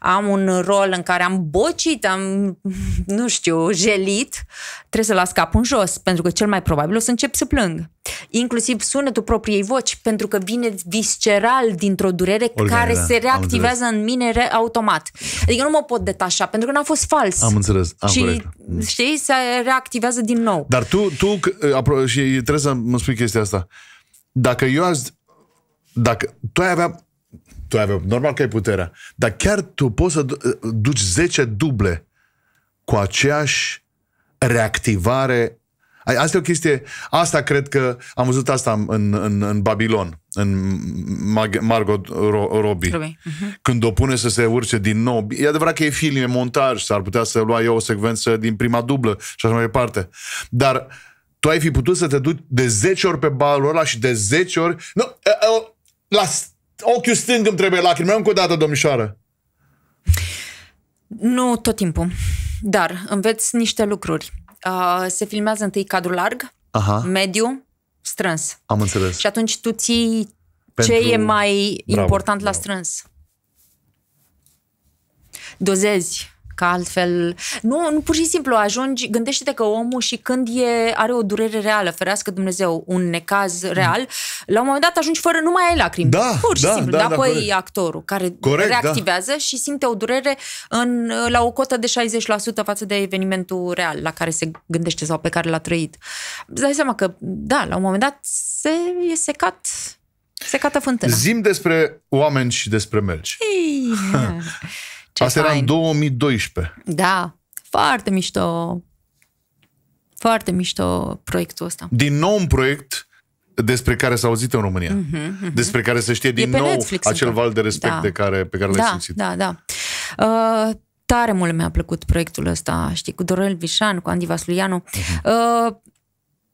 A: am un rol în care am bocit, am, nu știu, gelit, trebuie să las capul în jos, pentru că cel mai probabil o să încep să plâng inclusiv sunetul propriei voci, pentru că vine visceral dintr-o durere Organe, care da, se reactivează în mine re- automat. Adică nu mă pot detașa, pentru că n-a fost fals. Am înțeles. Am și, corect. știi, se reactivează din nou.
B: Dar tu, tu uh, și trebuie să mă spui chestia asta. Dacă eu azi, dacă tu ai avea tu ai avea, normal că ai puterea, dar chiar tu poți să uh, duci 10 duble cu aceeași reactivare Asta e o chestie, asta cred că am văzut asta în, în, în Babilon, în Mag- Margot Ro- Robbie, Robbie. Uh-huh. când o pune să se urce din nou. E adevărat că e film, e montaj, s-ar putea să lua eu o secvență din prima dublă și așa mai departe. Dar tu ai fi putut să te duci de 10 ori pe balul ăla și de 10 ori... Nu, la ochiul stâng îmi trebuie lacrimi, încă o dată, domnișoară.
A: Nu tot timpul, dar înveți niște lucruri Uh, se filmează întâi cadru larg, Aha. mediu, strâns. Am înțeles. Și atunci tu ții
B: Pentru... ce e mai bravo, important
A: bravo. la strâns. Dozezi Că altfel, nu, nu pur și simplu ajungi, gândește-te că omul și când e, are o durere reală, ferească Dumnezeu, un necaz mm. real, la un moment dat ajungi fără, nu mai ai lacrimi. Da, pur și da, simplu. Da, dar da, apoi actorul care corect, da. reactivează da. și simte o durere în, la o cotă de 60% față de evenimentul real la care se gândește sau pe care l-a trăit. Îți dai seama că, da, la un moment dat se, e secat secată fântâna. Zim
B: despre oameni și despre melci. Ei. Ce Asta fain. era în 2012.
A: Da, foarte mișto. Foarte mișto proiectul
B: ăsta. Din nou un proiect despre care s-a auzit în România. Mm-hmm, mm-hmm. Despre care se știe din nou Netflix, acel val de respect da. de care, pe care l-ai da, simțit.
A: Da, da, da. Uh, tare mult mi-a plăcut proiectul ăsta, știi, cu Dorel Vișan, cu Andy Vasluianu. Uh-huh. Uh,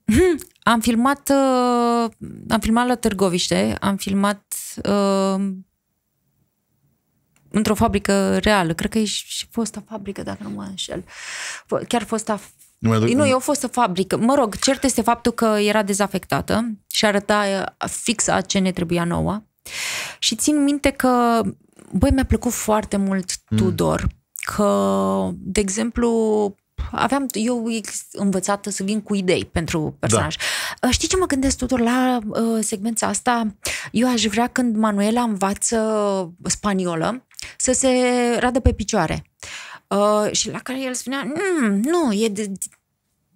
A: hmm, am filmat uh, am filmat la Târgoviște, am filmat uh, într-o fabrică reală. Cred că e și fosta fabrică, dacă nu mă înșel. Chiar fosta nu, aduc... nu, eu o fostă fabrică. Mă rog, cert este faptul că era dezafectată și arăta fix a ce ne trebuia nouă. Și țin minte că, băi, mi-a plăcut foarte mult mm. Tudor. Mm. Că, de exemplu, aveam eu învățată să vin cu idei pentru da. personaj. Da. Știi ce mă gândesc Tudor la uh, secvența asta? Eu aș vrea când Manuela învață spaniolă să se radă pe picioare. Uh, și la care el spunea, mm, nu, e de,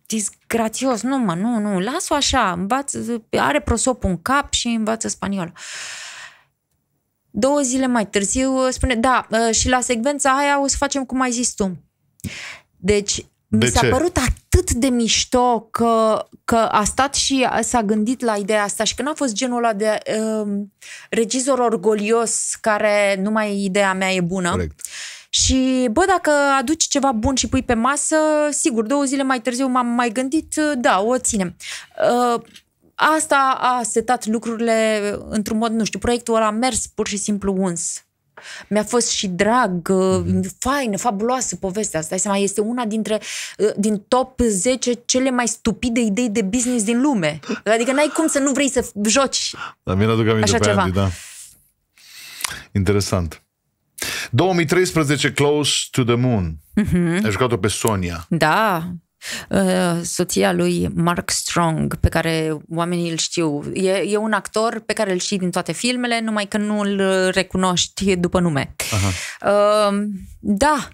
A: disgrațios, nu mă, nu, nu, las-o așa, învață, are prosopul în cap și învață spaniol. Două zile mai târziu uh, spune, da, uh, și la secvența aia o să facem cum ai zis tu. Deci,
C: de mi s-a ce? părut
A: atât atât de mișto că, că a stat și a, s-a gândit la ideea asta și că n-a fost genul ăla de uh, regizor orgolios care numai ideea mea e bună. Corect. Și, bă, dacă aduci ceva bun și pui pe masă, sigur, două zile mai târziu m-am mai gândit, da, o ținem. Uh, asta a setat lucrurile într-un mod, nu știu, proiectul ăla a mers pur și simplu uns. Mi-a fost și drag, uh, mhm. faină, fabuloasă povestea asta. seama, este una dintre, uh, din top 10 cele mai stupide idei de business din lume. Adică n-ai cum să nu vrei să joci
B: Dar mi-aduc a aminte așa pe ceva. Andy, da. Interesant. 2013, Close to the Moon. Mm-hmm. A jucat-o pe Sonia.
A: Da, Uh, soția lui Mark Strong, pe care oamenii îl știu. E, e un actor pe care îl știi din toate filmele, numai că nu îl recunoști după nume. Aha. Uh, da,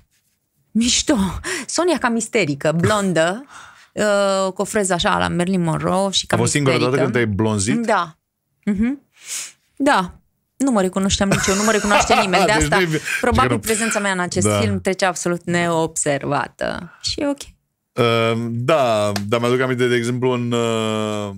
A: mișto. Sonia cam misterică, blondă, uh, cu o freză așa la Merlin Monroe și ca A fost singura dată când te-ai blonzit? Da. Uh-huh. Da, nu mă recunoșteam nici eu, nu mă recunoaște nimeni. De deci asta, deci, probabil, prezența mea în acest da. film trece absolut neobservată. Și e ok.
B: Ehm, da, dar mi-aduc aminte, de exemplu, în, uh,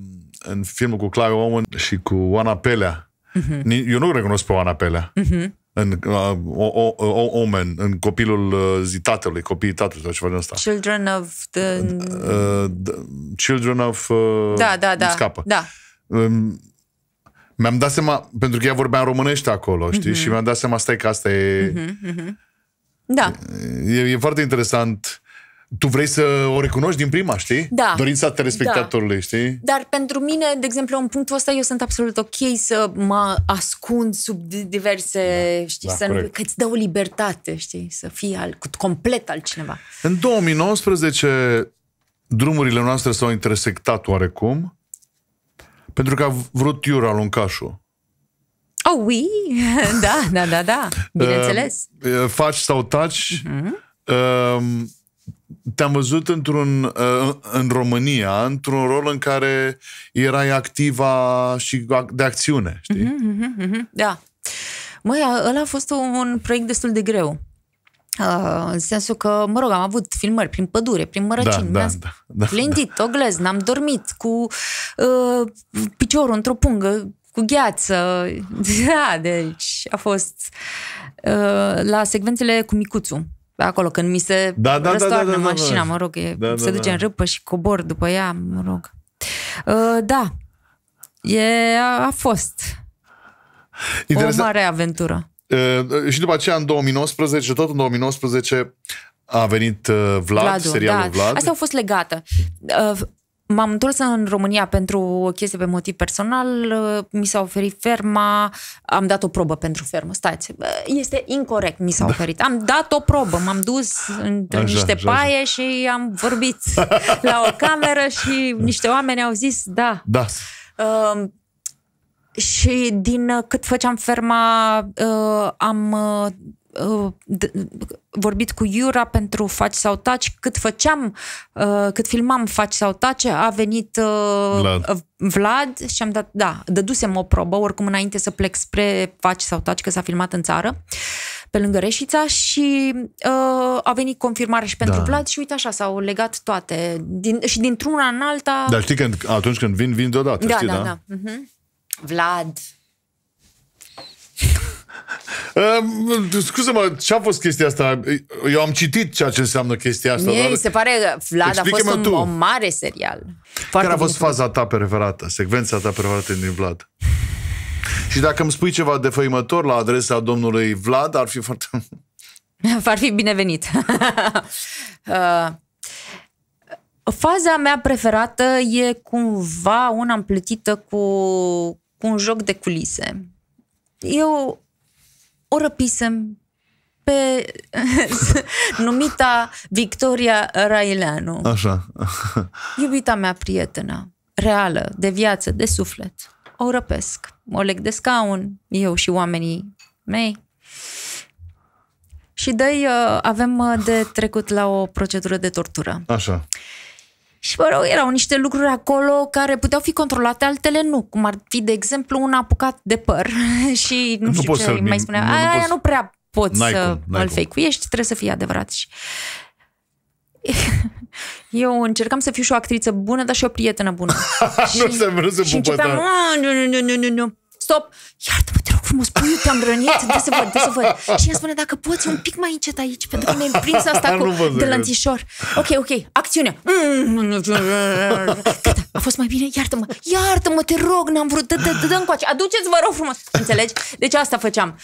B: în filmul cu Clara Owen și cu Oana Pelea. Uh-huh. Eu nu recunosc pe Oana Pelea. Uh-huh. În uh, o, o, o, Omen, în copilul uh, zi tatălui, copiii tatălui sau ceva de ăsta.
A: Children of the... Uh,
B: the children of... Uh, da, da, da. Scapă. Da. Um, mi-am dat seama, pentru că ea vorbea în românește acolo, știi? Mm-hmm. Și mi-am dat seama, stai că asta e...
A: Mm-hmm. Da.
B: E, e foarte interesant tu vrei să o recunoști din prima, știi? Da. Dorința da. telespectatorului, da. știi?
A: Dar pentru mine, de exemplu, în punctul ăsta eu sunt absolut ok să mă ascund sub diverse, da. știi, da, să că îți dă o libertate, știi, să fii al, complet altcineva.
B: În 2019 drumurile noastre s-au intersectat oarecum pentru că a vrut Iura Luncașu.
A: Oh, oui! da, da, da, da. Bineînțeles.
B: Uh, uh, faci sau taci. Uh-huh. Uh, te-am văzut într-un, uh, în România, într-un rol în care erai activa și de acțiune, știi?
A: Mm-hmm, mm-hmm, da. Măi, ăla a fost un proiect destul de greu. Uh, în sensul că, mă rog, am avut filmări prin pădure, prin da, mărăcini, da, da,
C: da, da,
A: plindit, da. oglez, n-am dormit cu uh, piciorul într-o pungă, cu gheață. Da, deci a fost uh, la secvențele cu micuțul acolo când mi se da, da, da, da răstoarnă da, da, da, mașina, da, mă rog, e, da, da, se duce da. în râpă și cobor după ea, mă rog. Uh, da, e, a, a fost Interesant. o mare aventură.
B: Uh, și după aceea, în 2019, tot în 2019, a venit uh, Vlad, Vladu, serialul da. Vlad. Astea au
A: fost legate. Uh, M-am întors în România pentru o chestie pe motiv personal, uh, mi s-a oferit ferma, am dat o probă pentru fermă, stați, este incorrect, mi s-a da. oferit. Am dat o probă, m-am dus între așa, niște așa, paie așa. și am vorbit la o cameră și niște oameni au zis da. Da. Uh, și din uh, cât făceam ferma, uh, am uh, Uh, vorbit cu Iura pentru Faci sau Taci, cât făceam, uh, cât filmam Faci sau taci a venit uh, Vlad, Vlad și am dat, da, dădusem o probă, oricum înainte să plec spre Faci sau Taci, că s-a filmat în țară, pe lângă Reșița și uh, a venit confirmare și pentru da. Vlad și uite așa, s-au legat toate din, și dintr-una în alta... Dar știi
B: că atunci când vin, vin deodată, da, știi, da? Da, da,
A: uh-huh. Vlad...
B: Uh, Scuze-mă, ce-a fost chestia asta? Eu am citit ceea ce înseamnă chestia asta. Mie dar... se
A: pare că Vlad a fost un, un mare serial.
B: Foarte Care a fost faza ta preferată, secvența ta preferată din Vlad? Și dacă îmi spui ceva defăimător la adresa domnului Vlad, ar fi foarte...
A: ar fi binevenit. uh... Faza mea preferată e cumva una împletită cu, cu un joc de culise. Eu o răpisem pe numita Victoria Raileanu. Așa. Iubita mea prietenă, reală, de viață, de suflet. O răpesc, o leg de scaun, eu și oamenii mei. Și dăi uh, avem uh, de trecut la o procedură de tortură. Așa. Și mă rog, erau niște lucruri acolo care puteau fi controlate, altele nu. Cum ar fi, de exemplu, un apucat de păr. și nu, nu știu poți ce mai spunea. Nu, nu, aia poți... nu prea poți n-ai să cum, îl fecuiești, trebuie să fie adevărat. Și... Eu încercam să fiu și o actriță bună, dar și o prietenă bună.
B: și, nu se vrea să da. ah, Nu, începeam,
A: nu, nu, nu, nu, nu, stop, iartă-mă, frumos, pui, te-am rănit, de să văd, de să văd. Și el spune, dacă poți, un pic mai încet aici, pentru că mi-ai prins asta cu, de lanțișor. Ok, ok, acțiune. Gata, a fost mai bine? Iartă-mă, iartă-mă, te rog, n-am vrut, dă-mi coace, aduceți, vă rog frumos. Înțelegi? Deci asta făceam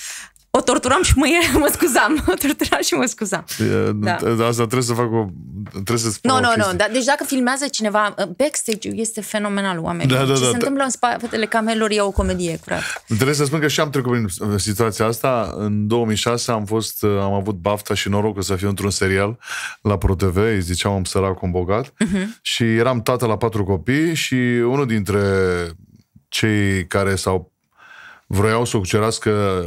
A: o torturam și mă, mă scuzam. O torturam și mă scuzam.
B: E, da. Asta trebuie să fac o... Trebuie să spun Nu, nu, nu.
A: Deci dacă filmează cineva, uh, backstage este fenomenal oamenii. Da, da, Ce da, se da. întâmplă în spatele camerelor e o comedie curat.
B: Trebuie să spun că și am trecut prin situația asta. În 2006 am fost, uh, am avut bafta și norocul să fiu într-un serial la ProTV, îi ziceam am sărac, un bogat. Uh-huh. Și eram tată la patru copii și unul dintre cei care s-au vroiau să o cucerească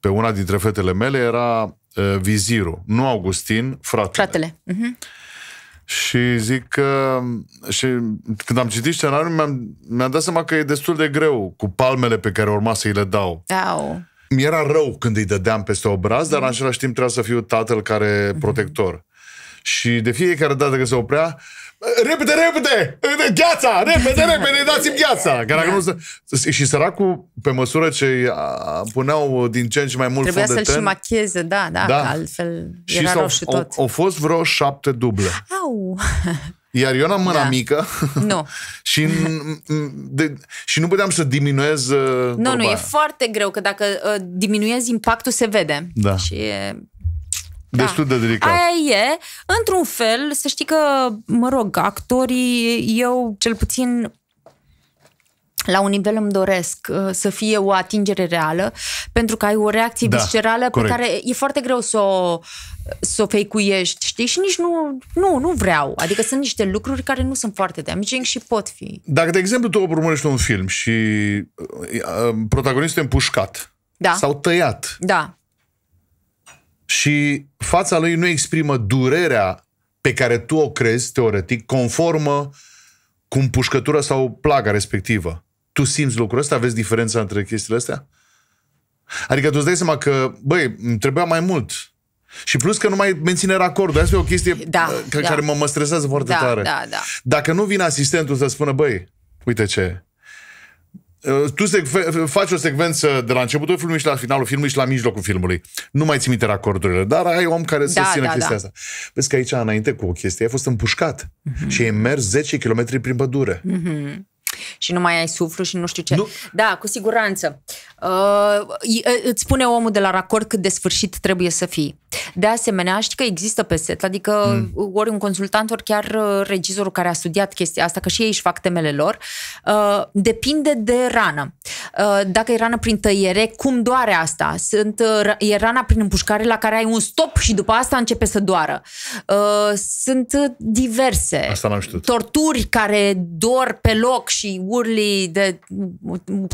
B: pe una dintre fetele mele, era uh, vizirul, nu Augustin, fratele.
A: Fratele. Uh-huh.
B: Și zic că... Și când am citit scenariul, mi-am, mi-am dat seama că e destul de greu cu palmele pe care urma să îi le dau. Au. Mi era rău când îi dădeam peste obraz, dar în mhm. același timp trebuia să fiu tatăl care mm-hmm. protector. Și de fiecare dată că se oprea, Repede, repede! Gheața! Repede, repede! Dați-mi gheața! Că dacă nu, și săracul, pe măsură ce puneau din ce în ce mai mult Trebuia fond să-l și
A: macheze, da, da, da. altfel și era roșu tot.
B: Au, fost vreo șapte duble. Au! Iar eu am mâna da. mică nu. și, de, și nu puteam să diminuez uh, Nu, nu, aia. e
A: foarte greu, că dacă uh, diminuezi impactul se vede. Da. Și e
B: da. Destul da. de delicat.
A: Aia e. Într-un fel, să știi că, mă rog, actorii, eu cel puțin la un nivel îmi doresc uh, să fie o atingere reală, pentru că ai o reacție da, viscerală corect. pe care e foarte greu să o, să o feicuiești, știi? Și nici nu, nu, nu vreau. Adică sunt niște lucruri care nu sunt foarte de amici și pot fi.
B: Dacă, de exemplu, tu urmărești un film și uh, uh, protagonistul e împușcat da. sau tăiat, da și fața lui nu exprimă durerea pe care tu o crezi, teoretic, conformă cu împușcătura sau plaga respectivă. Tu simți lucrul ăsta? Vezi diferența între chestiile astea? Adică tu îți dai seama că, băi, îmi trebuia mai mult. Și plus că nu mai menține racordul. Asta e o chestie da, uh, care, da. care mă, mă stresează foarte da, tare. Da, da. Dacă nu vine asistentul să spună, băi, uite ce, Uh, tu faci o secvență de la începutul filmului și la finalul filmului și la mijlocul filmului. Nu mai ți minte acordurile, dar ai om care să da, țină da, chestia da. asta. Vezi că aici, înainte cu o chestie, ai fost împușcat uh-huh. și ai mers 10 km prin pădure.
C: Uh-huh.
A: Și nu mai ai suflu și nu știu ce. Nu. Da, cu siguranță. Uh, uh, îți spune omul de la racord cât de sfârșit trebuie să fii. De asemenea, știi că există pe set, adică mm. ori un consultant, ori chiar uh, regizorul care a studiat chestia asta, că și ei își fac temele lor, uh, depinde de rană. Uh, dacă e rană prin tăiere, cum doare asta? Sunt, uh, e rana prin împușcare la care ai un stop și după asta începe să doară. Uh, sunt uh, diverse asta n-am știut. torturi care dor pe loc și urli de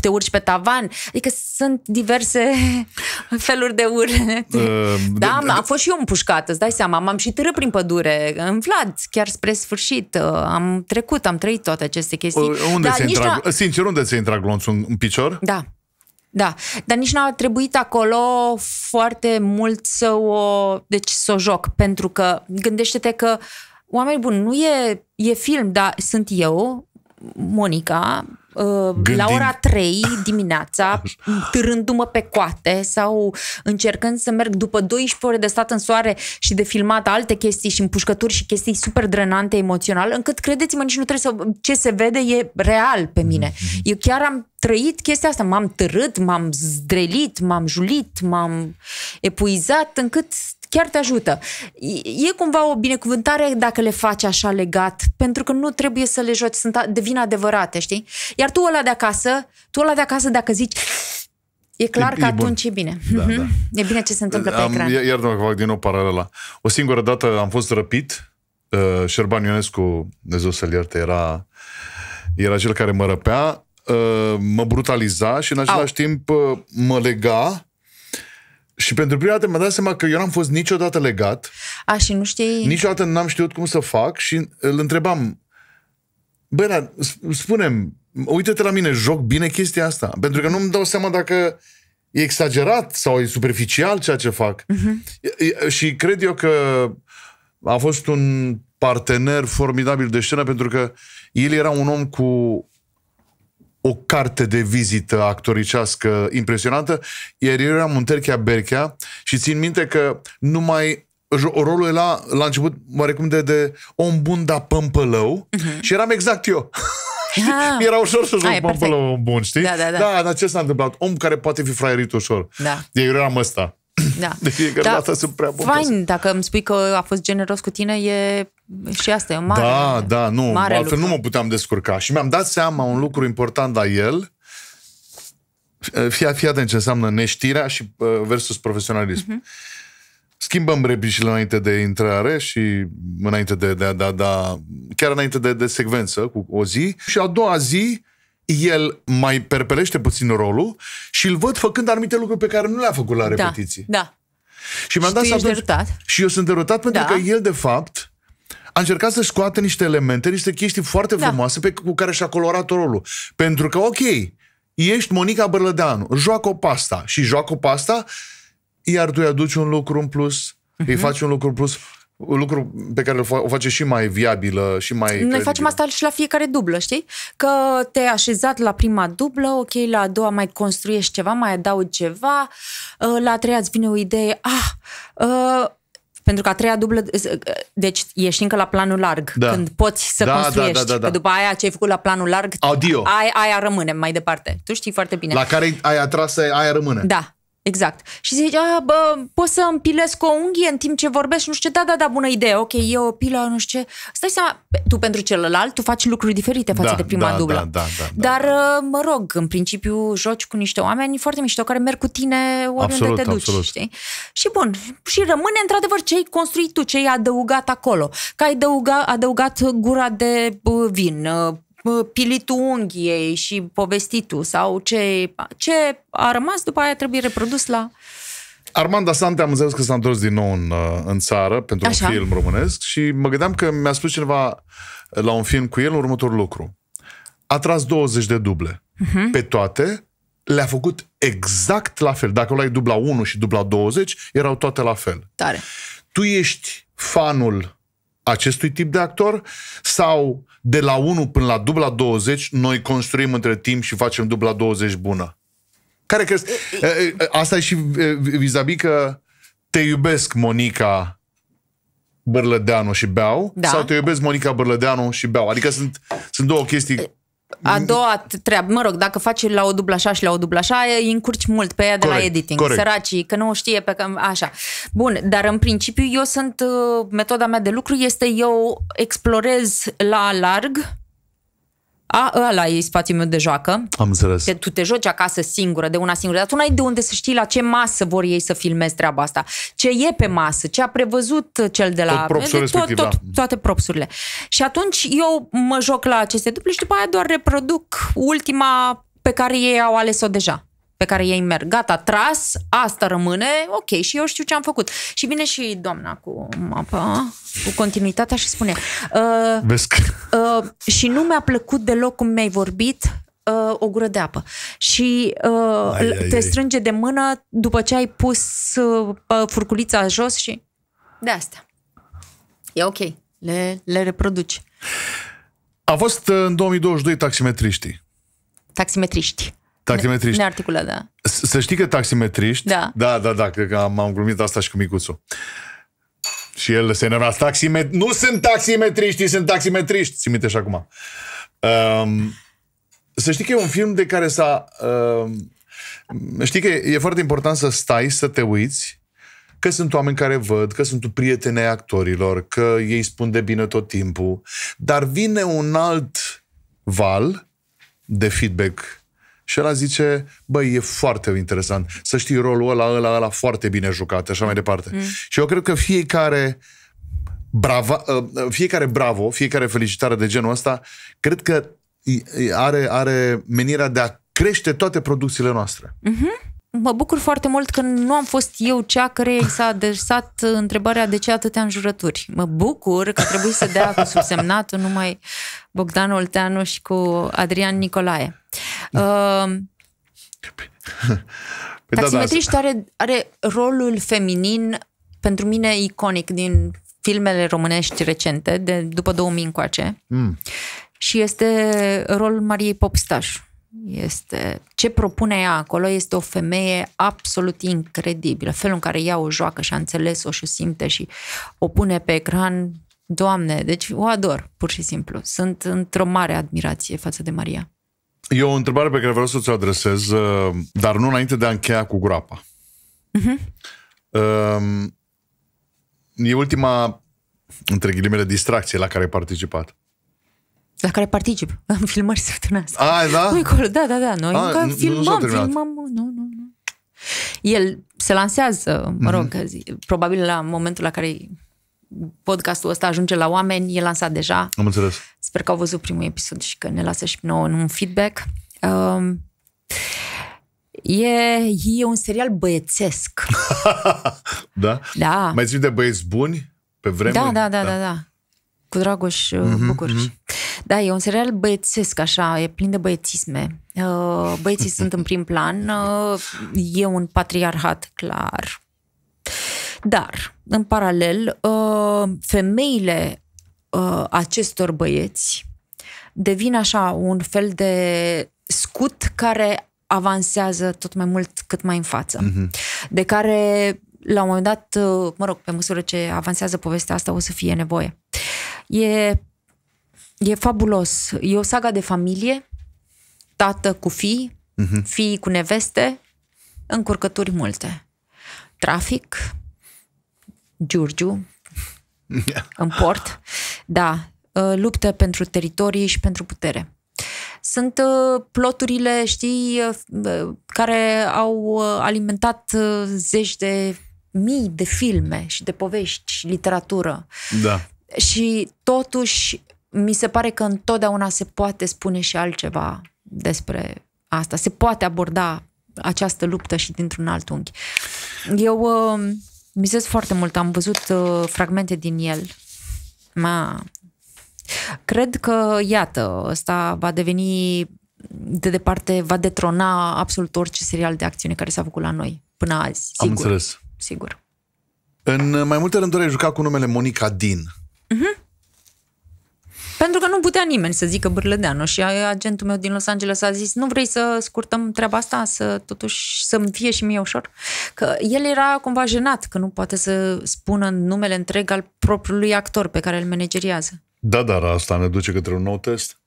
A: te urci pe tavan. Adică sunt diverse feluri de urne. Ehm, uh, da, am, a fost și eu împușcată, îți dai seama. M-am și târât prin pădure, în Vlad, chiar spre sfârșit. Uh, am trecut, am trăit toate aceste chestii. Uh, unde Dar intra, a
B: Sincer, unde ți-a intrat glonțul? În picior?
A: Da. Da, dar nici n-a trebuit acolo foarte mult să o, deci să o joc, pentru că gândește-te că, oameni buni, nu e, e film, dar sunt eu, Monica, Uh, Gândind... la ora 3 dimineața, târându-mă pe coate sau încercând să merg după 12 ore de stat în soare și de filmat alte chestii și împușcături și chestii super drenante emoțional, încât credeți-mă, nici nu trebuie să... Ce se vede e real pe mine. Mhm. Eu chiar am trăit chestia asta, m-am târât, m-am zdrelit, m-am julit, m-am epuizat, încât chiar te ajută. E, e cumva o binecuvântare dacă le faci așa legat, pentru că nu trebuie să le joci, sunt, devin adevărate, știi? Iar tu ăla de acasă, tu ăla de acasă dacă zici E clar e, că e atunci bun. e bine. Da, mm-hmm. da. Mhm. E bine ce se întâmplă pe ecran.
B: Iar dacă fac din nou paralela. O singură dată am fost răpit. Uh, Șerban Ionescu, Dumnezeu să-l ierte, era, era cel care mă răpea, uh, mă brutaliza și în același Au. timp uh, mă lega și pentru prima dată mi-am dat seama că eu n-am fost niciodată legat.
A: A, și nu știi... Niciodată
B: n-am știut cum să fac și îl întrebam, băi, spunem, uite-te la mine, joc bine chestia asta. Pentru că nu-mi dau seama dacă e exagerat sau e superficial ceea ce fac. Uh-huh. Și cred eu că a fost un partener formidabil de scenă pentru că el era un om cu o carte de vizită actoricească impresionantă, iar eu eram în Terchea Berchea și țin minte că numai rolul era la început oarecum de, de om bun, dar pămpălău uh-huh. și eram exact eu. Mi era ușor să joc pămpălău om bun, știi? Da, da, da. Da, dar ce s-a întâmplat? Om care poate fi fraierit ușor. Da. Eu eram ăsta. Da. De fiecare da. dată sunt prea bun. Fain,
A: dacă îmi spui că a fost generos cu tine, e și asta e mare. Da,
B: da, nu, mare altfel lucru. nu mă puteam descurca. Și mi-am dat seama un lucru important la el, fii, fii în ce înseamnă neștirea și uh, versus profesionalism. Uh-huh. Schimbăm repișile înainte de intrare și înainte de, de, de, de, da, de da, chiar înainte de, de secvență, cu o zi. Și a doua zi, el mai perpelește puțin rolul și îl văd făcând anumite lucruri pe care nu le-a făcut la da, repetiții. Da, da. Și mi-am dat și atunci, Și eu sunt derutat pentru da. că el, de fapt, a încercat să scoată niște elemente, niște chestii foarte da. frumoase pe, cu care și-a colorat rolul. Pentru că, ok, ești Monica Bărlădeanu, joacă o pasta și joacă o pasta, iar tu îi aduci un lucru în plus, uh-huh. îi mhm. faci un lucru în plus, lucru pe care o face și mai viabilă și mai... Noi credibilă. facem
A: asta și la fiecare dublă, știi? Că te-ai așezat la prima dublă, ok, la a doua mai construiești ceva, mai adaugi ceva, ă, la a treia îți vine o idee, ah, uh, pentru că a treia dublă, ă, deci ești încă la planul larg, da. când poți să da, construiești. Da, da, da, da. Că după aia ce ai făcut la planul larg, Audio. Aia, aia rămâne mai departe. Tu știi foarte bine. La care
B: ai atras, aia rămâne. Da,
A: Exact. Și zice, a, bă, pot să împilesc o unghie în timp ce vorbesc? Nu știu ce, da, da, da, bună idee, ok, e o pilă, nu știu ce. Stai seama, tu pentru celălalt, tu faci lucruri diferite față da, de prima da, dublă. Da, da, da, da Dar, da. Uh, mă rog, în principiu joci cu niște oameni foarte mișto care merg cu tine oriunde absolut, te duci, absolut. știi? Și bun, și rămâne într-adevăr ce ai construit tu, ce ai adăugat acolo. Că ai adăugat, adăugat gura de uh, vin, uh, pilitul unghiei și povestitul sau ce, ce a rămas după aia trebuie reprodus la...
B: Armanda Sante am înțeles că s-a întors din nou în, uh, în țară pentru Așa. un film românesc și mă gândeam că mi-a spus cineva uh, la un film cu el următorul lucru. A tras 20 de duble. Uh-huh. Pe toate le-a făcut exact la fel. Dacă luai dubla 1 și dubla 20, erau toate la fel. Tare. Tu ești fanul acestui tip de actor sau de la 1 până la dubla 20 noi construim între timp și facem dubla 20 bună? Care crezi? Asta e și vis a că te iubesc, Monica Bărlădeanu și Beau da. sau te iubesc, Monica Bărlădeanu și Beau? Adică sunt, sunt două chestii a
A: doua treabă, mă rog, dacă faci la o dublă așa și la o dublă așa, îi încurci mult pe ea de corect, la editing, corect. săracii, că nu o știe pe cam, așa. Bun, dar în principiu eu sunt, uh, metoda mea de lucru este eu explorez la larg a, ăla e spațiul meu de joacă. Am înțeles. Că tu te joci acasă singură, de una singură, dar tu n-ai de unde să știi la ce masă vor ei să filmezi treaba asta. Ce e pe masă, ce a prevăzut cel de la... Tot propsul tot, tot, da. Toate propsurile. Și atunci eu mă joc la aceste duple și după aia doar reproduc ultima pe care ei au ales-o deja pe care ei merg. Gata, tras, asta rămâne, ok, și eu știu ce am făcut. Și bine și doamna cu mapa, cu continuitatea și spune. Uh, Uh, și nu mi-a plăcut deloc cum mi-ai vorbit, uh, o gură de apă și uh, ai, ai, te ai. strânge de mână după ce ai pus uh, furculița jos și de asta. E ok, le, le reproduci.
B: A fost în 2022 taximetriștii.
A: Taximetriștii. Taximetriști. Nearticulat, da.
B: Să știi că taximetriști... Da. Da, da, da, cred că m am glumit asta și cu micuțul. Și el se enerva. Taximet... Nu sunt taximetriști, sunt taximetriști. Ți minte și acum. Um, să știi că e un film de care s-a... Um, știi că e, e foarte important să stai, să te uiți, că sunt oameni care văd, că sunt prieteni ai actorilor, că ei spun de bine tot timpul, dar vine un alt val de feedback și ăla zice, băi, e foarte interesant. Să știi rolul ăla, ăla, ăla foarte bine jucat, așa mai departe. Mm. Și eu cred că fiecare bravo, ă, ă, fiecare bravo, fiecare felicitare de genul ăsta, cred că are, are menirea de a crește toate producțiile noastre.
A: Mm-hmm mă bucur foarte mult că nu am fost eu cea care i s-a adresat întrebarea de ce atâtea înjurături. Mă bucur că trebuie să dea cu subsemnatul numai Bogdan Olteanu și cu Adrian Nicolae. Păi uh,
B: păi da, da, Taximetriști
A: Are, are rolul feminin pentru mine iconic din filmele românești recente, de după 2000 încoace. Mm. Și este rolul Mariei Popstaș. Este, ce propune ea acolo este o femeie absolut incredibilă. Felul în care ea o joacă și a înțeles-o și o simte și o pune pe ecran, Doamne, deci o ador, pur și simplu. Sunt într-o mare admirație față de Maria.
B: E o întrebare pe care vreau să ți-o adresez, uh, dar nu înainte de a încheia cu groapa. Uh-huh. E ultima, între ghilimele, distracție la care ai participat
A: la care particip. Am filmări săptămâna asta. A, da? Noi, acolo, da, da, da. Noi A, ah, încă filmăm, nu filmăm. Nu, nu, nu. El se lansează, mă rog, mm-hmm. probabil la momentul la care podcastul ăsta ajunge la oameni, e lansat deja. Am înțeles. Sper că au văzut primul episod și că ne lasă și nouă un feedback. Um, E, e un serial băiețesc.
B: da? Da. Mai ții de băieți buni pe Da, Da, da, da, da.
A: da. Cu Dragoș mm-hmm, Bucurci. Mm-hmm. Da, e un serial băiețesc, așa, e plin de băiețisme. Uh, băieții sunt în prim plan. Uh, e un patriarhat clar. Dar, în paralel, uh, femeile acestor băieți devin așa un fel de scut care avansează tot mai mult cât mai în față, mm-hmm. de care la un moment dat, mă rog, pe măsură ce avansează povestea asta, o să fie nevoie. E E fabulos. E o saga de familie, tată cu fii, uh-huh. fii cu neveste, încurcături multe. Trafic, Giurgiu, în port, da, ă, luptă pentru teritorii și pentru putere. Sunt ă, ploturile, știi, ă, care au alimentat zeci de mii de filme și de povești și literatură. Da. Și totuși mi se pare că întotdeauna se poate spune și altceva despre asta. Se poate aborda această luptă și dintr-un alt unghi. Eu uh, mizez foarte mult, am văzut uh, fragmente din el. Ma. Cred că, iată, ăsta va deveni de departe, va detrona absolut orice serial de acțiune care s-a făcut la noi până azi.
B: Sigur. Am înțeles. Sigur. În mai multe rânduri ai jucat cu numele Monica Din.
C: Uh-huh.
A: Pentru că nu putea nimeni să zică Bârlădeanu și agentul meu din Los Angeles a zis nu vrei să scurtăm treaba asta, să totuși să-mi fie și mie ușor? Că el era cumva jenat că nu poate să spună numele întreg al propriului actor pe care îl manageriază.
B: Da, dar asta ne duce către un nou test.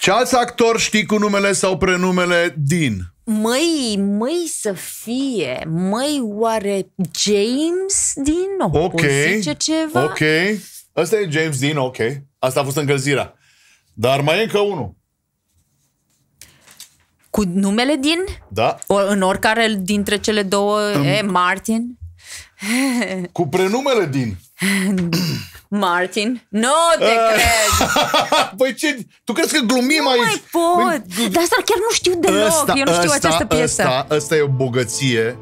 B: Ce alți actor știi cu numele sau prenumele din?
A: Măi, măi să fie, măi oare James din
B: nou ok, zice ceva? Ok, ăsta e James din ok. Asta a fost încălzirea. Dar mai e încă unul.
A: Cu numele din? Da. O, în oricare dintre cele două, în... e, eh, Martin?
B: Cu prenumele din.
A: Martin?
B: Nu te ah. cred! păi ce? Tu crezi că glumim nu aici? Nu mai păi, pot! Dar asta chiar nu știu deloc. Asta, Eu nu știu asta, această piesă. Asta, asta e o bogăție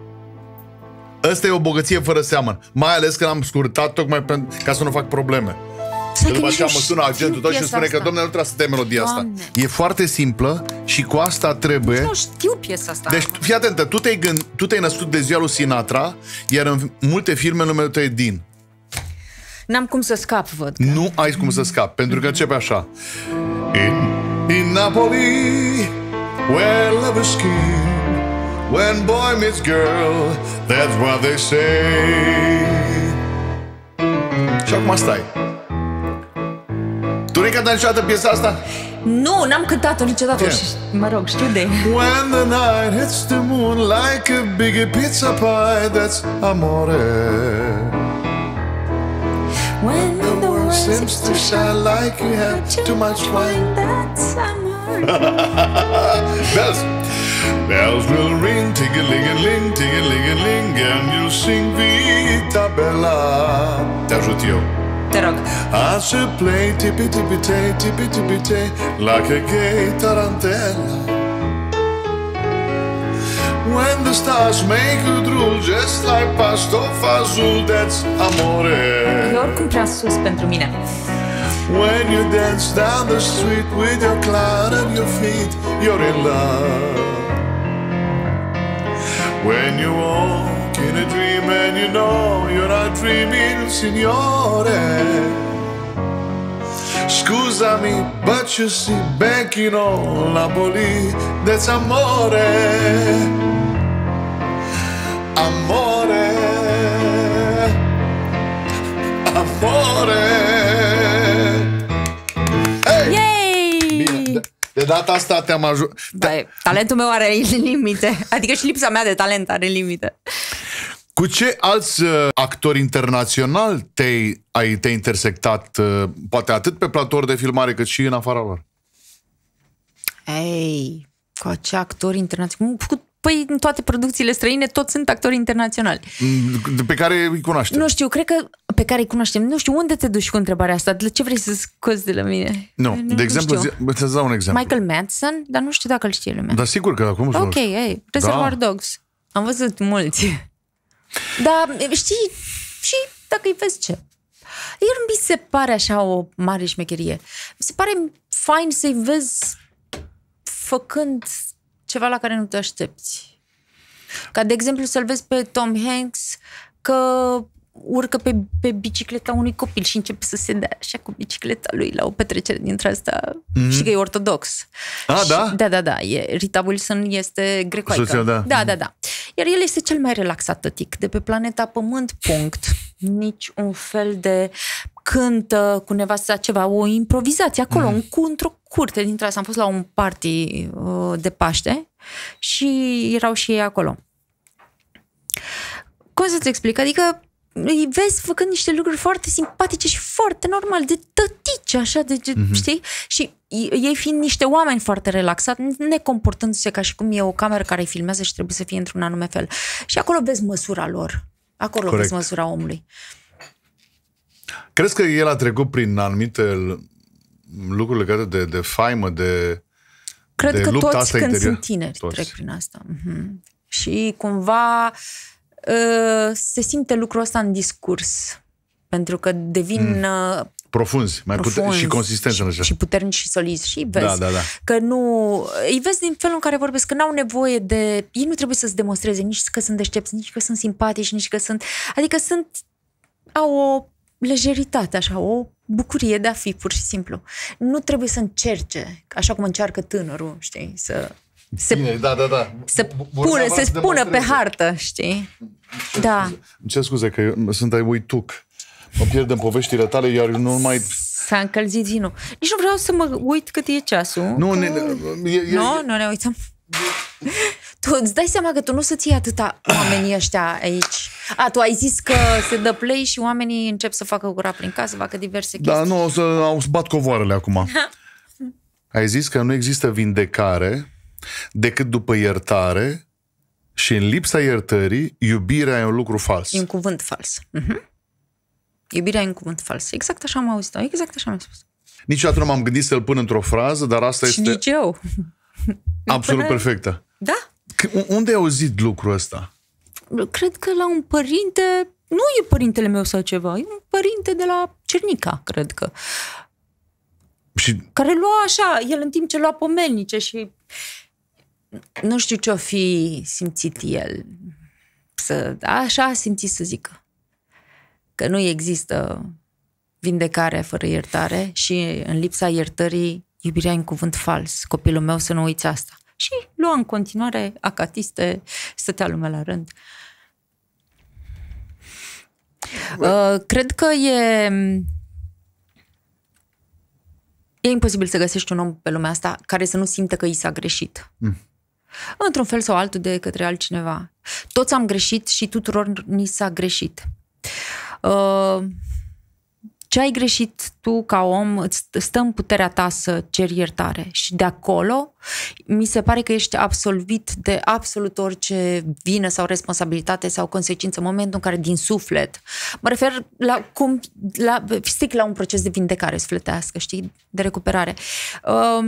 B: Asta e o bogăție fără seamăn. Mai ales că l-am scurtat tocmai pentru, ca să nu fac probleme. Să după aceea mă sună agentul tău și îmi spune asta. că, domnule, nu trebuie să te melodia Doamne. asta. E foarte simplă și cu asta trebuie... Nu știu
A: piesa asta. Deci,
B: fii atentă, tu te-ai, gând... tu te-ai născut de ziua lui Sinatra, iar în multe filme numele tău e Din.
A: N-am cum să scap, văd.
B: Că. Nu ai cum să scap, pentru că începe așa. In, in Napoli, where love is king, when boy meets girl, that's what they say. Și acum stai. Tu n-ai cântat niciodată piesa asta?
A: Nu, n-am cântat-o niciodată yeah. și, mă rog, știu de... When the
B: night hits the moon like a big pizza pie, that's amore. When the, the world seems to shine like you have too much wine that
C: summer.
B: bells, bells will ring, ting a ling a ling, ting a ling a ling, and you'll sing Vita Bella. That's what you. As you play tippy tippy tay, tippy tippy tay, like a gay tarantella. When the stars make it drool Just like Pastofa Zul That's amore Lor
A: cum prea sus pentru mine
B: When you dance down the street With your cloud at your feet You're in love When you walk in a dream And you know you're not dreaming Signore Scusami, but you see, back in all la that's amore. amore, amore. Yay! de data asta te-am ajutat. Te-
A: talentul meu are limite. Adică și lipsa mea de talent are limite.
B: Cu ce alți uh, actori internaționali te-ai, ai, te intersectat, uh, poate atât pe platouri de filmare, cât și în afara lor?
A: Ei, cu ce actori internaționali? Cu Păi în toate producțiile străine tot sunt actori internaționali.
B: Mm, pe care îi cunoaștem. Nu
A: știu, cred că pe care îi cunoaștem. Nu știu, unde te duci cu întrebarea asta? De ce vrei să scoți de la mine?
B: Nu, nu de exemplu, zi, să dau un exemplu.
A: Michael Madsen, dar nu știu dacă îl știe lumea.
B: Dar sigur că acum Ok, ei, Reservoir
A: da. Dogs. Am văzut mulți. Dar știi, și dacă îi vezi ce? El mi se pare așa o mare șmecherie. Mi se pare fain să-i vezi făcând ceva la care nu te aștepți. Ca de exemplu să-l vezi pe Tom Hanks că urcă pe, pe bicicleta unui copil și începe să se dea așa cu bicicleta lui la o petrecere dintre asta. Mm-hmm. Știi că e ortodox. A, ah, și, da? Da, da, da. E, Rita Wilson este grecoaică. Soția, da. da, da, da. Iar el este cel mai relaxat tătic de pe planeta Pământ, punct nici un fel de cântă cu nevasta ceva, o improvizație acolo, mm. cu, într-o curte dintre asta. Am fost la un party uh, de Paște și erau și ei acolo. Cum să-ți explic? Adică îi vezi făcând niște lucruri foarte simpatice și foarte normal, de tătici, așa, de, de mm-hmm. știi? Și ei fiind niște oameni foarte relaxați, necomportându-se ca și cum e o cameră care îi filmează și trebuie să fie într-un anume fel. Și acolo vezi măsura lor. Acolo Corect. vezi măsura omului.
B: Crezi că el a trecut prin anumite lucruri legate de, de faimă, de Cred de că lupta toți asta când interior? sunt tineri toți. trec
A: prin asta. Mm-hmm. Și cumva uh, se simte lucrul ăsta în discurs. Pentru că devin mm. Uh,
B: profunzi, mai profunzi puter- și consistenți și, în așa. Și
A: puternici și solizi. Și vezi da, da, da. că nu... Îi vezi din felul în care vorbesc, că n-au nevoie de... Ei nu trebuie să-ți demonstreze nici că sunt deștepți, nici că sunt simpatici, nici că sunt... Adică sunt... Au o lejeritate, așa, o bucurie de a fi, pur și simplu. Nu trebuie să încerce, așa cum încearcă tânărul, știi, să...
B: Se, Bine, da, da, da.
A: Să pună, să spună pe hartă, știi? Da.
B: Ce scuze că eu sunt ai uituc mă pierd în poveștile tale, iar eu nu mai...
A: S-a încălzit vinul. Nici nu vreau să mă uit cât e ceasul. Nu, că... ne, e, e, nu, nu ne uităm. Tu îți dai seama că tu nu să ții atâta oamenii ăștia aici. A, tu ai zis că se dă play și oamenii încep să facă gura prin casă, facă diverse da,
B: chestii. Da, nu, o să, au bat covoarele acum. ai zis că nu există vindecare decât după iertare și în lipsa iertării, iubirea e un lucru fals. E un cuvânt fals.
C: Uh-huh.
A: Iubirea e un cuvânt fals. Exact așa am auzit-o, exact așa mi-a spus.
B: Niciodată nu m-am gândit să-l pun într-o frază, dar asta Și este... nici eu. Absolut Până... perfectă. Da. Unde ai auzit lucrul ăsta?
A: Cred că la un părinte, nu e părintele meu sau ceva, e un părinte de la Cernica, cred că. Și... Care lua așa, el în timp ce lua pomelnice și nu știu ce-o fi simțit el. Să, așa a simțit să zică că nu există vindecare fără iertare și în lipsa iertării iubirea în cuvânt fals. Copilul meu să nu uiți asta. Și lua în continuare acatiste, stătea lumea la rând. Uh, cred că e... E imposibil să găsești un om pe lumea asta care să nu simtă că i s-a greșit. Mm. Într-un fel sau altul de către altcineva. Toți am greșit și tuturor ni s-a greșit. Uh, ce ai greșit tu ca om, îți stă în puterea ta să ceri iertare și de acolo mi se pare că ești absolvit de absolut orice vină sau responsabilitate sau consecință în momentul în care din suflet, mă refer la cum, la, stic la un proces de vindecare sufletească, știi, de recuperare. Uh,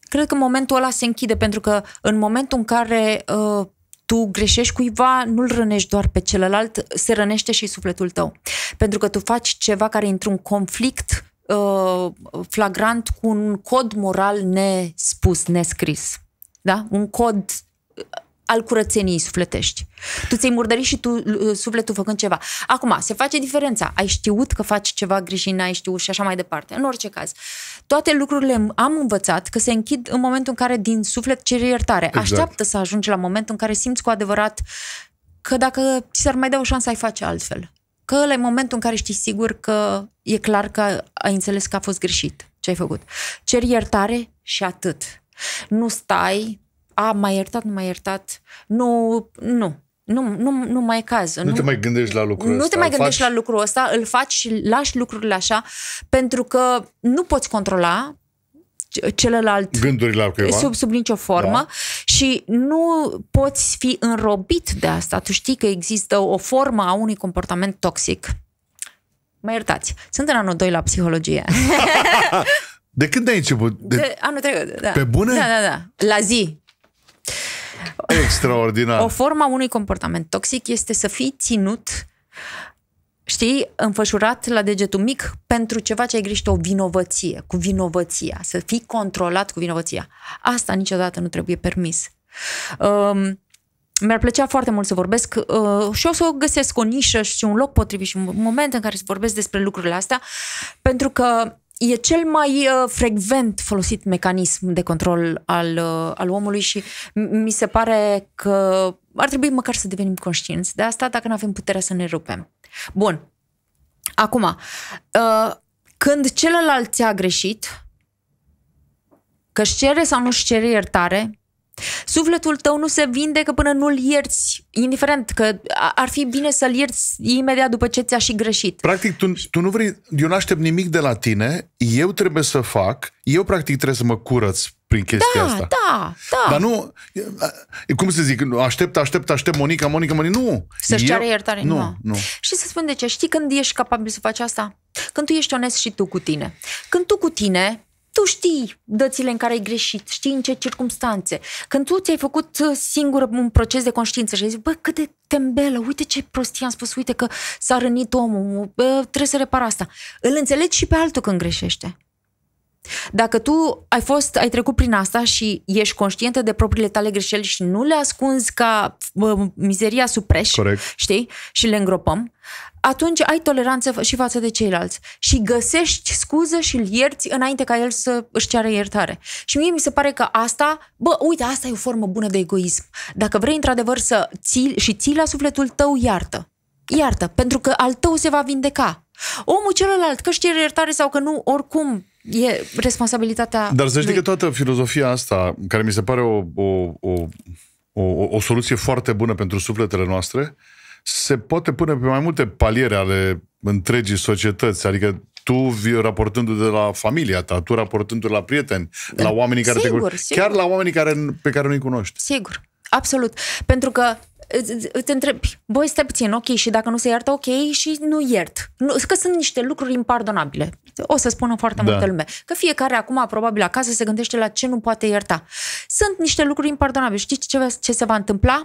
A: cred că momentul ăla se închide pentru că în momentul în care uh, tu greșești cuiva, nu-l rănești doar pe celălalt, se rănește și sufletul tău. Pentru că tu faci ceva care intră în conflict uh, flagrant cu un cod moral nespus, nescris. Da? Un cod al curățeniei sufletești. Tu ți-ai murdărit și tu sufletul făcând ceva. Acum, se face diferența. Ai știut că faci ceva greșit, n-ai știut și așa mai departe. În orice caz, toate lucrurile am învățat că se închid în momentul în care din suflet ceri iertare. Exact. Așteaptă să ajungi la momentul în care simți cu adevărat că dacă ți s-ar mai da o șansă, ai face altfel. Că ăla e momentul în care știi sigur că e clar că ai înțeles că a fost greșit ce ai făcut. Ceri iertare și atât. Nu stai a, mai iertat, nu mai iertat, nu, nu, nu, nu, nu mai caz. Nu, nu te mai
B: gândești la lucrul nu ăsta. Nu te mai gândești faci... la
A: lucrul ăsta, îl faci și lași lucrurile așa, pentru că nu poți controla
B: celălalt gândurile la Sub,
A: sub nicio formă da. și nu poți fi înrobit de asta. Tu știi că există o formă a unui comportament toxic. Mă iertați, sunt în anul 2 la psihologie.
B: de când ai început? De... de
A: anul trecut, da. Pe bune? Da, da, da. La zi.
B: Extraordinar. O
A: formă a unui comportament toxic este să fii ținut știi, înfășurat la degetul mic pentru ceva ce ai greșit o vinovăție, cu vinovăția, să fii controlat cu vinovăția. Asta niciodată nu trebuie permis. Um, mi-ar plăcea foarte mult să vorbesc uh, și o să găsesc o nișă și un loc potrivit și un moment în care să vorbesc despre lucrurile astea, pentru că e cel mai uh, frecvent folosit mecanism de control al, uh, al omului și mi se pare că ar trebui măcar să devenim conștienți de asta dacă nu avem puterea să ne rupem. Bun. Acum, uh, când celălalt ți-a greșit, că își cere sau nu își cere iertare, Sufletul tău nu se vindecă până nu-l ierți, indiferent că ar fi bine să-l ierți imediat după ce ți-a și greșit.
B: Practic, tu, tu nu vrei, eu nu aștept nimic de la tine, eu trebuie să fac, eu practic trebuie să mă curăț prin chestia da, asta.
A: Da, da. Dar nu,
B: cum să zic, aștept, aștept, aștept Monica, Monica, Monica, nu. Să-și ceară iertare, nu, nu. nu.
A: Și să spun de ce, știi când ești capabil să faci asta? Când tu ești onest și tu cu tine. Când tu cu tine tu știi dățile în care ai greșit, știi în ce circunstanțe. Când tu ți-ai făcut uh, singur un proces de conștiință și ai zis, bă, cât de tembelă, uite ce prostie am spus, uite că s-a rănit omul, bă, uh, trebuie să repar asta. Îl înțelegi și pe altul când greșește. Dacă tu ai fost, ai trecut prin asta și ești conștientă de propriile tale greșeli și nu le ascunzi ca bă, mizeria supreș, Corect. știi, și le îngropăm, atunci ai toleranță și față de ceilalți și găsești scuză și îl ierți înainte ca el să își ceară iertare. Și mie mi se pare că asta, bă, uite, asta e o formă bună de egoism. Dacă vrei într-adevăr să ții și ții la sufletul tău, iartă. Iartă, pentru că al tău se va vindeca. Omul celălalt, că își cere iertare sau că nu, oricum e responsabilitatea Dar să știi că
B: toată filozofia asta, care mi se pare o, o, o, o, o soluție foarte bună pentru sufletele noastre, se poate pune pe mai multe paliere ale întregii societăți, adică tu raportându-te la familia ta, tu raportându-te la prieteni, la da. oamenii care sigur, te cunoști, chiar la oamenii care, pe care nu-i cunoști.
A: Sigur, absolut. Pentru că îți, întrebi, băi, stai puțin, ok, și dacă nu se iartă, ok, și nu iert. Nu, că sunt niște lucruri impardonabile. O să spună foarte da. multă lume. Că fiecare acum, probabil, acasă se gândește la ce nu poate ierta. Sunt niște lucruri impardonabile. Știi ce, ce se va întâmpla?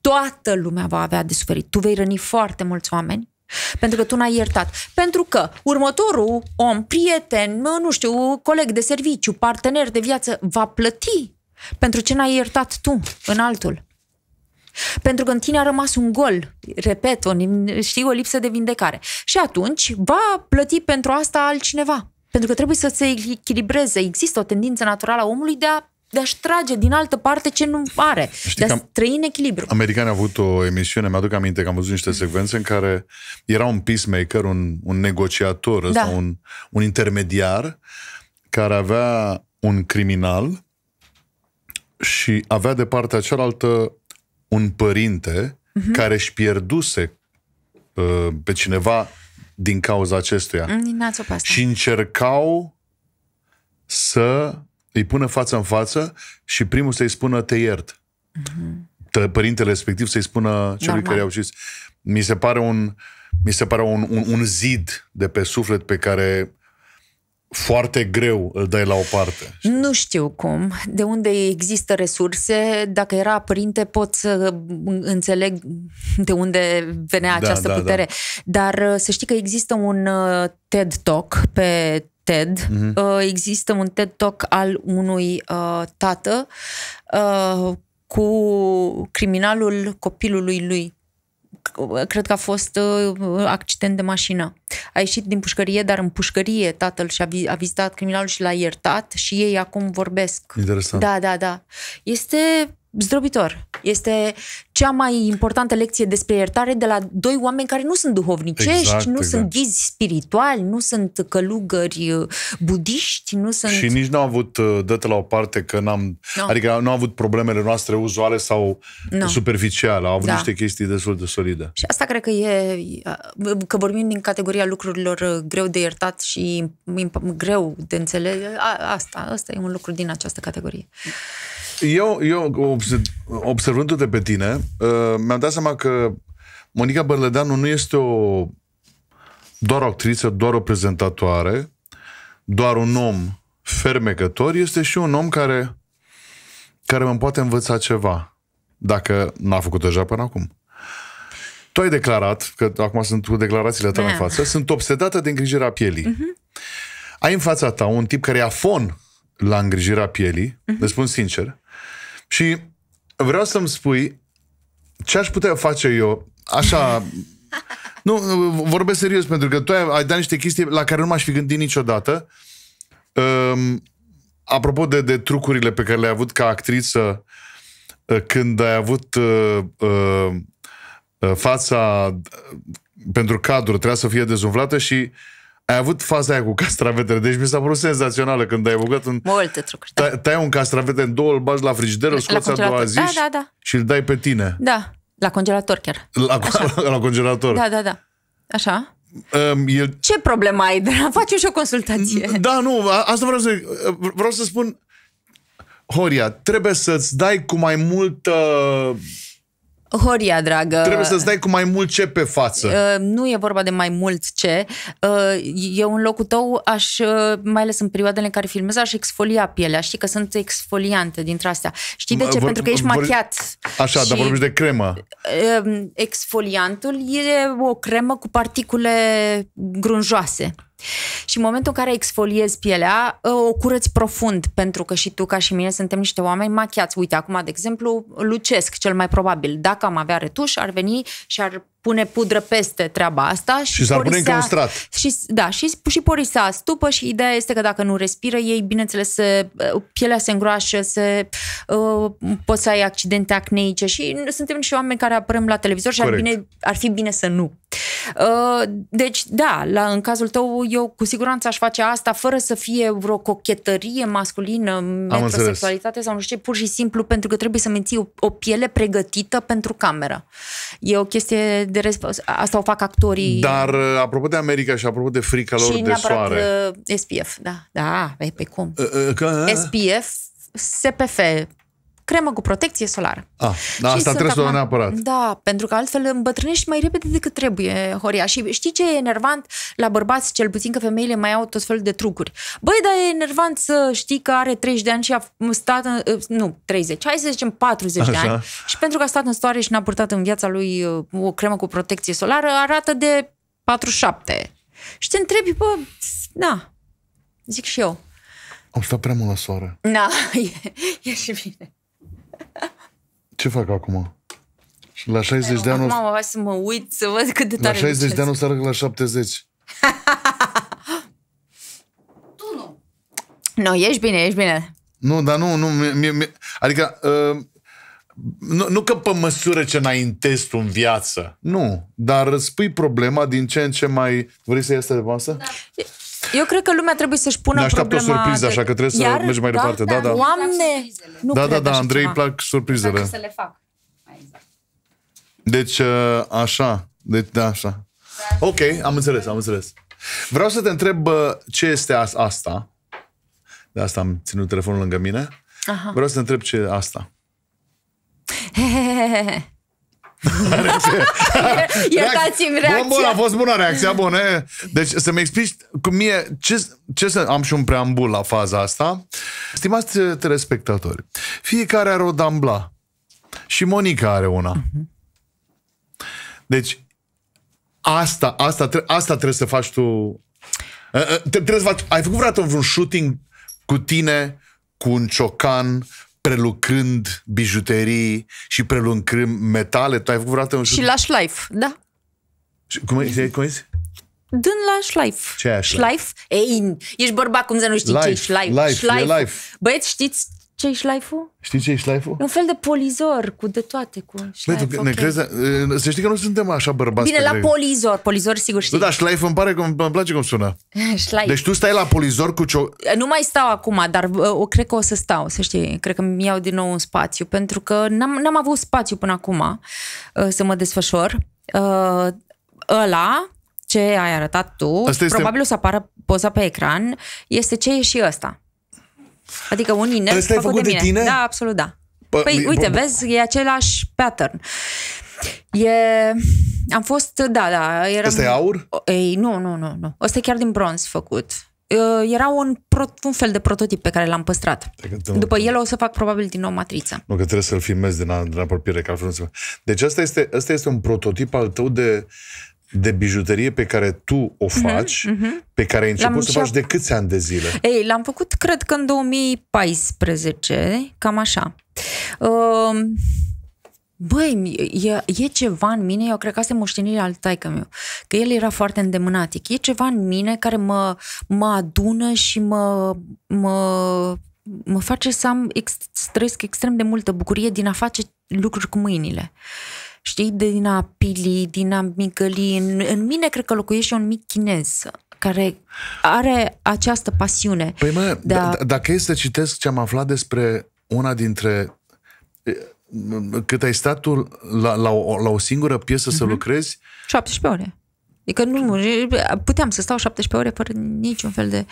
A: Toată lumea va avea de suferit. Tu vei răni foarte mulți oameni pentru că tu n-ai iertat. Pentru că următorul om, prieten, nu știu, coleg de serviciu, partener de viață, va plăti pentru ce n-ai iertat tu în altul. Pentru că în tine a rămas un gol, repet, o, știi, o lipsă de vindecare. Și atunci va plăti pentru asta altcineva. Pentru că trebuie să se echilibreze. Există o tendință naturală a omului de a de a-și trage din altă parte ce nu are, Știi de a trăi în echilibru.
B: Americani au avut o emisiune, mi-aduc aminte că am văzut niște secvențe în care era un peacemaker, un, un negociator da. sau un, un intermediar care avea un criminal și avea de partea cealaltă un părinte uh-huh. care își pierduse uh, pe cineva din cauza acestuia. Mm, și încercau să îi pună față în față și primul să-i spună te iert.
C: Uh-huh.
B: Părintele respectiv să-i spună celui Normal. care i-a ucis. Mi se pare un mi se pare un, un, un zid de pe suflet pe care foarte greu îl dai la o parte.
A: Știi? Nu știu cum. De unde există resurse, dacă era părinte pot să înțeleg de unde venea da, această da, da. putere. Da. Dar uh, să știi că există un uh, TED Talk pe TED. Mm-hmm. Există un TED Talk al unui uh, tată uh, cu criminalul copilului lui cred că a fost uh, accident de mașină. A ieșit din pușcărie, dar în pușcărie tatăl și-a a vizitat criminalul și l-a iertat și ei acum vorbesc. Interesant. Da, da, da. Este zdrobitor. Este cea mai importantă lecție despre iertare de la doi oameni care nu sunt duhovnicești, exact, nu exact. sunt ghizi spirituali, nu sunt călugări uh, budiști, nu sunt... Și
B: nici nu au avut, uh, dată la o parte, că n-am... No. Adică nu au avut problemele noastre uzuale sau no. superficiale, au avut da. niște chestii destul de solide. Și
A: asta cred că e... Uh, că vorbim din categoria lucrurilor greu de iertat și greu de înțeles. Asta, asta e un lucru din această categorie.
B: Eu, eu observându-te pe tine, uh, mi-am dat seama că Monica Bărlădeanu nu este o doar o actriță, doar o prezentatoare, doar un om fermecător, este și un om care, care mă poate învăța ceva, dacă n-a făcut deja până acum. Tu ai declarat, că acum sunt cu declarațiile tale în da. față, sunt obsedată de îngrijirea pielii. Uh-huh. Ai în fața ta un tip care e afon la îngrijirea pielii, uh-huh. Mhm. le spun sincer, și vreau să-mi spui ce aș putea face eu, așa... Nu, vorbesc serios, pentru că tu ai, ai dat niște chestii la care nu m-aș fi gândit niciodată. Um, apropo de, de trucurile pe care le-ai avut ca actriță, eh, când ai avut uh, uh, fața pentru cadru, trebuia să fie dezumflată și uh, ai avut faza aia cu castravetele, deci mi s-a părut senzațională când ai băgat în... Multe trucuri. Da. Tai un castravete în două, îl bagi la frigider, îl scoți a doua zi da, da, da. și îl dai pe tine.
A: Da, la congelator chiar. La,
B: la congelator. Da,
A: da, da. Așa. Um, el... Ce problemă ai? De la facem și o consultație. Da, nu, asta vreau să,
B: vreau să spun... Horia, trebuie să-ți dai cu mai multă
A: Horia, dragă. Trebuie să-ți dai
B: cu mai mult ce pe față. Uh,
A: nu e vorba de mai mult ce. Uh, eu în locul tău aș, uh, mai ales în perioadele în care filmez, aș exfolia pielea. Știi că sunt exfoliante dintre astea. Știi de ce? Vor, Pentru că ești vor... machiat. Așa, și, dar vorbești de cremă. Uh, exfoliantul e o cremă cu particule grunjoase. Și în momentul în care exfoliezi pielea, uh, o curăți profund, pentru că și tu ca și mine suntem niște oameni machiați. Uite, acum, de exemplu, lucesc cel mai probabil. Dacă am avea retuș, ar veni și ar pune pudră peste treaba asta și, și s-ar pune încă un strat. Și, da, și, și porisa stupă și ideea este că dacă nu respiră, ei, bineînțeles, se, uh, pielea se îngroașă, se, uh, poți să ai accidente acneice și suntem și oameni care apărăm la televizor și ar, bine, ar fi bine să nu. Uh, deci, da, la, în cazul tău, eu cu siguranță aș face asta fără să fie vreo cochetărie masculină, metrosexualitate sau nu știu ce, pur și simplu pentru că trebuie să menții o, o piele pregătită pentru cameră. E o chestie de rest, asta o fac actorii. Dar
B: uh, apropo de America și apropo de frica lor și de soare.
A: Uh, SPF, da, da, pe, pe
B: cum? Uh, că...
A: SPF, SPF, cremă cu protecție solară.
B: Ah, da, și asta trebuie să o neapărat.
A: Da, pentru că altfel îmbătrânești mai repede decât trebuie, Horia. Și știi ce e enervant la bărbați, cel puțin că femeile mai au tot felul de trucuri. Băi, dar e enervant să știi că are 30 de ani și a stat, în, eh, nu, 30, hai să zicem 40 Așa. de ani. Și pentru că a stat în stoare și n-a purtat în viața lui eh, o cremă cu protecție solară, arată de 47. Și te întrebi, bă, da, zic și eu.
B: Am stat prea mult la soare.
A: Da, e, e și bine.
B: Ce fac acum? La 60 de ani... Acum
A: o... să mă uit, să văd cât de tare La 60 de ani
B: o să arăt la 70.
A: tu nu. Nu, ești bine, ești bine.
B: Nu, dar nu, nu, mie, mie, adică, uh, nu, nu că pe măsură ce înaintezi tu în viață, nu, dar spui problema din ce în ce mai... Vrei să iei asta de masă? Da.
A: Eu cred că lumea trebuie să-și pună ne așteaptă problema... o surpriză, de... așa că trebuie Iar? mergi mai da, departe. Da, da. da. Oamne! Da, nu da, da, da, Andrei îi plac surprizele. să le fac. Exact.
B: Deci, uh, așa. Deci, da, așa. Da. Ok, am înțeles, am înțeles. Vreau să te întreb ce este asta. De asta am ținut telefonul lângă mine. Aha. Vreau să te întreb ce e asta.
A: He, he, he,
C: Iertați-mi reacția. Bun, bun, a fost bună
B: reacția, bună. Deci să-mi explici cum e, ce, ce să am și un preambul la faza asta. Stimați telespectatori, fiecare are o dambla și Monica are una. Mhm. Deci asta, asta, tre- asta trebuie să faci tu. Trebuie să faci, ai făcut vreodată un shooting cu tine, cu un ciocan, prelucrând bijuterii și prelucrând metale. Tu ai făcut vreodată un Și la life da. Și, cum, e, cum e
A: Dân la life Ce e Schleif? Ei, ești bărbat, cum să nu știi life, ce e life Life, life. Băieți, știți ce e șlaiful?
B: Știi ce e șlaiful?
A: Un fel de polizor cu de toate, cu șlaif,
B: Băi, okay. crezi, eh, să știi că nu suntem așa bărbați. Bine, la greu.
A: polizor, polizor
B: sigur da, știi. Da, șlaiful îmi pare că îmi place cum sună. șlaif. Deci tu stai la polizor cu cio...
A: Eh, nu mai stau acum, dar o, cred că o să stau, să știi. Cred că mi iau din nou un spațiu, pentru că n-am, n-am avut spațiu până acum eh, să mă desfășor. Uh, ăla, ce ai arătat tu, este... probabil o să apară poza pe ecran, este ce e și ăsta. Adică un inel Ăsta făcut, făcut de, de tine? Da, absolut da.
C: Pă, păi, uite, bă. vezi,
A: e același pattern. E... Am fost, da, da. Eram... Asta e aur? Ei, nu, nu, nu. nu. Asta e chiar din bronz făcut. Era un, pro... un fel de prototip pe care l-am păstrat. Că, După el o să fac probabil din nou matrița.
B: Nu, că trebuie să-l filmez din, din apropiere, că altfel nu se Deci asta este, asta este un prototip al tău de, de bijuterie pe care tu o mhm, faci, mm-hmm. pe care ai început l-am să faci de câți ani de zile?
A: Ei, l-am făcut, cred că în 2014, cam așa. Ehm, băi, e, e ceva în mine, eu cred că asta e moștenirea al taică meu, că el era foarte îndemânatic. E ceva în mine care mă, mă adună și mă, mă, mă face să am ex, trăiesc extrem de multă bucurie din a face lucruri cu mâinile știi, din a pili, din a migăli. În, în mine cred că locuiește un mic chinez care are această pasiune.
B: Păi mă, de a... d- dacă e să citesc ce am aflat despre una dintre cât ai stat tu la, la, o, la o singură piesă mm-hmm. să mhm. lucrezi? 17 ore.
A: Adică nu, puteam să stau 17 ore fără niciun fel de...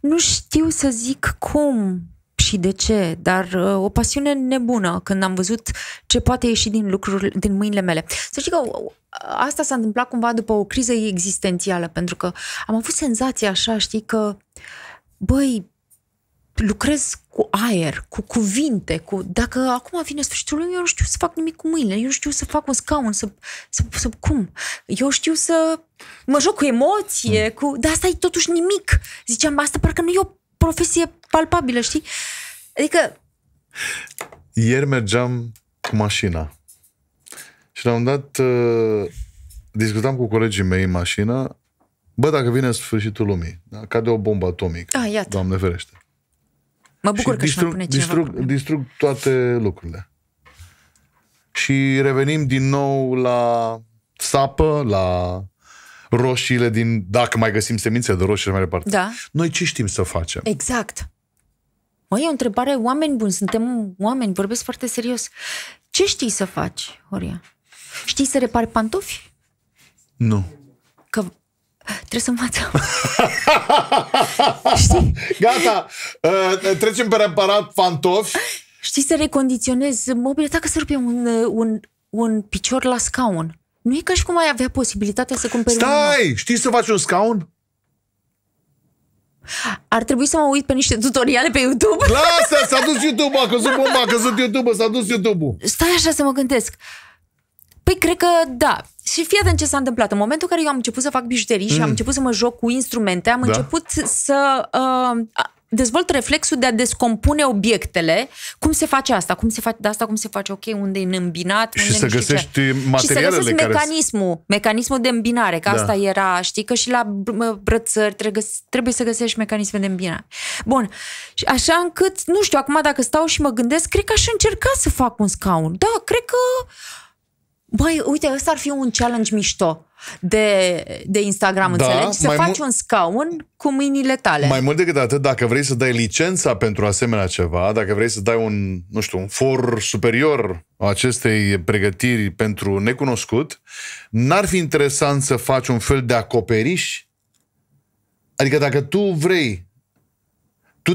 A: Nu știu să zic cum, și de ce, dar uh, o pasiune nebună când am văzut ce poate ieși din lucruri, din mâinile mele. Să știi că uh, asta s-a întâmplat cumva după o criză existențială, pentru că am avut senzația așa, știi, că băi, lucrez cu aer, cu cuvinte, cu dacă acum vine sfârșitul lui, eu nu știu să fac nimic cu mâinile, eu nu știu să fac un scaun, să, să, să cum, eu știu să mă joc cu emoție, mm. cu, dar asta e totuși nimic. Ziceam, asta parcă nu e o profesie palpabilă, știi?
C: Adică...
B: Ieri mergeam cu mașina și la un dat uh, discutam cu colegii mei în mașină Bă, dacă vine sfârșitul lumii, da? cade o bombă atomică, ah, iată. Doamne ferește.
A: Mă bucur și că distrug, pune distrug, probleme.
B: distrug toate lucrurile. Și revenim din nou la sapă, la roșiile din... Dacă mai găsim semințe de roșii mai departe. Da. Noi ce știm să facem?
A: Exact. Măi, e o întrebare, oameni buni, suntem oameni, vorbesc foarte serios. Ce știi să faci, Horia? Știi să repari pantofi? Nu. Că trebuie să învățăm.
B: Știi? Gata, uh, trecem pe reparat pantofi.
A: Știi să recondiționezi mobilă, dacă să rupe un, uh, un, un picior la scaun. Nu e ca și cum ai avea posibilitatea să cumperi Stai! Un...
B: Știi să faci un scaun?
A: Ar trebui să mă uit pe niște tutoriale pe YouTube. Lasă, s-a
B: dus YouTube-ul, a căzut bomba, a căzut YouTube-ul, s-a dus YouTube-ul.
A: Stai așa să mă gândesc. Păi cred că da. Și fii atent ce s-a întâmplat. În momentul în care eu am început să fac bijuterii mm. și am mm. început să mă joc cu instrumente, am da. început să... Uh, dezvolt reflexul de a descompune obiectele. Cum se face asta? Cum se face de asta? Cum se face? Ok, unde e îmbinat? Unde și să găsești ce. materialele și să găsești care... mecanismul, mecanismul de îmbinare, că da. asta era, știi, că și la brățări trebuie, trebuie să găsești mecanisme de îmbinare. Bun, așa încât, nu știu, acum dacă stau și mă gândesc, cred că aș încerca să fac un scaun. Da, cred că Băi, uite, ăsta ar fi un challenge mișto de, de Instagram, da, înțelegi? Să faci un scaun cu mâinile tale. Mai
B: mult decât atât, dacă vrei să dai licența pentru asemenea ceva, dacă vrei să dai un, nu știu, un for superior acestei pregătiri pentru necunoscut, n-ar fi interesant să faci un fel de acoperiș? Adică dacă tu vrei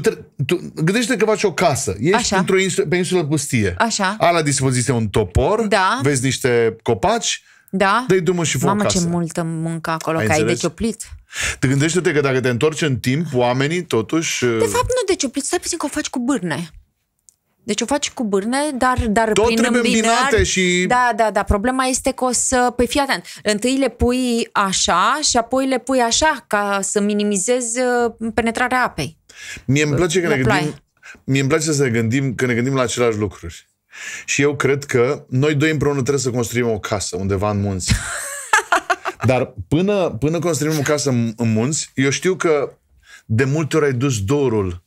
B: tu, tre- tu gândește că faci o casă. Ești Așa. într-o insulă, pe insulă pustie. Așa. Ai la dispoziție un topor, Da. vezi niște copaci, Da? dă-i drumul și fă Mamă, o casă. ce
A: multă muncă acolo, Ai că ai decioplit.
B: Te gândește-te că dacă te întorci în timp, oamenii totuși... De uh, fapt,
A: nu decioplit, stai puțin că o faci cu bârne. Deci o faci cu bârne, dar, dar Tot prin trebuie îmbinate și- Da, da, da. Problema este că o să... Păi fii atent. Întâi le pui așa și apoi le pui așa ca să minimizezi uh, penetrarea apei.
B: Mie îmi place că ne gândim, mie îmi place să ne gândim că ne gândim la aceleași lucruri. Și eu cred că noi doi împreună trebuie să construim o casă undeva în munți. Dar până, până construim o casă în, în munți, eu știu că de multe ori ai dus dorul.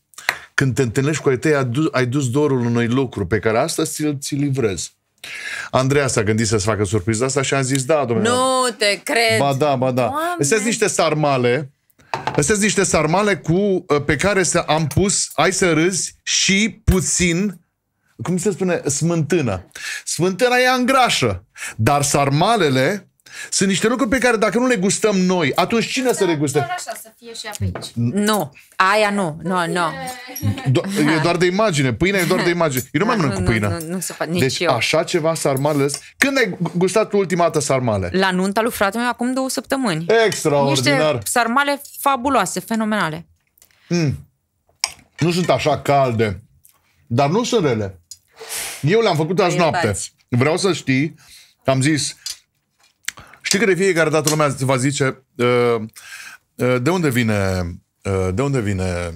B: Când te întâlnești cu ai tăi, ai dus, ai dus dorul unui lucru pe care astăzi ți-l, ți livrezi. Andreea s-a gândit să-ți facă surpriza asta și am zis, da, domnule.
A: Nu te cred! Ba
B: da, ba da. Astea niște sarmale Astea sunt niște sarmale cu, ă, pe care să am pus, ai să râzi, și puțin, cum se spune, smântână. Smântâna e îngrașă, dar sarmalele sunt niște lucruri pe care dacă nu le gustăm noi, atunci cine să le guste? așa, să fie și aici.
A: Nu, aia nu, nu, nu.
B: Do- e doar de imagine, pâinea e doar de imagine. Eu nu mai ah, mănânc cu pâine. Nu, nu, nu se poate, nici deci eu. așa ceva sarmale. Când ai gustat ultima dată sarmale?
A: La nunta lui fratele meu acum două săptămâni.
B: Extraordinar. Niște
A: sarmale fabuloase, fenomenale.
B: Mm. Nu sunt așa calde, dar nu sunt rele. Eu le-am făcut azi păi noapte. Vreau să știi, am zis, Știi că de fiecare dată lumea va zice ă, ă, ă, de unde vine, de unde vine,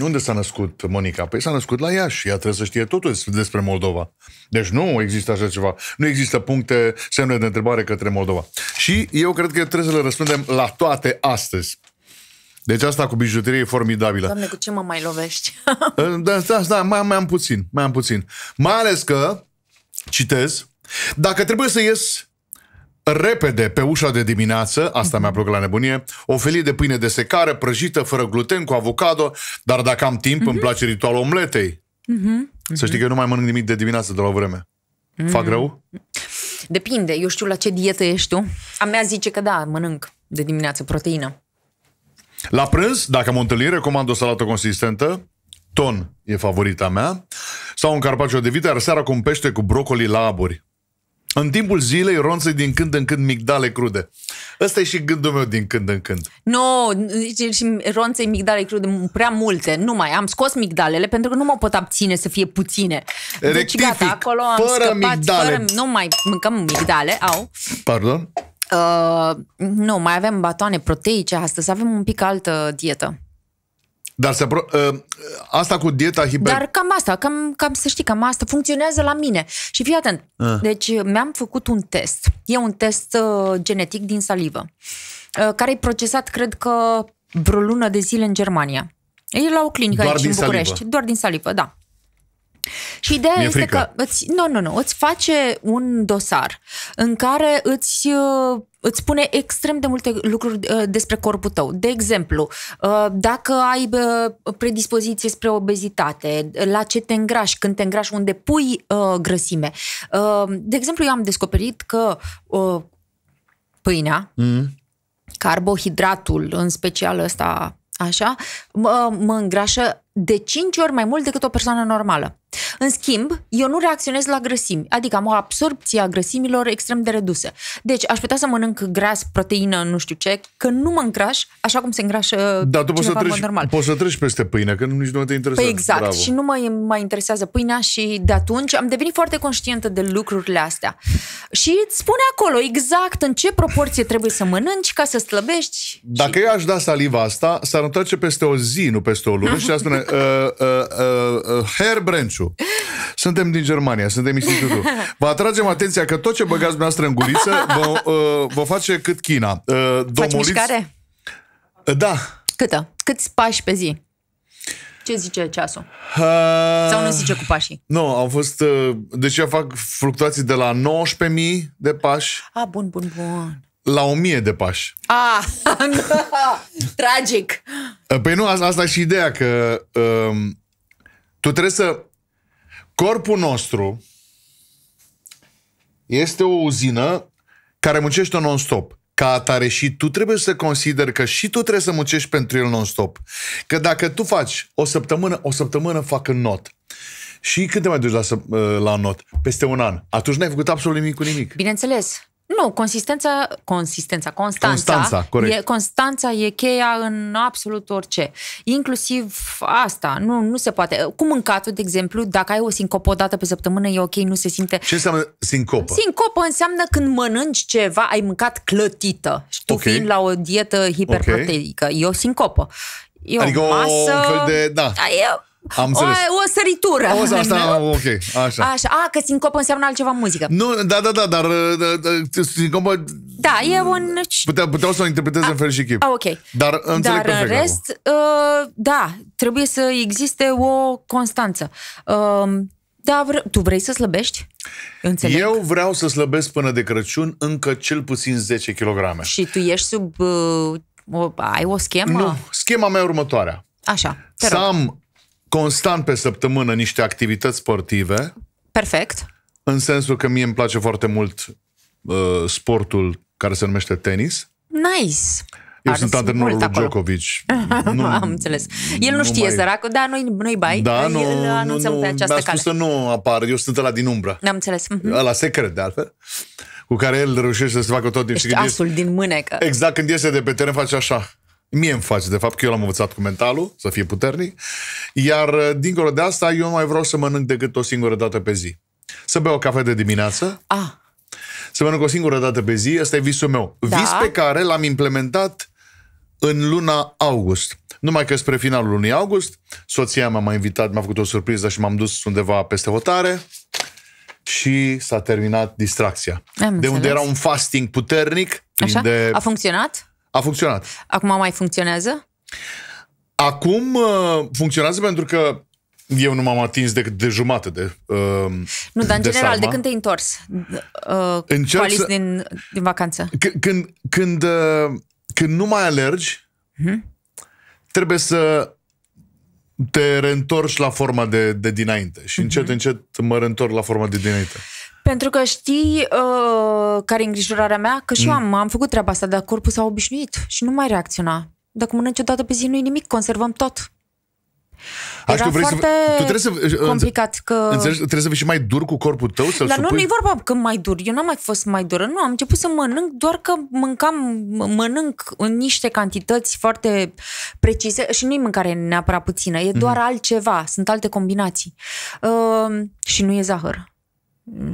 B: unde s-a născut Monica? Păi s-a născut la Iași, ea trebuie să știe totul despre Moldova. Deci nu există așa ceva. Nu există puncte, semne de întrebare către Moldova. Și eu cred că trebuie să le răspundem la toate astăzi. Deci asta cu bijuterie e formidabilă.
A: Doamne, cu ce mă mai lovești?
B: da, da, da, mai, mai am puțin, mai am puțin. Mai ales că, citez, dacă trebuie să ies repede pe ușa de dimineață, asta mi-a plăcut la nebunie, o felie de pâine de secare, prăjită, fără gluten, cu avocado, dar dacă am timp, mm-hmm. îmi mhm. place ritualul omletei.
C: Mm-hmm.
B: Să știi că eu nu mai mănânc nimic de dimineață de la vreme. Mm-hmm. Fac rău?
A: Depinde, eu știu la ce dietă ești tu. A mea zice că da, mănânc de dimineață proteină.
B: La prânz, dacă am o întâlnire, recomand o salată consistentă. Ton e favorita mea. Sau un carpaccio de vită, iar seara cu un pește cu brocoli la aburi. În timpul zilei ronță din când în când migdale crude. Ăsta e și gândul meu din când în când.
A: Nu, no, și ronței migdale crude prea multe. Nu mai am scos migdalele pentru că nu mă pot abține să fie puține. Deci gata, acolo am fără scăpat, migdale. Fără, nu mai mâncăm migdale, au. Pardon? Uh, nu, mai avem batoane proteice astăzi, avem un pic altă dietă.
B: Dar să apro- ă, asta cu dieta hiper... Dar
A: cam asta, cam, cam să știi, cam asta funcționează la mine. Și fii atent. Ah. Deci mi-am făcut un test. E un test uh, genetic din salivă, uh, care e procesat, cred că, vreo lună de zile în Germania. E la o clinică doar aici din în București. Salivă. Doar din salivă, da. Și ideea Mi-e este frică. că îți, nu, nu, nu, îți face un dosar în care îți uh, îți spune extrem de multe lucruri uh, despre corpul tău. De exemplu, uh, dacă ai predispoziție spre obezitate, la ce te îngrași, când te îngrași, unde pui grăsime. De exemplu, eu am descoperit că pâinea, mm. carbohidratul, în special ăsta așa, mă, mă îngrașă de 5 ori mai mult decât o persoană normală. În schimb, eu nu reacționez la grăsimi, adică am o absorpție a grăsimilor extrem de redusă. Deci aș putea să mănânc gras, proteină, nu știu ce, că nu mă îngraș așa cum se îngrașă da, tu poți să treci, normal.
B: poți să treci peste pâine, că nici nu te interesează. Păi exact, Bravo. și nu
A: mă mai interesează pâinea și de atunci am devenit foarte conștientă de lucrurile astea. Și îți spune acolo exact în ce proporție trebuie să mănânci ca să slăbești.
B: Dacă și... eu aș da saliva asta, s-ar întoarce peste o zi, nu peste o lună și ar spune uh, uh, uh, uh, Institutul. Suntem din Germania, suntem Institutul. Vă atragem atenția că tot ce băgați dumneavoastră în guriță vă, uh, vă face cât China. Uh, domoliți... Faci mișcare? Uh, da.
A: Câtă? Câți pași pe zi? Ce zice ceasul?
B: Uh, Sau nu zice cu pașii? Nu, au fost... Uh, deci eu fac fluctuații de la 19.000 de pași.
A: Ah, bun, bun, bun
B: la o mie de pași.
A: Ah, tragic!
B: Uh, păi nu, asta, asta e și ideea, că um, tu trebuie să Corpul nostru este o uzină care muncește non-stop. Ca atare și tu trebuie să consideri că și tu trebuie să muncești pentru el non-stop. Că dacă tu faci o săptămână, o săptămână fac în not. Și când te mai duci la, la not? Peste un an. Atunci n-ai făcut absolut nimic cu nimic.
A: Bineînțeles. Nu, consistența, consistența, constanța. Constanța, corect. E, constanța e cheia în absolut orice. Inclusiv asta, nu, nu se poate. Cu mâncatul, de exemplu, dacă ai o sincopă o dată pe săptămână, e ok, nu se simte. Ce
B: înseamnă sincopă?
A: Sincopă înseamnă când mănânci ceva, ai mâncat clătită. Și tu okay. fiind la o dietă hiperproteică. Okay. E o sincopă. E adică o masă... un fel de... Da. da e, am O, o săritură. O, asta,
B: ok, așa.
A: Așa, a, că sincopă înseamnă altceva muzică.
B: Nu, da, da, da, dar da, da, sincopă...
A: Da, e un...
B: Putea, puteau să o interpreteze în fel și chip. A, ok. Dar înțeleg Dar perfect în rest,
A: uh, da, trebuie să existe o constanță. Uh, da, vre- tu vrei să slăbești? Înțeleg.
B: Eu vreau să slăbesc până de Crăciun încă cel puțin 10 kg. Și
A: tu ești sub... Uh, o, ai o schemă? Nu,
B: schema mea e următoarea.
A: Așa, te Să
B: am constant pe săptămână niște activități sportive. Perfect. În sensul că mie îmi place foarte mult uh, sportul care se numește tenis.
A: Nice! Eu Arzi sunt antrenorul lui Djokovic. Nu, Am înțeles. El nu, nu știe, mai... săracul, dar noi, noi bai. Da, nu, El nu, nu, pe această cale. să
B: nu apar, eu sunt la din umbră. N-am înțeles. La mhm. Ăla secret, de altfel cu care el reușește să se facă tot din Ești asul
A: din mânecă.
B: Exact, când iese de pe teren face așa. Mie îmi face, de fapt, că eu l-am învățat cu mentalul, să fie puternic. Iar, uh, dincolo de asta, eu nu mai vreau să mănânc decât o singură dată pe zi. Să beau o cafea de dimineață. Ah. Să mănânc o singură dată pe zi. Ăsta e visul meu. Da. Vis pe care l-am implementat în luna august. Numai că spre finalul lunii august, soția mea m-a invitat, mi-a făcut o surpriză și m-am dus undeva peste hotare și s-a terminat distracția. Am de înțeles. unde era un fasting puternic. Așa? De... A
A: funcționat? A funcționat. Acum mai funcționează?
B: Acum uh, funcționează pentru că eu nu m-am atins decât de jumate de uh, Nu, dar în de general, sama. de când
A: te-ai întors? Uh, Încerc să... din, din vacanță.
B: C- când, când, uh, când nu mai alergi, uh-huh. trebuie să te reîntorci la forma de, de dinainte. Și uh-huh. încet, încet mă reîntorc la forma de dinainte.
A: Pentru că știi uh, care e îngrijorarea mea? Că și mm. eu am, mm. am făcut treaba asta, dar corpul s-a obișnuit și nu mai reacționa. Dacă mănânci o dată pe zi, nu-i nimic, conservăm tot.
B: Era Așa, vrei foarte să, tu trebuie să, complicat că... Înțelegi, trebuie să fii și mai dur cu corpul tău? Să-l Dar supui? nu, nu-i
A: vorba că mai dur. Eu n-am mai fost mai dură. Nu, am început să mănânc doar că mâncam, mănânc în niște cantități foarte precise și nu-i mâncare neapărat puțină, e doar mm-hmm. altceva, sunt alte combinații. Uh, și nu e zahăr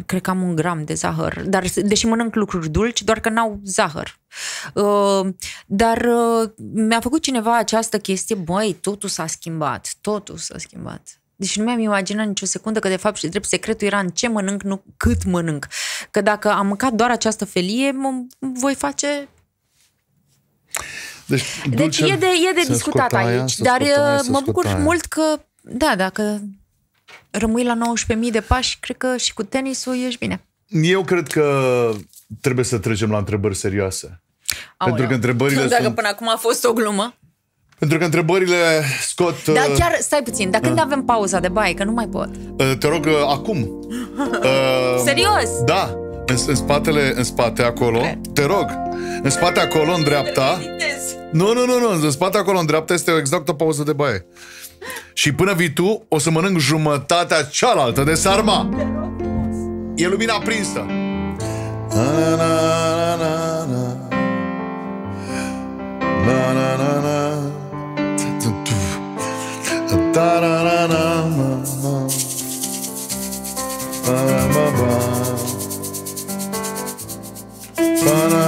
A: cred că am un gram de zahăr, dar deși mănânc lucruri dulci, doar că n-au zahăr. Uh, dar uh, mi-a făcut cineva această chestie, băi, totul s-a schimbat, totul s-a schimbat. Deci nu mi-am imaginat nicio secundă că de fapt și drept secretul era în ce mănânc, nu cât mănânc. Că dacă am mâncat doar această felie, mă voi face
B: deci, deci e de, e de discutat aia, aici, dar uh, mă bucur aia. mult
A: că, da, dacă rămâi la 19.000 de pași, cred că și cu tenisul ești bine.
B: Eu cred că trebuie să trecem la întrebări serioase. Aoleu. Pentru că întrebările nu, dacă sunt... până
A: acum a fost o glumă.
B: Pentru că întrebările scot... Da, uh, chiar,
A: stai puțin, dar când uh, avem pauza de baie, că nu mai
B: pot. Uh, te rog, uh, acum. Uh, Serios? Da, în, în spatele, în spate acolo, Cred. te rog, în spate acolo, în dreapta... Nu, nu, nu, nu, în spate acolo, în dreapta este exact o pauză de baie. Și până vii tu, o să mănânc jumătatea cealaltă de sarma. E lumina aprinsă. ba Da, na, na, Ba, da ba. Ba,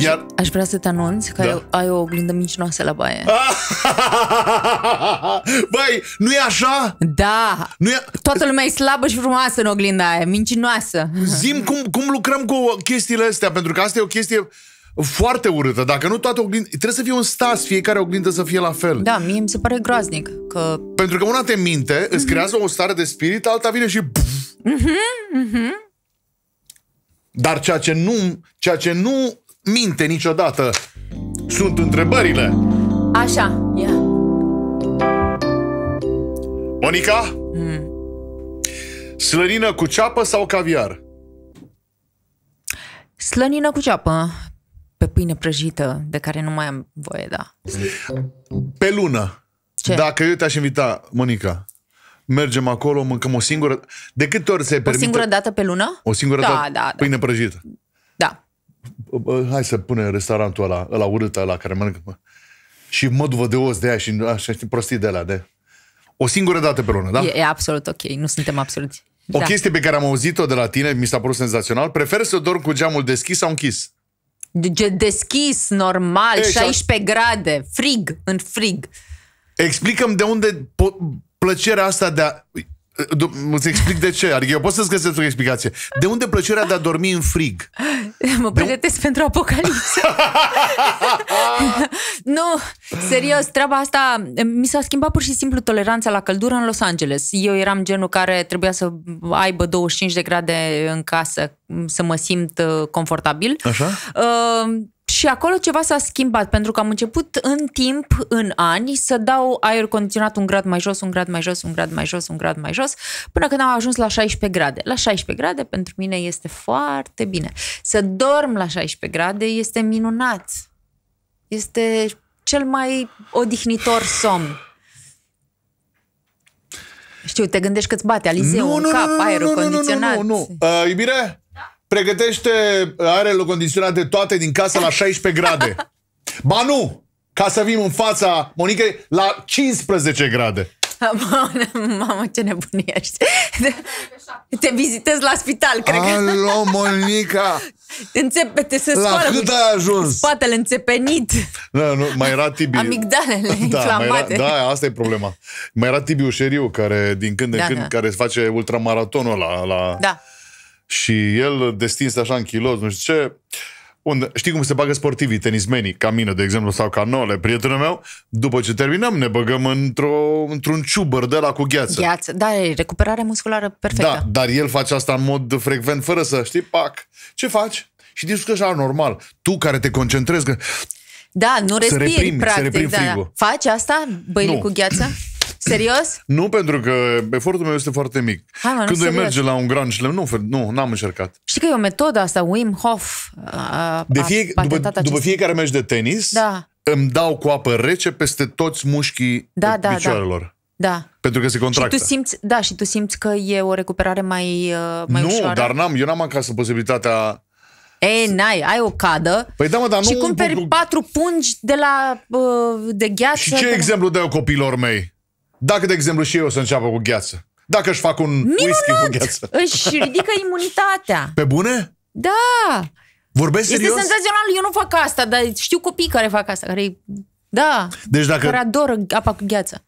A: Iar... Aș vrea să te anunț că da. ai, ai o oglindă mincinoasă la baie.
B: Băi, nu e așa?
A: Da. Nu e... Toată lumea e slabă și frumoasă în oglinda aia, mincinoasă.
B: Zim cum, cum lucrăm cu chestiile astea, pentru că asta e o chestie foarte urâtă. Dacă nu toate oglindă... Trebuie să fie un stas, fiecare oglindă să fie la fel. Da, mie mi se pare groaznic. Că... Pentru că una te minte, mm-hmm. îți mhm. creează o stare de spirit, alta vine și... Mm-hmm, mm-hmm. Dar ceea ce nu, ceea ce nu minte niciodată. Sunt întrebările.
A: Așa, ia.
B: Monica? Mm. Slănină cu ceapă sau caviar?
A: Slănină cu ceapă. Pe pâine prăjită, de care nu mai am voie, da.
B: Pe lună. Ce? Dacă eu te-aș invita, Monica, mergem acolo, mâncăm o singură... De câte ori se permite... O singură
A: dată pe lună?
B: O singură da, dată da, da. pâine prăjită hai să punem restaurantul ăla, ăla urât, ăla care mănâncă. Și mă de os de aia și așa, știi, prostii de la de... O singură dată pe lună, da? E,
A: e absolut ok, nu suntem absoluți. O da. chestie pe care am
B: auzit-o de la tine, mi s-a părut senzațional, prefer să dorm cu geamul deschis sau închis?
A: De deschis, normal, exact. e, 16 grade, frig, în frig.
B: Explicăm de unde plăcerea asta de a... Eh, îți explic de ce. Adică eu pot să-ți găsesc o explicație. De unde plăcerea de a dormi în frig? Mă pregătesc de... pentru apocalipsă.
A: nu, serios, treaba asta... Eh, mi s-a schimbat pur și simplu toleranța la căldură în Los Angeles. Eu eram genul care trebuia să aibă 25 de grade în casă să mă simt eh, confortabil. Așa? Uh, și acolo ceva s-a schimbat, pentru că am început în timp, în ani, să dau aer condiționat un grad mai jos, un grad mai jos, un grad mai jos, un grad mai jos, până când am ajuns la 16 grade. La 16 grade pentru mine este foarte bine. Să dorm la 16 grade este minunat. Este cel mai odihnitor somn. Știu, te gândești că-ți bate Alizeu nu, în nu, cap, nu, aerul nu, condiționat. Nu, nu,
B: nu, nu. Uh, iubire, pregătește aerele condiționate toate din casă la 16 grade. Ba nu! Ca să vin în fața Monicăi la 15 grade.
A: Mamă, ce nebunie ești. Te vizitezi la spital, cred
B: că. Alo, Monica!
A: te se la cât ai ajuns? spatele înțepenit.
B: Da, nu, mai era Tibi. Amigdalele
A: da, inflamate. Era, da,
B: asta e problema. Mai era Tibi Ușeriu, care din când în da, când, da. care face ultramaratonul la, la... Da și el destins așa în kilos, nu știu ce, unde, știi cum se bagă sportivii, tenismenii, ca mine, de exemplu, sau ca Nole, prietenul meu, după ce terminăm, ne băgăm într-o, într-un ciubăr de la cu gheață.
A: Gheață, da, e recuperare musculară perfectă. Da,
B: dar el face asta în mod frecvent, fără să știi, pac, ce faci? Și că așa normal. Tu care te concentrezi, că
A: da, nu respiri, reprimi, practic. Reprimi da, da. Faci asta, băile cu gheață? Serios?
B: Nu, pentru că efortul meu este foarte mic. Hai, mă, Când serios. merge la un Grand Slam, nu, nu, n-am încercat.
A: Știi că e o metodă asta, Wim Hof a, de fie, a după, acest... după
B: fiecare meci de tenis, da. îmi dau cu apă rece peste toți mușchii da, da, da, picioarelor. Da. Da. Pentru că se contractă. Și tu
A: simți, da, și tu simți că e o recuperare mai, uh, mai nu, ușoară. Nu, dar
B: n-am, eu n-am acasă posibilitatea
A: ei, n-ai, ai o cadă
B: păi da, mă, dar și nu cumperi
A: patru pungi de la uh, de gheață. Și ce de...
B: exemplu dai copiilor mei? Dacă, de exemplu, și eu să înceapă cu gheață. Dacă își fac un Minunat! whisky cu gheață. Își ridică
A: imunitatea.
B: Pe bune?
A: Da.
B: Vorbesc este serios? Este
A: senzațional. Eu nu fac asta, dar știu copii care fac asta, care da, deci dacă... care adoră apa cu gheață.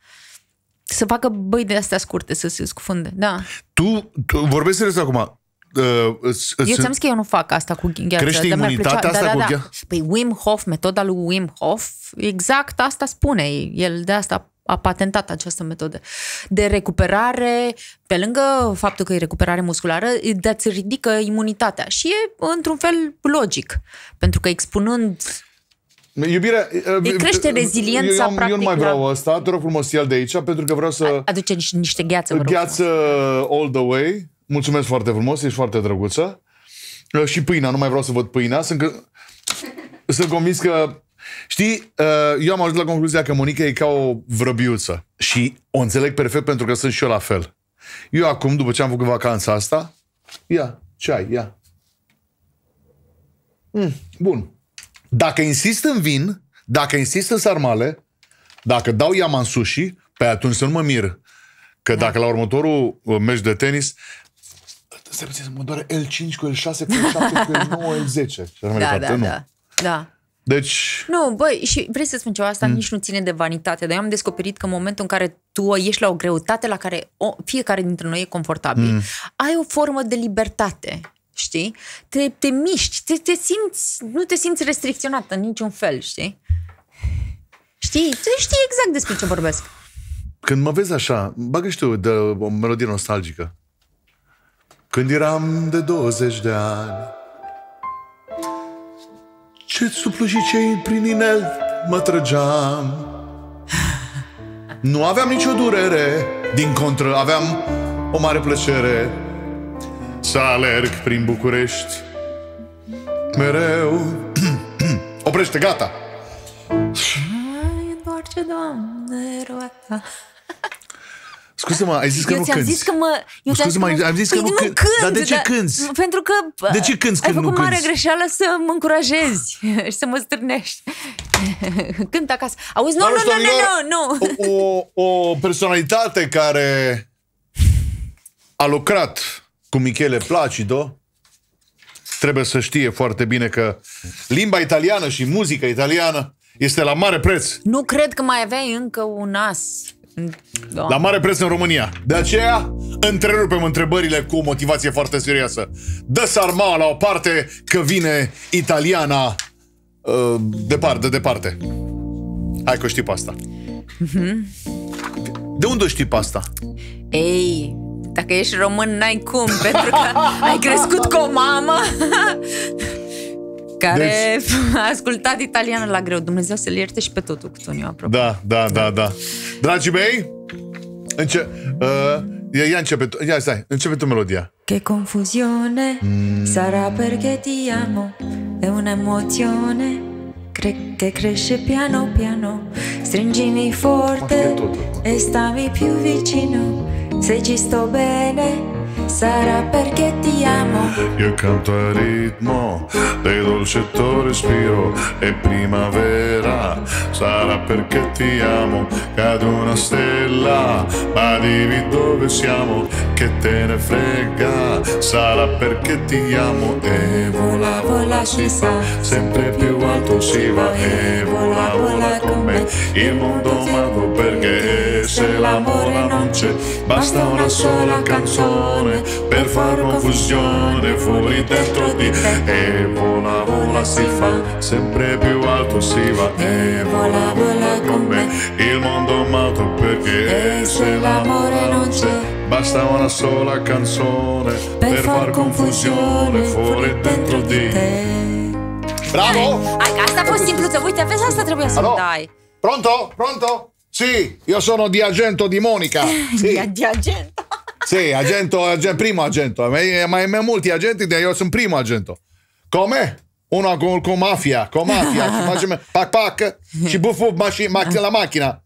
A: Să facă băi de astea scurte, să se scufunde, da.
B: Tu, tu vorbesc serios acum, Uh, îți, eu ți-am zis că
A: eu nu fac asta cu gheață. Crește dar imunitatea plăcea, asta da, da, da. cu gheață? Păi Wim Hof, metoda lui Wim Hof, exact asta spune. El de asta a patentat această metodă de recuperare, pe lângă faptul că e recuperare musculară, de-ați ridică imunitatea. Și e într-un fel logic, pentru că expunând
B: Iubirea, îi crește reziliența, eu, eu, practic. Eu nu mai vreau la... Da. asta, te rog frumos, el de aici, pentru că vreau să... Aduce niște gheață, vreau Gheață Gheață all the way. Mulțumesc foarte frumos, ești foarte drăguță. Uh, și pâinea, nu mai vreau să văd pâinea. Sunt, că... Sunt convins că Știi, uh, eu am ajuns la concluzia că Monica e ca o vrăbiuță și o înțeleg perfect pentru că sunt și eu la fel. Eu acum, după ce am făcut vacanța asta, ia, ce ai, ia. Mm, bun. Dacă insist în vin, dacă insist în sarmale, dacă dau iaman sushi, pe atunci să nu mă mir. Că da. dacă la următorul uh, meci de tenis, să mă doare L5 cu L6 cu L7 cu L9, L10. Da da, da, da, da, da. Deci...
A: Nu, băi, și vrei să spun ceva, asta mm. nici nu ține de vanitate, dar eu am descoperit că în momentul în care tu ești la o greutate la care o, fiecare dintre noi e confortabil, mm. ai o formă de libertate, știi? Te, te miști, te, te simți, nu te simți restricționată în niciun fel, știi? Știi? Tu știi exact despre ce
B: vorbesc. Când mă vezi așa, bagă și tu de o melodie nostalgică. Când eram de 20 de ani, ce suplu și cei prin inel mă trăgeam. Nu aveam nicio durere, din contră aveam o mare plăcere să alerg prin București. Mereu. Oprește, gata!
A: Întoarce, Doamne, roata.
B: Scuze-mă, ai zis că eu nu cânti. Zis că
A: mă, Scuze-mă, am zis că păi nu, nu cânt. Dar de ce dar, cânti? Pentru că de ce cânti ai făcut mare greșeală să mă încurajezi și să mă strânești. Cânt acasă. Auzi, nu, nu, nu,
B: nu, nu. O, o personalitate care a lucrat cu Michele Placido trebuie să știe foarte bine că limba italiană și muzica italiană este la mare preț.
A: Nu cred că mai aveai încă un as
B: da. La mare preț în România. De aceea, întrerupem întrebările cu o motivație foarte serioasă. Dă sarma la o parte că vine italiana uh, departe, de departe. Hai că știi pasta. Mm-hmm. De unde știi pasta?
A: Ei, dacă ești român, n-ai cum, pentru că ai crescut cu o mamă. care deci... a ascultat italiană la greu. Dumnezeu să-l ierte și pe totul cu Toniu,
B: apropo. Da, da, da, da. Dragii mei, înce- uh, ia, începe, ia stai, începe tu melodia.
A: Che confusione mm. sarà perché ti amo è un'emozione cre- che cresce piano piano stringimi forte e stammi più vicino se ci sto bene sarà perché ti amo.
B: Io canto al ritmo dei dolci il respiro e primavera, sarà perché ti amo. Cade una stella, ma dimmi dove siamo, che te ne frega, sarà perché ti amo. E vola, vola, si fa, sempre più alto si va, e vola, vola con me. Il mondo amavo perché se l'amore non tracce, basta una sola canzone per far confusione fuori dentro di te. E vola vola si fa, sempre più alto si va E vola vola con me, il mondo amato perché E se l'amore non c'è Basta una sola canzone per, far confusione fuori dentro di te. Bravo!
C: Aj, aj, a sta
A: postim pluto, uite, vezi asta trebuie să dai.
B: Pronto? Pronto? Sì, io sono di Agento di Monica. Eh, sì. Di, di Agento? Sì, agento, agento, primo agento. Ma è molti agenti, io sono primo agento. Come? Uno con, con mafia, con mafia. facciamo, pac pac, ci buffo eh. la macchina.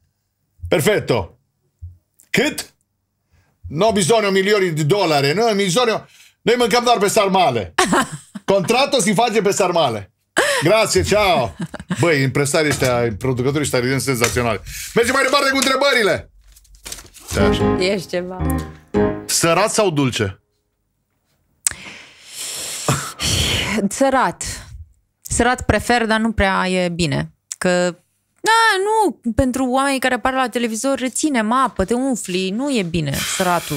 B: Perfetto. Kit? Non ho bisogno di milioni di dollari, Non ho bisogno... Noi manchiamo per star male. Contratto si fa per star male. Grație, ciao! Băi, impresarii ăștia, producătorii ăștia din senzaționali. Mergem mai departe cu întrebările! Da,
A: Ești ceva.
B: Sărat sau dulce?
A: Sărat. Sărat prefer, dar nu prea e bine. Că da, nu, pentru oamenii care apar la televizor, reține apă, te umfli, nu e bine, săratul.